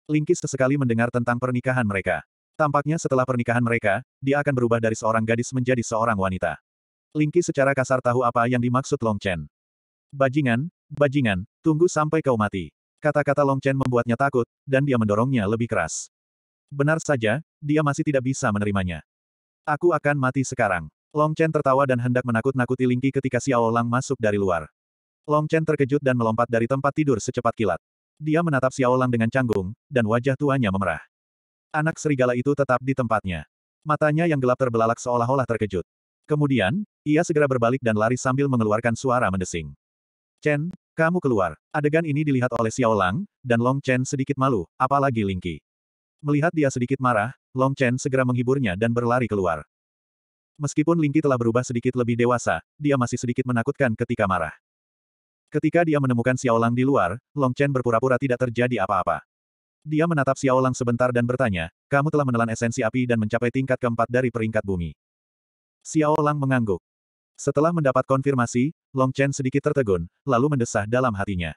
Lingkis sesekali mendengar tentang pernikahan mereka. Tampaknya setelah pernikahan mereka, dia akan berubah dari seorang gadis menjadi seorang wanita. Lingkis secara kasar tahu apa yang dimaksud Long Chen. Bajingan, bajingan, tunggu sampai kau mati. Kata-kata Long Chen membuatnya takut, dan dia mendorongnya lebih keras. Benar saja, dia masih tidak bisa menerimanya. Aku akan mati sekarang. Long Chen tertawa dan hendak menakut-nakuti Lingki ketika Xiao Lang masuk dari luar. Long Chen terkejut dan melompat dari tempat tidur secepat kilat. Dia menatap Xiao Lang dengan canggung, dan wajah tuanya memerah. Anak serigala itu tetap di tempatnya. Matanya yang gelap terbelalak seolah-olah terkejut. Kemudian, ia segera berbalik dan lari sambil mengeluarkan suara mendesing. Chen, kamu keluar. Adegan ini dilihat oleh Xiao Lang, dan Long Chen sedikit malu, apalagi Lingqi. Melihat dia sedikit marah, Long Chen segera menghiburnya dan berlari keluar. Meskipun Lingqi telah berubah sedikit lebih dewasa, dia masih sedikit menakutkan ketika marah. Ketika dia menemukan Xiao Lang di luar, Long Chen berpura-pura tidak terjadi apa-apa. Dia menatap Xiao Lang sebentar dan bertanya, kamu telah menelan esensi api dan mencapai tingkat keempat dari peringkat bumi. Xiao Lang mengangguk. Setelah mendapat konfirmasi, Long Chen sedikit tertegun, lalu mendesah dalam hatinya.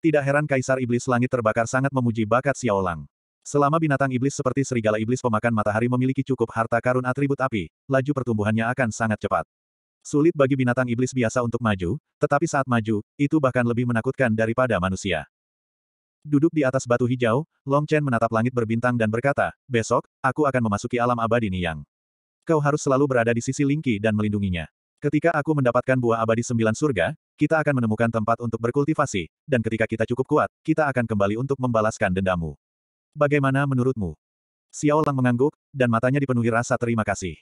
Tidak heran Kaisar Iblis Langit terbakar sangat memuji bakat Xiao Lang. Selama binatang iblis seperti serigala iblis pemakan matahari memiliki cukup harta karun atribut api, laju pertumbuhannya akan sangat cepat. Sulit bagi binatang iblis biasa untuk maju, tetapi saat maju, itu bahkan lebih menakutkan daripada manusia. Duduk di atas batu hijau, Long Chen menatap langit berbintang dan berkata, besok, aku akan memasuki alam abadi Niyang. Kau harus selalu berada di sisi Lingqi dan melindunginya. Ketika aku mendapatkan buah abadi sembilan surga, kita akan menemukan tempat untuk berkultivasi, dan ketika kita cukup kuat, kita akan kembali untuk membalaskan dendamu. Bagaimana menurutmu? Xiao Lang mengangguk, dan matanya dipenuhi rasa terima kasih.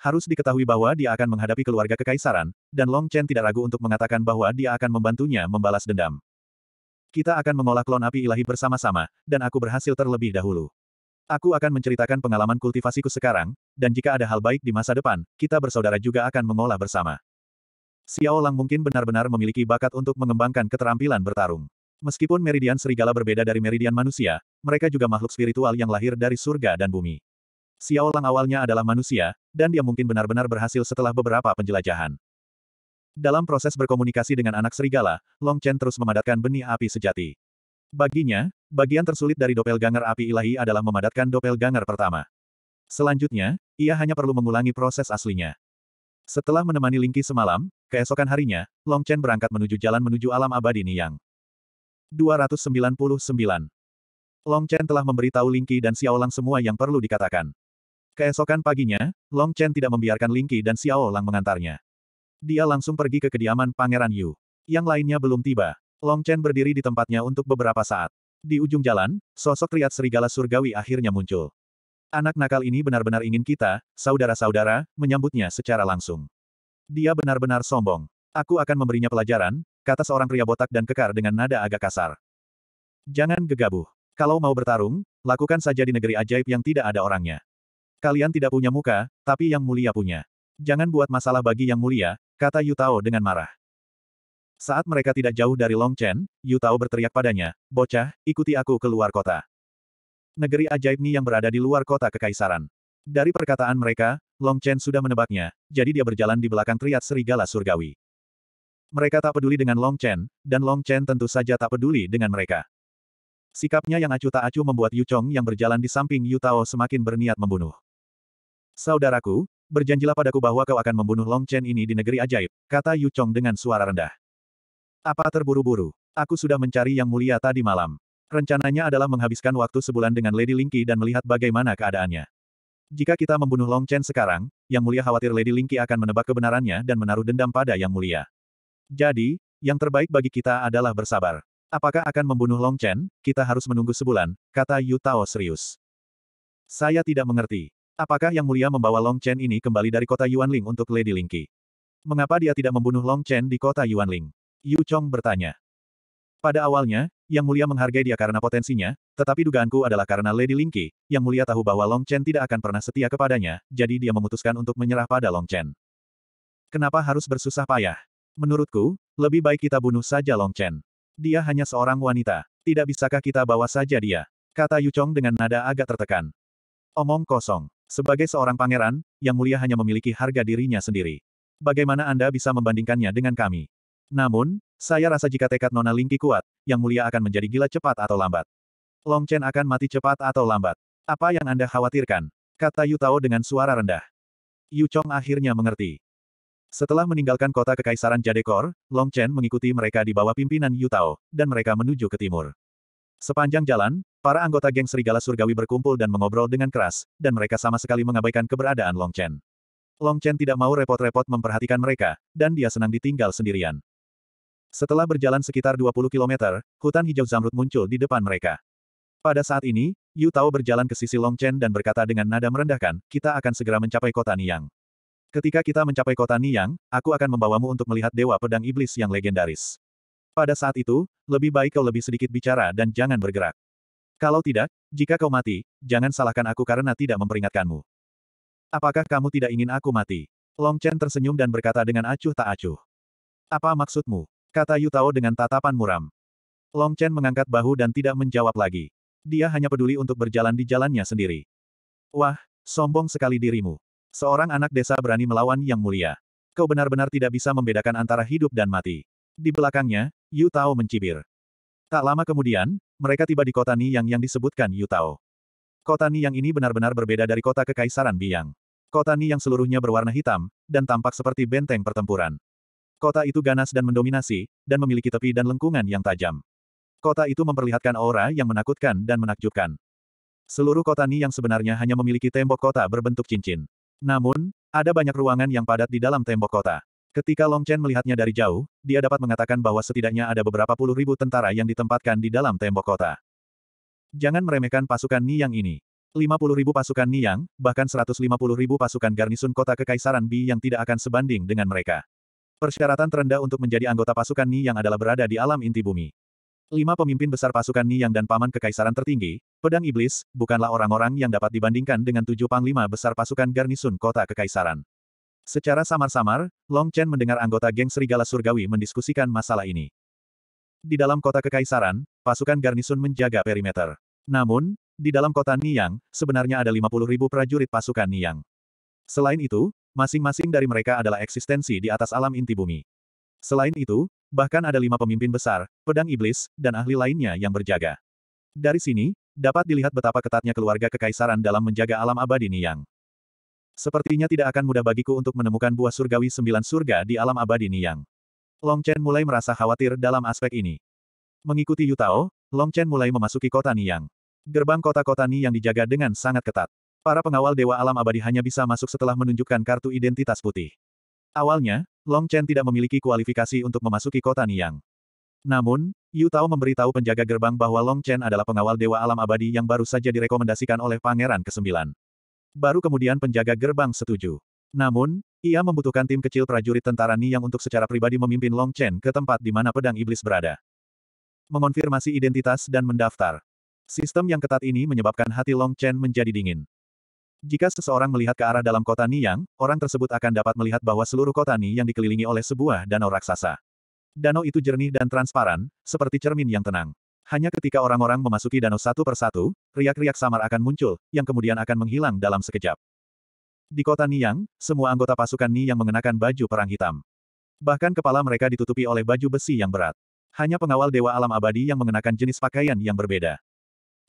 Harus diketahui bahwa dia akan menghadapi keluarga kekaisaran, dan Long Chen tidak ragu untuk mengatakan bahwa dia akan membantunya membalas dendam. Kita akan mengolah klon api ilahi bersama-sama, dan aku berhasil terlebih dahulu. Aku akan menceritakan pengalaman kultivasiku sekarang, dan jika ada hal baik di masa depan, kita bersaudara juga akan mengolah bersama. Xiao Lang mungkin benar-benar memiliki bakat untuk mengembangkan keterampilan bertarung. Meskipun meridian serigala berbeda dari meridian manusia, mereka juga makhluk spiritual yang lahir dari surga dan bumi. Xiao Lang awalnya adalah manusia, dan dia mungkin benar-benar berhasil setelah beberapa penjelajahan. Dalam proses berkomunikasi dengan anak serigala, Long Chen terus memadatkan benih api sejati. Baginya, bagian tersulit dari doppelganger api ilahi adalah memadatkan doppelganger pertama. Selanjutnya, ia hanya perlu mengulangi proses aslinya. Setelah menemani Lingqi semalam, keesokan harinya, Long Chen berangkat menuju jalan menuju alam abadi Niyang. 299. Long Chen telah memberitahu Lingqi dan Xiaolang semua yang perlu dikatakan. Keesokan paginya, Long Chen tidak membiarkan Lingqi dan Xiao Lang mengantarnya. Dia langsung pergi ke kediaman Pangeran Yu. Yang lainnya belum tiba. Long Chen berdiri di tempatnya untuk beberapa saat. Di ujung jalan, sosok riat serigala surgawi akhirnya muncul. Anak nakal ini benar-benar ingin kita, saudara-saudara, menyambutnya secara langsung. Dia benar-benar sombong. Aku akan memberinya pelajaran, kata seorang pria botak dan kekar dengan nada agak kasar. Jangan gegabah. Kalau mau bertarung, lakukan saja di negeri ajaib yang tidak ada orangnya. Kalian tidak punya muka, tapi yang mulia punya. Jangan buat masalah bagi yang mulia, kata Yutao dengan marah. Saat mereka tidak jauh dari Long Longchen, Yutao berteriak padanya, Bocah, ikuti aku keluar kota. Negeri ajaib Ni yang berada di luar kota kekaisaran. Dari perkataan mereka, Long Chen sudah menebaknya, jadi dia berjalan di belakang Triat serigala surgawi. Mereka tak peduli dengan Long Chen, dan Long Chen tentu saja tak peduli dengan mereka. Sikapnya yang acuh tak acuh membuat Yu Chong yang berjalan di samping Yu Tao semakin berniat membunuh. Saudaraku, berjanjilah padaku bahwa kau akan membunuh Long Chen ini di negeri ajaib, kata Yu Chong dengan suara rendah. Apa terburu-buru? Aku sudah mencari yang mulia tadi malam. Rencananya adalah menghabiskan waktu sebulan dengan Lady Lingqi dan melihat bagaimana keadaannya. Jika kita membunuh Long Chen sekarang, Yang Mulia khawatir Lady Lingqi akan menebak kebenarannya dan menaruh dendam pada Yang Mulia. Jadi, yang terbaik bagi kita adalah bersabar. Apakah akan membunuh Long Chen? Kita harus menunggu sebulan, kata Yu Tao serius. Saya tidak mengerti. Apakah Yang Mulia membawa Long Chen ini kembali dari kota Yuanling untuk Lady Lingqi? Mengapa dia tidak membunuh Long Chen di kota Yuanling? Yu Chong bertanya. Pada awalnya, Yang Mulia menghargai dia karena potensinya, tetapi dugaanku adalah karena Lady Lingqi, Yang Mulia tahu bahwa Long Chen tidak akan pernah setia kepadanya, jadi dia memutuskan untuk menyerah pada Long Chen. Kenapa harus bersusah payah? Menurutku, lebih baik kita bunuh saja Long Chen. Dia hanya seorang wanita. Tidak bisakah kita bawa saja dia? Kata Yu Chong dengan nada agak tertekan. Omong kosong. Sebagai seorang pangeran, yang mulia hanya memiliki harga dirinya sendiri. Bagaimana Anda bisa membandingkannya dengan kami? Namun, saya rasa jika tekad Nona Lingki kuat, yang mulia akan menjadi gila cepat atau lambat. Long Chen akan mati cepat atau lambat. Apa yang Anda khawatirkan? Kata Yu Tao dengan suara rendah. Yu Chong akhirnya mengerti. Setelah meninggalkan kota Kekaisaran Jadekor, Long Chen mengikuti mereka di bawah pimpinan Yu Tao, dan mereka menuju ke timur. Sepanjang jalan, para anggota geng serigala surgawi berkumpul dan mengobrol dengan keras, dan mereka sama sekali mengabaikan keberadaan Long Chen. Long Chen tidak mau repot-repot memperhatikan mereka, dan dia senang ditinggal sendirian. Setelah berjalan sekitar 20 km, hutan hijau zamrud muncul di depan mereka. Pada saat ini, Yu Tao berjalan ke sisi Long Chen dan berkata dengan nada merendahkan, kita akan segera mencapai kota Niang. Ketika kita mencapai kota Niang, aku akan membawamu untuk melihat Dewa Pedang Iblis yang legendaris. Pada saat itu, lebih baik kau lebih sedikit bicara dan jangan bergerak. Kalau tidak, jika kau mati, jangan salahkan aku karena tidak memperingatkanmu. Apakah kamu tidak ingin aku mati? Long Chen tersenyum dan berkata dengan acuh tak acuh. Apa maksudmu? Kata Yu Tao dengan tatapan muram. Long Chen mengangkat bahu dan tidak menjawab lagi. Dia hanya peduli untuk berjalan di jalannya sendiri. Wah, sombong sekali dirimu. Seorang anak desa berani melawan yang mulia. Kau benar-benar tidak bisa membedakan antara hidup dan mati. Di belakangnya, Yu Tao mencibir. Tak lama kemudian, mereka tiba di kota Niyang yang disebutkan Yu Tao. Kota Niyang ini benar-benar berbeda dari kota Kekaisaran Biang. Kota Niyang seluruhnya berwarna hitam, dan tampak seperti benteng pertempuran. Kota itu ganas dan mendominasi, dan memiliki tepi dan lengkungan yang tajam. Kota itu memperlihatkan aura yang menakutkan dan menakjubkan. Seluruh kota Niyang sebenarnya hanya memiliki tembok kota berbentuk cincin. Namun, ada banyak ruangan yang padat di dalam tembok kota. Ketika Long Chen melihatnya dari jauh, dia dapat mengatakan bahwa setidaknya ada beberapa puluh ribu tentara yang ditempatkan di dalam tembok kota. Jangan meremehkan pasukan Niyang ini. 50 ribu pasukan Niyang, bahkan 150 ribu pasukan garnisun kota Kekaisaran Bi yang tidak akan sebanding dengan mereka. Persyaratan terendah untuk menjadi anggota pasukan Niyang adalah berada di alam inti bumi. Lima pemimpin besar pasukan Niyang dan paman kekaisaran tertinggi, pedang iblis, bukanlah orang-orang yang dapat dibandingkan dengan tujuh panglima besar pasukan garnisun kota Kekaisaran. Secara samar-samar, Long Chen mendengar anggota geng Serigala Surgawi mendiskusikan masalah ini. Di dalam kota Kekaisaran, pasukan garnisun menjaga perimeter. Namun, di dalam kota Niyang, sebenarnya ada 50 ribu prajurit pasukan Niyang. Selain itu, masing-masing dari mereka adalah eksistensi di atas alam inti bumi. Selain itu, bahkan ada lima pemimpin besar, pedang iblis, dan ahli lainnya yang berjaga. Dari sini, dapat dilihat betapa ketatnya keluarga kekaisaran dalam menjaga alam abadi Niyang. Sepertinya tidak akan mudah bagiku untuk menemukan buah surgawi sembilan surga di alam abadi Niyang. Long Chen mulai merasa khawatir dalam aspek ini. Mengikuti Yu Tao, Long Chen mulai memasuki kota Niyang. Gerbang kota-kota Niyang dijaga dengan sangat ketat. Para pengawal Dewa Alam Abadi hanya bisa masuk setelah menunjukkan kartu identitas putih. Awalnya, Long Chen tidak memiliki kualifikasi untuk memasuki kota Niyang. Namun, Yu Tao memberitahu penjaga gerbang bahwa Long Chen adalah pengawal Dewa Alam Abadi yang baru saja direkomendasikan oleh Pangeran ke-9. Baru kemudian penjaga gerbang setuju. Namun, ia membutuhkan tim kecil prajurit tentara Niyang untuk secara pribadi memimpin Long Chen ke tempat di mana pedang iblis berada. Mengonfirmasi identitas dan mendaftar. Sistem yang ketat ini menyebabkan hati Long Chen menjadi dingin. Jika seseorang melihat ke arah dalam kota Niyang, orang tersebut akan dapat melihat bahwa seluruh kota Niyang dikelilingi oleh sebuah danau raksasa. Danau itu jernih dan transparan, seperti cermin yang tenang. Hanya ketika orang-orang memasuki danau satu persatu, riak-riak samar akan muncul, yang kemudian akan menghilang dalam sekejap. Di kota Niang, semua anggota pasukan Ni yang mengenakan baju perang hitam. Bahkan kepala mereka ditutupi oleh baju besi yang berat. Hanya pengawal Dewa Alam Abadi yang mengenakan jenis pakaian yang berbeda.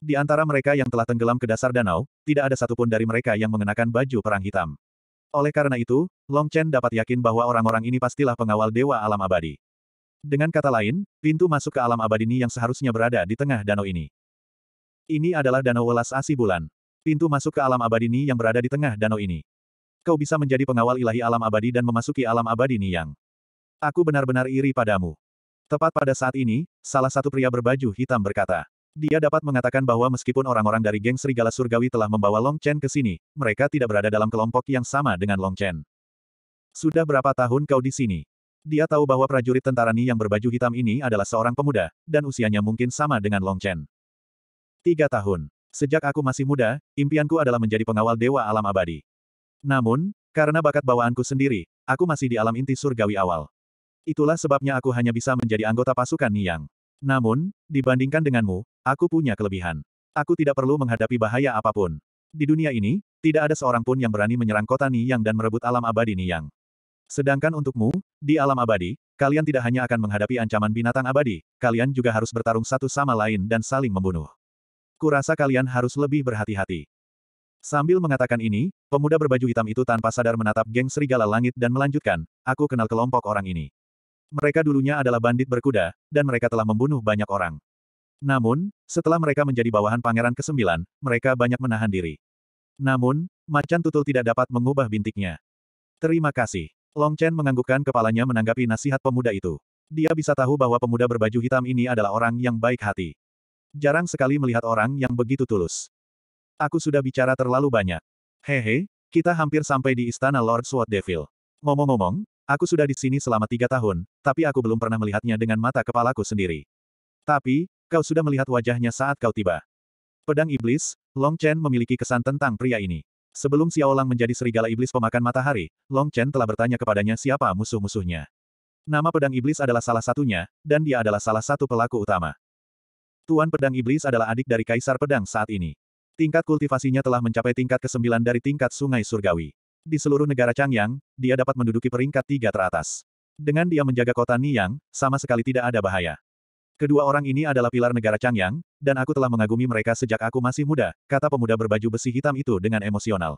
Di antara mereka yang telah tenggelam ke dasar danau, tidak ada satupun dari mereka yang mengenakan baju perang hitam. Oleh karena itu, Long Chen dapat yakin bahwa orang-orang ini pastilah pengawal Dewa Alam Abadi. Dengan kata lain, pintu masuk ke alam abadi ini yang seharusnya berada di tengah danau ini. Ini adalah danau welas asi bulan. Pintu masuk ke alam abadi ini yang berada di tengah danau ini. Kau bisa menjadi pengawal ilahi alam abadi dan memasuki alam abadi ini yang. Aku benar-benar iri padamu. Tepat pada saat ini, salah satu pria berbaju hitam berkata. Dia dapat mengatakan bahwa meskipun orang-orang dari geng Serigala Surgawi telah membawa Long Chen ke sini, mereka tidak berada dalam kelompok yang sama dengan Long Chen. Sudah berapa tahun kau di sini? Dia tahu bahwa prajurit tentara Ni yang berbaju hitam ini adalah seorang pemuda, dan usianya mungkin sama dengan Long Chen. Tiga tahun. Sejak aku masih muda, impianku adalah menjadi pengawal Dewa Alam Abadi. Namun, karena bakat bawaanku sendiri, aku masih di alam inti surgawi awal. Itulah sebabnya aku hanya bisa menjadi anggota pasukan Yang. Namun, dibandingkan denganmu, aku punya kelebihan. Aku tidak perlu menghadapi bahaya apapun. Di dunia ini, tidak ada seorang pun yang berani menyerang kota Yang dan merebut alam abadi Yang. Sedangkan untukmu, di alam abadi, kalian tidak hanya akan menghadapi ancaman binatang abadi, kalian juga harus bertarung satu sama lain dan saling membunuh. Kurasa kalian harus lebih berhati-hati. Sambil mengatakan ini, pemuda berbaju hitam itu tanpa sadar menatap geng serigala langit dan melanjutkan, aku kenal kelompok orang ini. Mereka dulunya adalah bandit berkuda, dan mereka telah membunuh banyak orang. Namun, setelah mereka menjadi bawahan pangeran ke-9, mereka banyak menahan diri. Namun, macan tutul tidak dapat mengubah bintiknya. Terima kasih. Long Chen menganggukkan kepalanya menanggapi nasihat pemuda itu. Dia bisa tahu bahwa pemuda berbaju hitam ini adalah orang yang baik hati. Jarang sekali melihat orang yang begitu tulus. Aku sudah bicara terlalu banyak. Hehe, kita hampir sampai di istana Lord Sword Devil. Ngomong-ngomong, aku sudah di sini selama tiga tahun, tapi aku belum pernah melihatnya dengan mata kepalaku sendiri. Tapi, kau sudah melihat wajahnya saat kau tiba. Pedang Iblis, Long Chen memiliki kesan tentang pria ini. Sebelum Xiaolang menjadi serigala iblis pemakan matahari, Long Chen telah bertanya kepadanya siapa musuh-musuhnya. Nama pedang iblis adalah salah satunya, dan dia adalah salah satu pelaku utama. Tuan pedang iblis adalah adik dari kaisar pedang saat ini. Tingkat kultivasinya telah mencapai tingkat ke-9 dari tingkat sungai surgawi. Di seluruh negara Changyang, dia dapat menduduki peringkat tiga teratas. Dengan dia menjaga kota Niyang, sama sekali tidak ada bahaya. Kedua orang ini adalah pilar negara Changyang, dan aku telah mengagumi mereka sejak aku masih muda, kata pemuda berbaju besi hitam itu dengan emosional.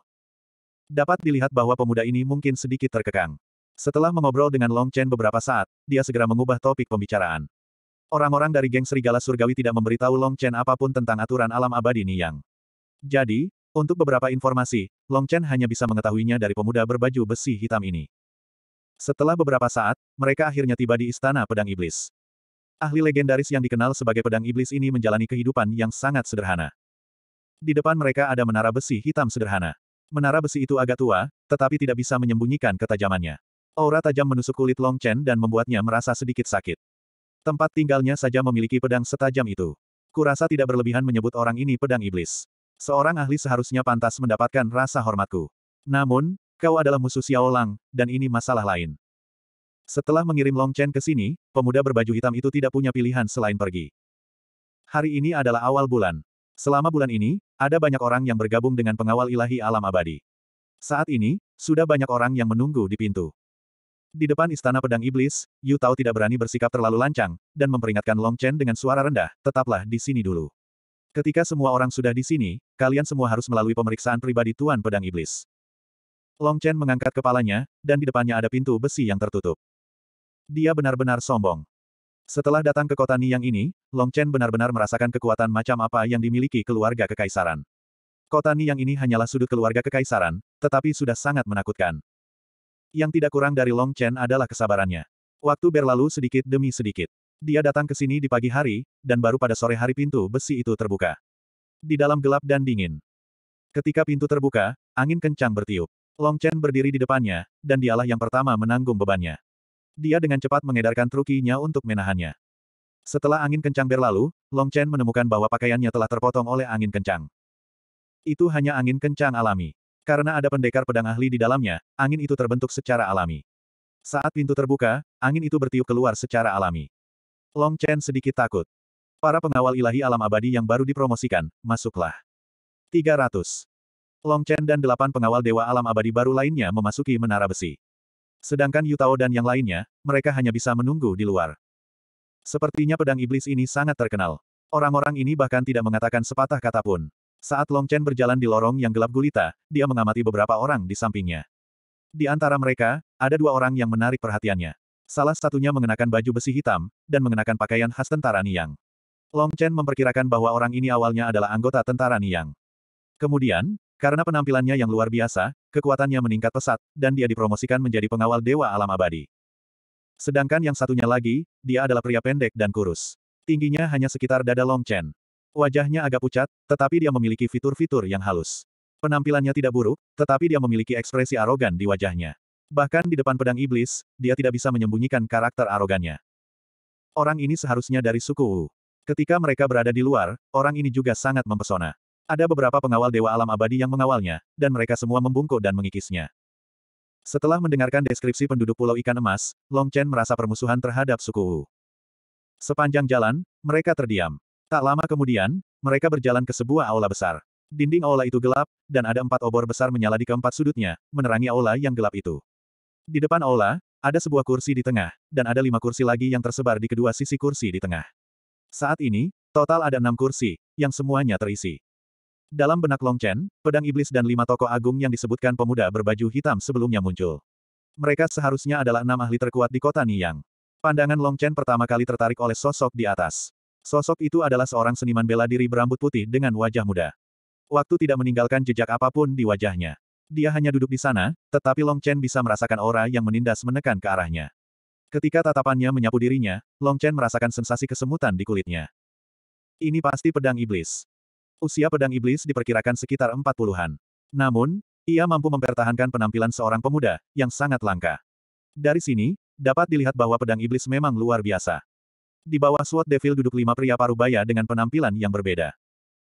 Dapat dilihat bahwa pemuda ini mungkin sedikit terkekang. Setelah mengobrol dengan Long Chen beberapa saat, dia segera mengubah topik pembicaraan. Orang-orang dari geng serigala surgawi tidak memberitahu Long Chen apapun tentang aturan alam abadi Niyang. Jadi, untuk beberapa informasi, Long Chen hanya bisa mengetahuinya dari pemuda berbaju besi hitam ini. Setelah beberapa saat, mereka akhirnya tiba di Istana Pedang Iblis ahli legendaris yang dikenal sebagai pedang iblis ini menjalani kehidupan yang sangat sederhana. Di depan mereka ada menara besi hitam sederhana. Menara besi itu agak tua, tetapi tidak bisa menyembunyikan ketajamannya. Aura tajam menusuk kulit Long Chen dan membuatnya merasa sedikit sakit. Tempat tinggalnya saja memiliki pedang setajam itu. Kurasa tidak berlebihan menyebut orang ini pedang iblis. Seorang ahli seharusnya pantas mendapatkan rasa hormatku. Namun, kau adalah musuh Xiao Lang, dan ini masalah lain. Setelah mengirim Long Chen ke sini, pemuda berbaju hitam itu tidak punya pilihan selain pergi. Hari ini adalah awal bulan. Selama bulan ini, ada banyak orang yang bergabung dengan pengawal ilahi alam abadi. Saat ini, sudah banyak orang yang menunggu di pintu. Di depan istana pedang iblis, Yu Tao tidak berani bersikap terlalu lancang, dan memperingatkan Long Chen dengan suara rendah, tetaplah di sini dulu. Ketika semua orang sudah di sini, kalian semua harus melalui pemeriksaan pribadi Tuan Pedang Iblis. Long Chen mengangkat kepalanya, dan di depannya ada pintu besi yang tertutup. Dia benar-benar sombong. Setelah datang ke kota Niyang ini, Long Chen benar-benar merasakan kekuatan macam apa yang dimiliki keluarga kekaisaran. Kota Niyang ini hanyalah sudut keluarga kekaisaran, tetapi sudah sangat menakutkan. Yang tidak kurang dari Long Chen adalah kesabarannya. Waktu berlalu sedikit demi sedikit. Dia datang ke sini di pagi hari, dan baru pada sore hari pintu besi itu terbuka. Di dalam gelap dan dingin. Ketika pintu terbuka, angin kencang bertiup. Long Chen berdiri di depannya, dan dialah yang pertama menanggung bebannya. Dia dengan cepat mengedarkan trukinya untuk menahannya. Setelah angin kencang berlalu, Long Chen menemukan bahwa pakaiannya telah terpotong oleh angin kencang. Itu hanya angin kencang alami. Karena ada pendekar pedang ahli di dalamnya, angin itu terbentuk secara alami. Saat pintu terbuka, angin itu bertiup keluar secara alami. Long Chen sedikit takut. Para pengawal ilahi alam abadi yang baru dipromosikan, masuklah. 300. Long Chen dan delapan pengawal dewa alam abadi baru lainnya memasuki menara besi. Sedangkan Yutao dan yang lainnya, mereka hanya bisa menunggu di luar. Sepertinya pedang iblis ini sangat terkenal. Orang-orang ini bahkan tidak mengatakan sepatah kata pun. Saat Long Chen berjalan di lorong yang gelap gulita, dia mengamati beberapa orang di sampingnya. Di antara mereka, ada dua orang yang menarik perhatiannya. Salah satunya mengenakan baju besi hitam, dan mengenakan pakaian khas tentara Niang. Long Chen memperkirakan bahwa orang ini awalnya adalah anggota tentara Niang. Kemudian, karena penampilannya yang luar biasa, kekuatannya meningkat pesat, dan dia dipromosikan menjadi pengawal Dewa Alam Abadi. Sedangkan yang satunya lagi, dia adalah pria pendek dan kurus. Tingginya hanya sekitar dada Long Chen. Wajahnya agak pucat, tetapi dia memiliki fitur-fitur yang halus. Penampilannya tidak buruk, tetapi dia memiliki ekspresi arogan di wajahnya. Bahkan di depan pedang iblis, dia tidak bisa menyembunyikan karakter arogannya. Orang ini seharusnya dari suku Wu. Ketika mereka berada di luar, orang ini juga sangat mempesona. Ada beberapa pengawal Dewa Alam Abadi yang mengawalnya, dan mereka semua membungkuk dan mengikisnya. Setelah mendengarkan deskripsi penduduk Pulau Ikan Emas, Long Chen merasa permusuhan terhadap suku Wu. Sepanjang jalan, mereka terdiam. Tak lama kemudian, mereka berjalan ke sebuah aula besar. Dinding aula itu gelap, dan ada empat obor besar menyala di keempat sudutnya, menerangi aula yang gelap itu. Di depan aula, ada sebuah kursi di tengah, dan ada lima kursi lagi yang tersebar di kedua sisi kursi di tengah. Saat ini, total ada enam kursi, yang semuanya terisi. Dalam benak Long Chen, pedang iblis dan lima tokoh agung yang disebutkan pemuda berbaju hitam sebelumnya muncul. Mereka seharusnya adalah enam ahli terkuat di kota Niyang. Pandangan Long Chen pertama kali tertarik oleh sosok di atas. Sosok itu adalah seorang seniman bela diri berambut putih dengan wajah muda. Waktu tidak meninggalkan jejak apapun di wajahnya. Dia hanya duduk di sana, tetapi Long Chen bisa merasakan aura yang menindas menekan ke arahnya. Ketika tatapannya menyapu dirinya, Long Chen merasakan sensasi kesemutan di kulitnya. Ini pasti pedang iblis. Usia pedang iblis diperkirakan sekitar empat puluhan, Namun, ia mampu mempertahankan penampilan seorang pemuda, yang sangat langka. Dari sini, dapat dilihat bahwa pedang iblis memang luar biasa. Di bawah SWAT Devil duduk lima pria parubaya dengan penampilan yang berbeda.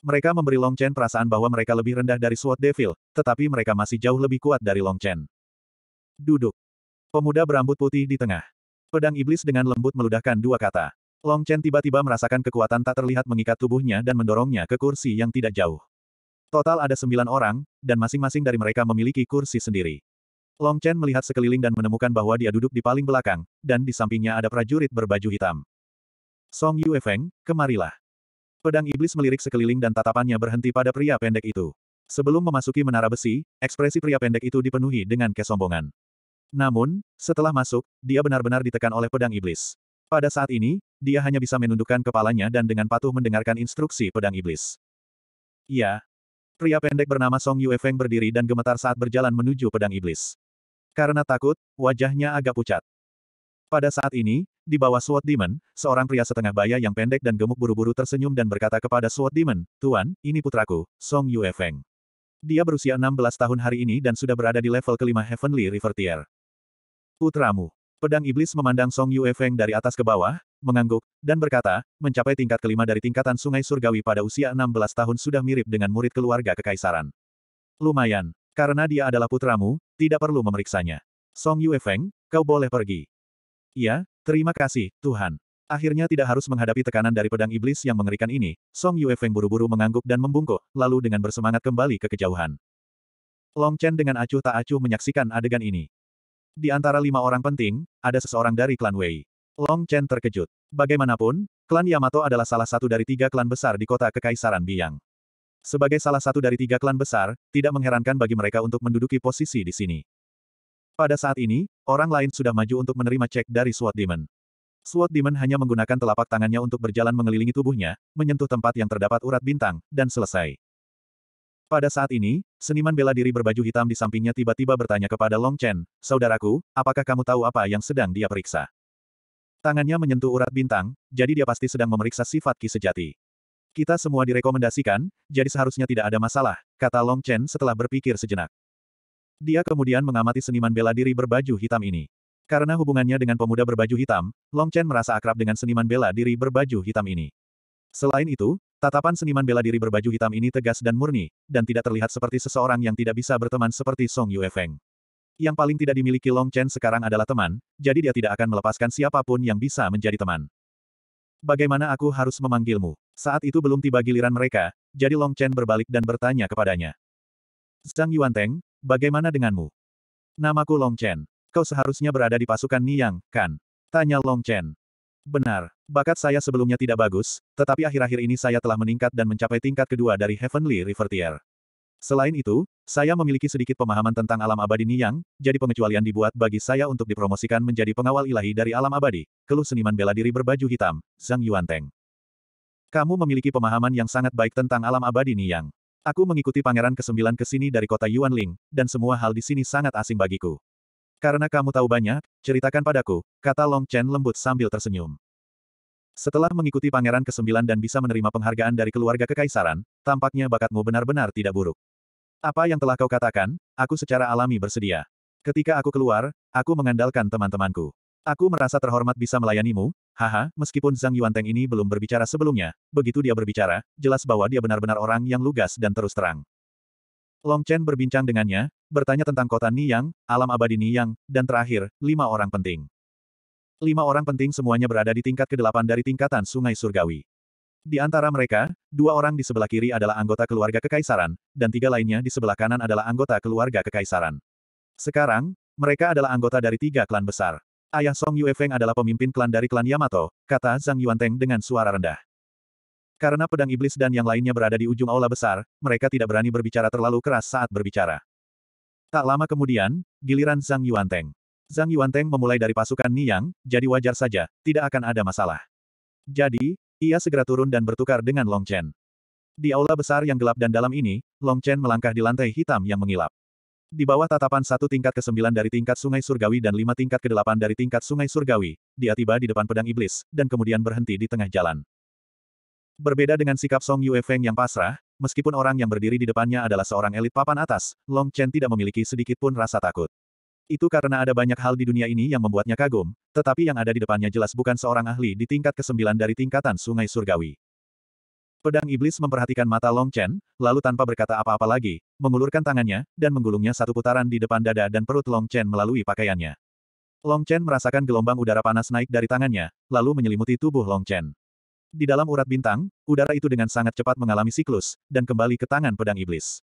Mereka memberi Long Chen perasaan bahwa mereka lebih rendah dari SWAT Devil, tetapi mereka masih jauh lebih kuat dari Long Chen. Duduk. Pemuda berambut putih di tengah. Pedang iblis dengan lembut meludahkan dua kata. Long Chen tiba-tiba merasakan kekuatan tak terlihat mengikat tubuhnya dan mendorongnya ke kursi yang tidak jauh. Total ada sembilan orang, dan masing-masing dari mereka memiliki kursi sendiri. Long Chen melihat sekeliling dan menemukan bahwa dia duduk di paling belakang, dan di sampingnya ada prajurit berbaju hitam. Song Yuefeng, kemarilah. Pedang iblis melirik sekeliling dan tatapannya berhenti pada pria pendek itu. Sebelum memasuki menara besi, ekspresi pria pendek itu dipenuhi dengan kesombongan. Namun, setelah masuk, dia benar-benar ditekan oleh pedang iblis. Pada saat ini, dia hanya bisa menundukkan kepalanya dan dengan patuh mendengarkan instruksi pedang iblis. Ya, Pria pendek bernama Song Yuefeng berdiri dan gemetar saat berjalan menuju pedang iblis. Karena takut, wajahnya agak pucat. Pada saat ini, di bawah Sword Demon, seorang pria setengah baya yang pendek dan gemuk buru-buru tersenyum dan berkata kepada Sword Demon, Tuan, ini putraku, Song Yuefeng. Dia berusia 16 tahun hari ini dan sudah berada di level kelima Heavenly River Tier. Putramu. Pedang iblis memandang Song Yue Feng dari atas ke bawah, mengangguk, dan berkata, mencapai tingkat kelima dari tingkatan sungai surgawi pada usia 16 tahun sudah mirip dengan murid keluarga kekaisaran. Lumayan, karena dia adalah putramu, tidak perlu memeriksanya. Song Yuefeng, kau boleh pergi. Iya, terima kasih, Tuhan. Akhirnya tidak harus menghadapi tekanan dari pedang iblis yang mengerikan ini, Song Yuefeng buru-buru mengangguk dan membungkuk, lalu dengan bersemangat kembali ke kejauhan. Long Chen dengan acuh tak acuh menyaksikan adegan ini. Di antara lima orang penting, ada seseorang dari klan Wei. Long Chen terkejut. Bagaimanapun, klan Yamato adalah salah satu dari tiga klan besar di kota Kekaisaran Biang. Sebagai salah satu dari tiga klan besar, tidak mengherankan bagi mereka untuk menduduki posisi di sini. Pada saat ini, orang lain sudah maju untuk menerima cek dari SWAT Demon. SWAT Demon hanya menggunakan telapak tangannya untuk berjalan mengelilingi tubuhnya, menyentuh tempat yang terdapat urat bintang, dan selesai. Pada saat ini, seniman bela diri berbaju hitam di sampingnya tiba-tiba bertanya kepada Long Chen, Saudaraku, apakah kamu tahu apa yang sedang dia periksa? Tangannya menyentuh urat bintang, jadi dia pasti sedang memeriksa sifat Ki sejati. Kita semua direkomendasikan, jadi seharusnya tidak ada masalah, kata Long Chen setelah berpikir sejenak. Dia kemudian mengamati seniman bela diri berbaju hitam ini. Karena hubungannya dengan pemuda berbaju hitam, Long Chen merasa akrab dengan seniman bela diri berbaju hitam ini. Selain itu, tatapan seniman bela diri berbaju hitam ini tegas dan murni, dan tidak terlihat seperti seseorang yang tidak bisa berteman seperti Song Yuefeng. Yang paling tidak dimiliki Long Chen sekarang adalah teman, jadi dia tidak akan melepaskan siapapun yang bisa menjadi teman. Bagaimana aku harus memanggilmu? Saat itu belum tiba giliran mereka, jadi Long Chen berbalik dan bertanya kepadanya. Zhang Yuanteng, bagaimana denganmu? Namaku Long Chen. Kau seharusnya berada di pasukan Niang, kan? Tanya Long Chen. Benar, bakat saya sebelumnya tidak bagus, tetapi akhir-akhir ini saya telah meningkat dan mencapai tingkat kedua dari Heavenly Rivertier. Selain itu, saya memiliki sedikit pemahaman tentang alam abadi Niyang, jadi pengecualian dibuat bagi saya untuk dipromosikan menjadi pengawal ilahi dari alam abadi, keluh seniman bela diri berbaju hitam, Zhang Yuanteng. Kamu memiliki pemahaman yang sangat baik tentang alam abadi Niyang. Aku mengikuti pangeran ke-9 ke sini dari kota Yuanling, dan semua hal di sini sangat asing bagiku. Karena kamu tahu banyak, ceritakan padaku, kata Long Chen lembut sambil tersenyum. Setelah mengikuti pangeran ke-9 dan bisa menerima penghargaan dari keluarga kekaisaran, tampaknya bakatmu benar-benar tidak buruk. Apa yang telah kau katakan, aku secara alami bersedia. Ketika aku keluar, aku mengandalkan teman-temanku. Aku merasa terhormat bisa melayanimu, haha, meskipun Zhang Yuanteng ini belum berbicara sebelumnya, begitu dia berbicara, jelas bahwa dia benar-benar orang yang lugas dan terus terang. Long Chen berbincang dengannya, bertanya tentang kota Niyang, alam abadi Niyang, dan terakhir, lima orang penting. Lima orang penting semuanya berada di tingkat ke-8 dari tingkatan sungai surgawi. Di antara mereka, dua orang di sebelah kiri adalah anggota keluarga kekaisaran, dan tiga lainnya di sebelah kanan adalah anggota keluarga kekaisaran. Sekarang, mereka adalah anggota dari tiga klan besar. Ayah Song Yue Feng adalah pemimpin klan dari klan Yamato, kata Zhang Yuanteng dengan suara rendah. Karena pedang iblis dan yang lainnya berada di ujung aula besar, mereka tidak berani berbicara terlalu keras saat berbicara. Tak lama kemudian, giliran Zhang Yuanteng. Zhang Yuanteng memulai dari pasukan Niyang, jadi wajar saja, tidak akan ada masalah. Jadi, ia segera turun dan bertukar dengan Long Chen. Di aula besar yang gelap dan dalam ini, Long Chen melangkah di lantai hitam yang mengilap. Di bawah tatapan satu tingkat ke-9 dari tingkat sungai surgawi dan lima tingkat ke-8 dari tingkat sungai surgawi, dia tiba di depan pedang iblis, dan kemudian berhenti di tengah jalan. Berbeda dengan sikap Song Yue Feng yang pasrah, meskipun orang yang berdiri di depannya adalah seorang elit papan atas, Long Chen tidak memiliki sedikit pun rasa takut. Itu karena ada banyak hal di dunia ini yang membuatnya kagum, tetapi yang ada di depannya jelas bukan seorang ahli di tingkat kesembilan dari tingkatan sungai surgawi. Pedang iblis memperhatikan mata Long Chen, lalu tanpa berkata apa-apa lagi, mengulurkan tangannya, dan menggulungnya satu putaran di depan dada dan perut Long Chen melalui pakaiannya. Long Chen merasakan gelombang udara panas naik dari tangannya, lalu menyelimuti tubuh Long Chen. Di dalam urat bintang, udara itu dengan sangat cepat mengalami siklus, dan kembali ke tangan pedang iblis.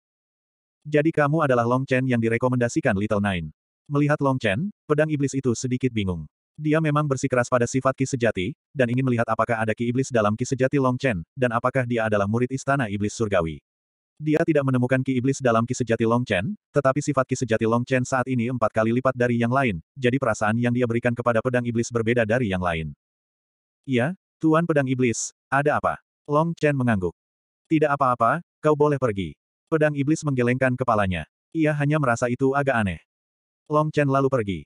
Jadi kamu adalah Long Chen yang direkomendasikan Little Nine. Melihat Long Chen, pedang iblis itu sedikit bingung. Dia memang bersikeras pada sifat ki sejati, dan ingin melihat apakah ada ki iblis dalam ki sejati Long Chen, dan apakah dia adalah murid istana iblis surgawi. Dia tidak menemukan ki iblis dalam ki sejati Long Chen, tetapi sifat ki sejati Long Chen saat ini empat kali lipat dari yang lain, jadi perasaan yang dia berikan kepada pedang iblis berbeda dari yang lain. Iya, Tuan Pedang Iblis, ada apa? Long Chen mengangguk. Tidak apa-apa, kau boleh pergi. Pedang Iblis menggelengkan kepalanya. Ia hanya merasa itu agak aneh. Long Chen lalu pergi.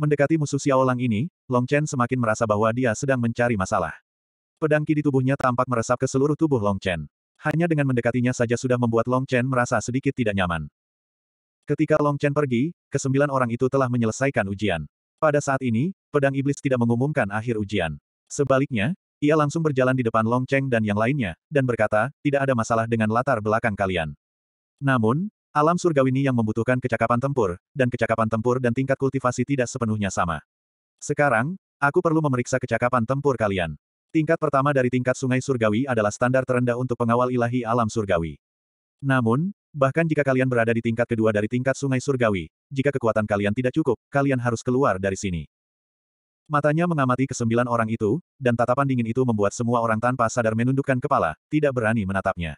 Mendekati musuh Xiaolang ini, Long Chen semakin merasa bahwa dia sedang mencari masalah. Pedang ki di tubuhnya tampak meresap ke seluruh tubuh Long Chen. Hanya dengan mendekatinya saja sudah membuat Long Chen merasa sedikit tidak nyaman. Ketika Long Chen pergi, kesembilan orang itu telah menyelesaikan ujian. Pada saat ini, pedang iblis tidak mengumumkan akhir ujian. Sebaliknya, ia langsung berjalan di depan Long Cheng dan yang lainnya, dan berkata, tidak ada masalah dengan latar belakang kalian. Namun, Alam surgawini yang membutuhkan kecakapan tempur, dan kecakapan tempur dan tingkat kultivasi tidak sepenuhnya sama. Sekarang, aku perlu memeriksa kecakapan tempur kalian. Tingkat pertama dari tingkat sungai surgawi adalah standar terendah untuk pengawal ilahi alam surgawi. Namun, bahkan jika kalian berada di tingkat kedua dari tingkat sungai surgawi, jika kekuatan kalian tidak cukup, kalian harus keluar dari sini. Matanya mengamati kesembilan orang itu, dan tatapan dingin itu membuat semua orang tanpa sadar menundukkan kepala, tidak berani menatapnya.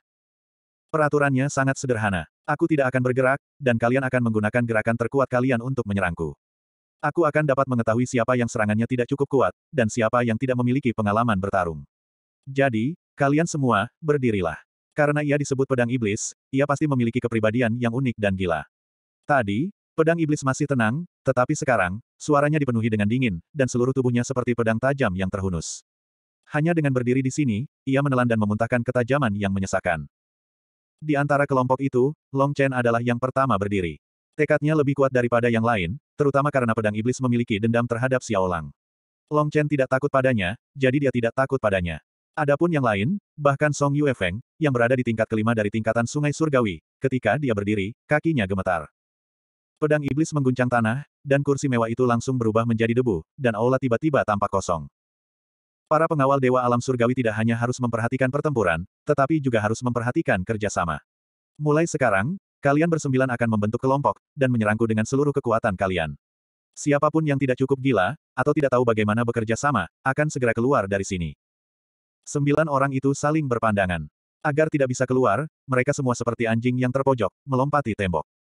Peraturannya sangat sederhana. Aku tidak akan bergerak, dan kalian akan menggunakan gerakan terkuat kalian untuk menyerangku. Aku akan dapat mengetahui siapa yang serangannya tidak cukup kuat, dan siapa yang tidak memiliki pengalaman bertarung. Jadi, kalian semua, berdirilah. Karena ia disebut pedang iblis, ia pasti memiliki kepribadian yang unik dan gila. Tadi, pedang iblis masih tenang, tetapi sekarang, suaranya dipenuhi dengan dingin, dan seluruh tubuhnya seperti pedang tajam yang terhunus. Hanya dengan berdiri di sini, ia menelan dan memuntahkan ketajaman yang menyesakkan. Di antara kelompok itu, Long Chen adalah yang pertama berdiri. Tekadnya lebih kuat daripada yang lain, terutama karena pedang iblis memiliki dendam terhadap Xiao Lang. Long Chen tidak takut padanya, jadi dia tidak takut padanya. Adapun yang lain, bahkan Song Yue Feng, yang berada di tingkat kelima dari tingkatan Sungai Surgawi, ketika dia berdiri, kakinya gemetar. Pedang iblis mengguncang tanah, dan kursi mewah itu langsung berubah menjadi debu, dan aula tiba-tiba tampak kosong. Para pengawal Dewa Alam Surgawi tidak hanya harus memperhatikan pertempuran, tetapi juga harus memperhatikan kerjasama. Mulai sekarang, kalian bersembilan akan membentuk kelompok, dan menyerangku dengan seluruh kekuatan kalian. Siapapun yang tidak cukup gila, atau tidak tahu bagaimana bekerja sama, akan segera keluar dari sini. Sembilan orang itu saling berpandangan. Agar tidak bisa keluar, mereka semua seperti anjing yang terpojok, melompati tembok.